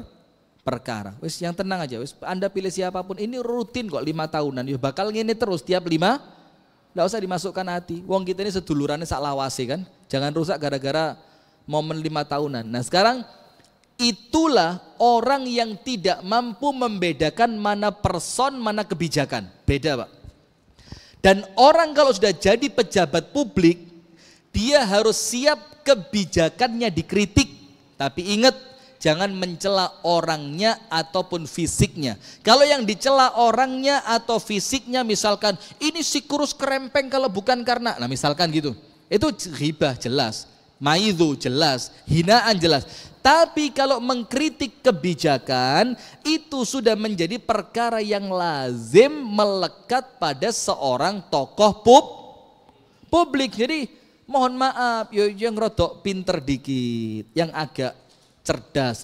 perkara. Wis yang tenang aja, wis Anda pilih siapapun ini rutin kok lima tahunan. Yo ya, bakal ngene terus tiap lima Tidak usah dimasukkan hati. Wong kita ini sedulurannya sak lawase kan. Jangan rusak gara-gara momen lima tahunan. Nah sekarang itulah orang yang tidak mampu membedakan mana person, mana kebijakan. Beda Pak. Dan orang kalau sudah jadi pejabat publik, dia harus siap kebijakannya dikritik. Tapi ingat jangan mencela orangnya ataupun fisiknya. Kalau yang dicela orangnya atau fisiknya misalkan ini si kurus kerempeng kalau bukan karena nah misalkan gitu. Itu ribah jelas, maizu jelas, hinaan jelas. Tapi kalau mengkritik kebijakan itu sudah menjadi perkara yang lazim melekat pada seorang tokoh pub publik. Jadi mohon maaf, yo yang rodok pinter dikit, yang agak cerdas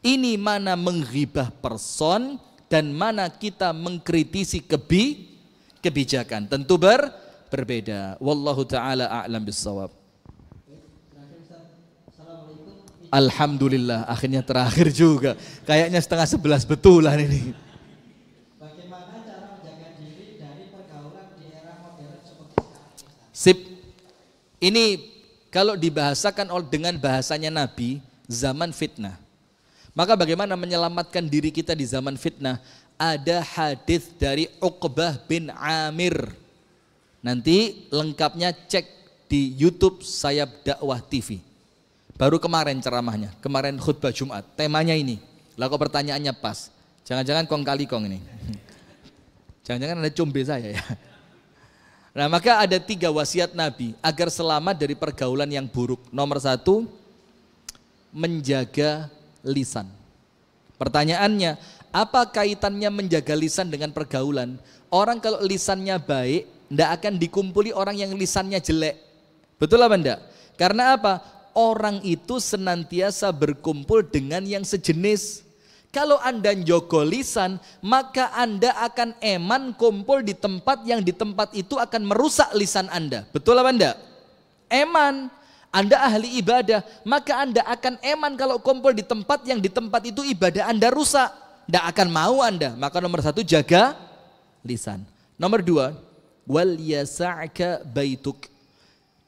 Ini mana menghibah person dan mana kita mengkritisi kebi kebijakan. Tentu ber berbeda. Wallahu taala a'lam bissawab. Alhamdulillah akhirnya terakhir juga. Kayaknya setengah sebelas betulan ini. Bagaimana Sip. Ini kalau dibahasakan dengan bahasanya Nabi, zaman fitnah. Maka bagaimana menyelamatkan diri kita di zaman fitnah? Ada hadis dari Uqbah bin Amir. Nanti lengkapnya cek di YouTube Sayap Dakwah TV. Baru kemarin ceramahnya, kemarin khutbah Jumat. Temanya ini. Lah kok pertanyaannya pas. Jangan-jangan kong kali kong ini. Jangan-jangan ada cumbe saya ya. Nah maka ada tiga wasiat Nabi agar selamat dari pergaulan yang buruk. Nomor satu, menjaga lisan. Pertanyaannya, apa kaitannya menjaga lisan dengan pergaulan? Orang kalau lisannya baik, tidak akan dikumpuli orang yang lisannya jelek. Betul apa enggak? Karena apa? Orang itu senantiasa berkumpul dengan yang sejenis. Kalau Anda jogo lisan, maka Anda akan eman kumpul di tempat yang di tempat itu akan merusak lisan Anda. Betul apa enggak? Eman, anda ahli ibadah, maka Anda akan eman kalau kumpul di tempat yang di tempat itu ibadah Anda rusak. Tidak akan mau Anda. Maka nomor satu jaga lisan. Nomor dua, wal yasa'ka baituk.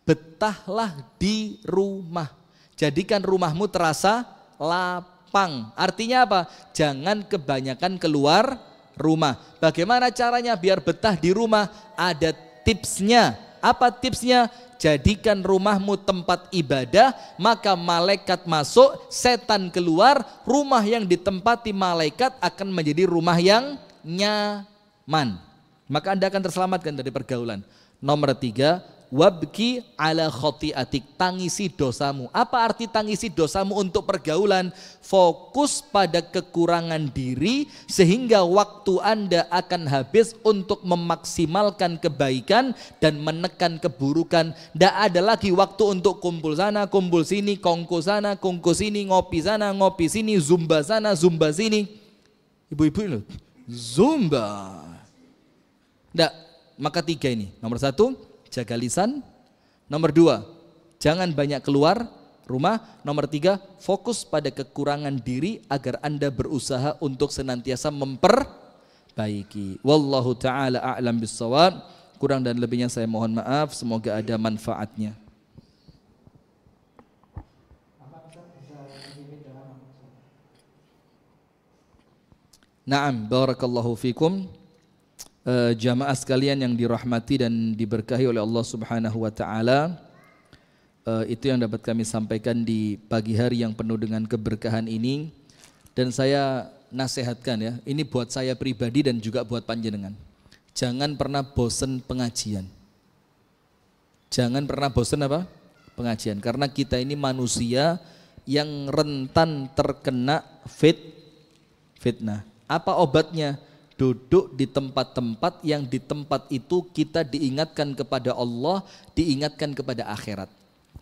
Betahlah di rumah. Jadikan rumahmu terasa lapang. Artinya apa? Jangan kebanyakan keluar rumah. Bagaimana caranya biar betah di rumah? Ada tipsnya. Apa tipsnya? jadikan rumahmu tempat ibadah, maka malaikat masuk, setan keluar, rumah yang ditempati malaikat akan menjadi rumah yang nyaman. Maka Anda akan terselamatkan dari pergaulan. Nomor tiga, wabki ala khotiatik, tangisi dosamu. Apa arti tangisi dosamu untuk pergaulan? Fokus pada kekurangan diri sehingga waktu Anda akan habis untuk memaksimalkan kebaikan dan menekan keburukan. Tidak ada lagi waktu untuk kumpul sana, kumpul sini, kongko sana, kongko sini, ngopi sana, ngopi sini, zumba sana, zumba sini. Ibu-ibu zumba. Tidak, maka tiga ini. Nomor satu, jaga lisan. Nomor dua, jangan banyak keluar rumah. Nomor tiga, fokus pada kekurangan diri agar Anda berusaha untuk senantiasa memperbaiki. Wallahu ta'ala a'lam bisawab. Kurang dan lebihnya saya mohon maaf, semoga ada manfaatnya. Naam, barakallahu fikum. Eh, jamaah sekalian yang dirahmati dan diberkahi oleh Allah Subhanahu wa taala. Eh, itu yang dapat kami sampaikan di pagi hari yang penuh dengan keberkahan ini dan saya nasihatkan ya, ini buat saya pribadi dan juga buat panjenengan. Jangan pernah bosen pengajian. Jangan pernah bosen apa? Pengajian. Karena kita ini manusia yang rentan terkena fit fitnah. Apa obatnya? duduk di tempat-tempat yang di tempat itu kita diingatkan kepada Allah, diingatkan kepada akhirat.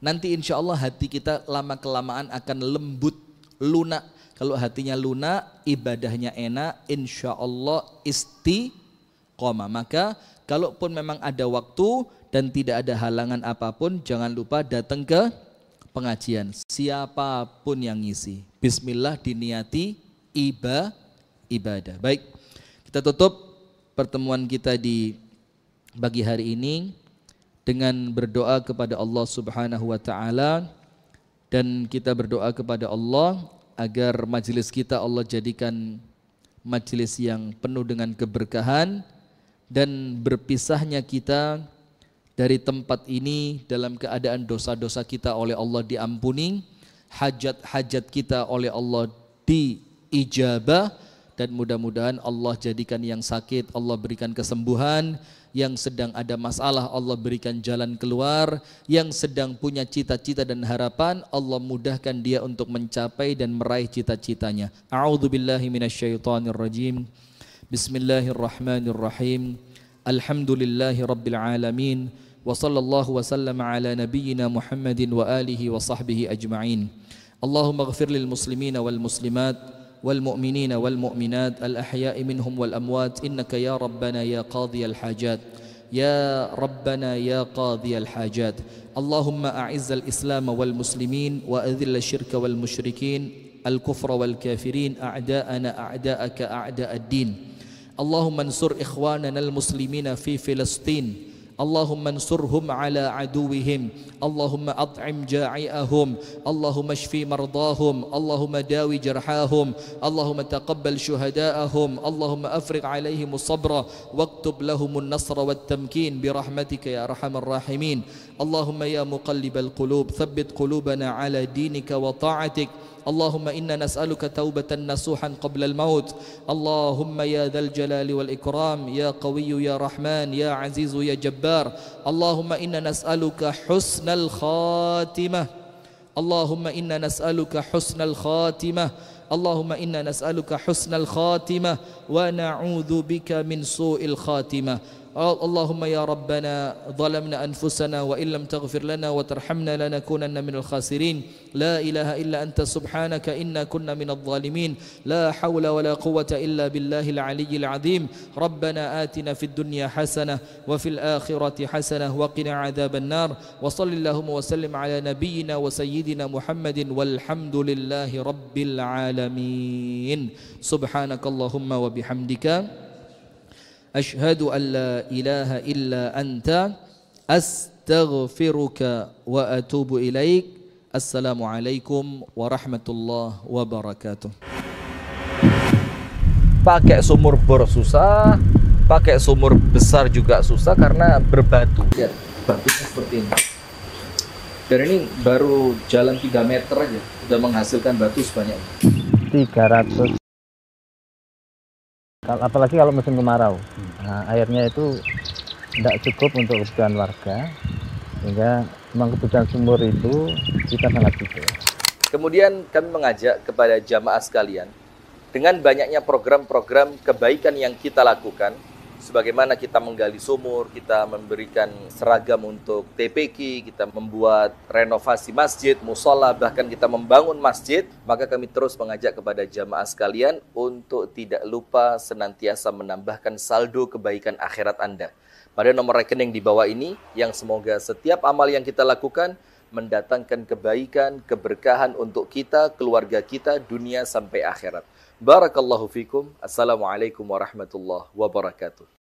Nanti insya Allah hati kita lama-kelamaan akan lembut, lunak. Kalau hatinya lunak, ibadahnya enak, insya Allah istiqomah. Maka kalaupun memang ada waktu dan tidak ada halangan apapun, jangan lupa datang ke pengajian. Siapapun yang ngisi. Bismillah diniati iba, ibadah. Baik. Kita tutup pertemuan kita di bagi hari ini dengan berdoa kepada Allah Subhanahu wa taala dan kita berdoa kepada Allah agar majelis kita Allah jadikan majelis yang penuh dengan keberkahan dan berpisahnya kita dari tempat ini dalam keadaan dosa-dosa kita oleh Allah diampuni, hajat-hajat kita oleh Allah diijabah dan mudah-mudahan Allah jadikan yang sakit Allah berikan kesembuhan yang sedang ada masalah Allah berikan jalan keluar yang sedang punya cita-cita dan harapan Allah mudahkan dia untuk mencapai dan meraih cita-citanya a'udzubillahi minasyaitonirrajim bismillahirrahmanirrahim alhamdulillahi rabbil alamin wa sallallahu wa sallama ala nabiyyina Muhammadin wa alihi wa sahbihi ajma'in Allahumma ighfir lil muslimina wal muslimat والمؤمنين والمؤمنات الأحياء منهم والأموات إنك يا ربنا يا قاضي الحاجات يا ربنا يا قاضي الحاجات اللهم أعز الإسلام والمسلمين وأذل الشرك والمشركين الكفر والكافرين أعداءنا أعداءك أعداء الدين اللهم انصر إخواننا المسلمين في فلسطين اللهم انصرهم على عدوهم اللهم أطعم جاعئهم اللهم اشف مرضاهم اللهم داوي جرحاهم اللهم تقبل شهداءهم اللهم أفرغ عليهم الصبر واكتب لهم النصر والتمكين برحمتك يا أرحم الراحمين اللهم يا مقلب القلوب ثبت قلوبنا على دينك وطاعتك اللهم إنا نسألك توبة نصوحا قبل الموت اللهم يا ذا الجلال والإكرام يا قوي يا رحمن يا عزيز يا جبار اللهم إنا نسألك حسن الخاتمة اللهم إنا نسألك حسن الخاتمة اللهم إنا نسألك حسن الخاتمة ونعوذ بك من سوء الخاتمة اللهم يا ربنا ظلمنا أنفسنا وإن لم تغفر لنا وترحمنا لنكونن من الخاسرين لا إله إلا أنت سبحانك إنا كنا من الظالمين لا حول ولا قوة إلا بالله العلي العظيم ربنا آتنا في الدنيا حسنة وفي الآخرة حسنة وقنا عذاب النار وصل اللهم وسلم على نبينا وسيدنا محمد والحمد لله رب العالمين سبحانك اللهم وبحمدك Ashhadu an la ilaha illa anta astaghfiruka wa atubu ilaik. Assalamualaikum warahmatullahi wabarakatuh. Pakai sumur bor susah, pakai sumur besar juga susah karena berbatu. Ya, batunya seperti ini. Dan ini baru jalan 3 meter aja, udah menghasilkan batu sebanyak 300 apalagi kalau musim kemarau hmm. nah, airnya itu tidak cukup untuk kebutuhan warga sehingga memang kebutuhan sumur itu kita sangat butuh kemudian kami mengajak kepada jamaah sekalian dengan banyaknya program-program kebaikan yang kita lakukan sebagaimana kita menggali sumur, kita memberikan seragam untuk TPK, kita membuat renovasi masjid, musola, bahkan kita membangun masjid, maka kami terus mengajak kepada jamaah sekalian untuk tidak lupa senantiasa menambahkan saldo kebaikan akhirat Anda. Pada nomor rekening di bawah ini, yang semoga setiap amal yang kita lakukan mendatangkan kebaikan, keberkahan untuk kita, keluarga kita, dunia sampai akhirat. بارك الله فيكم السلام عليكم ورحمة الله وبركاته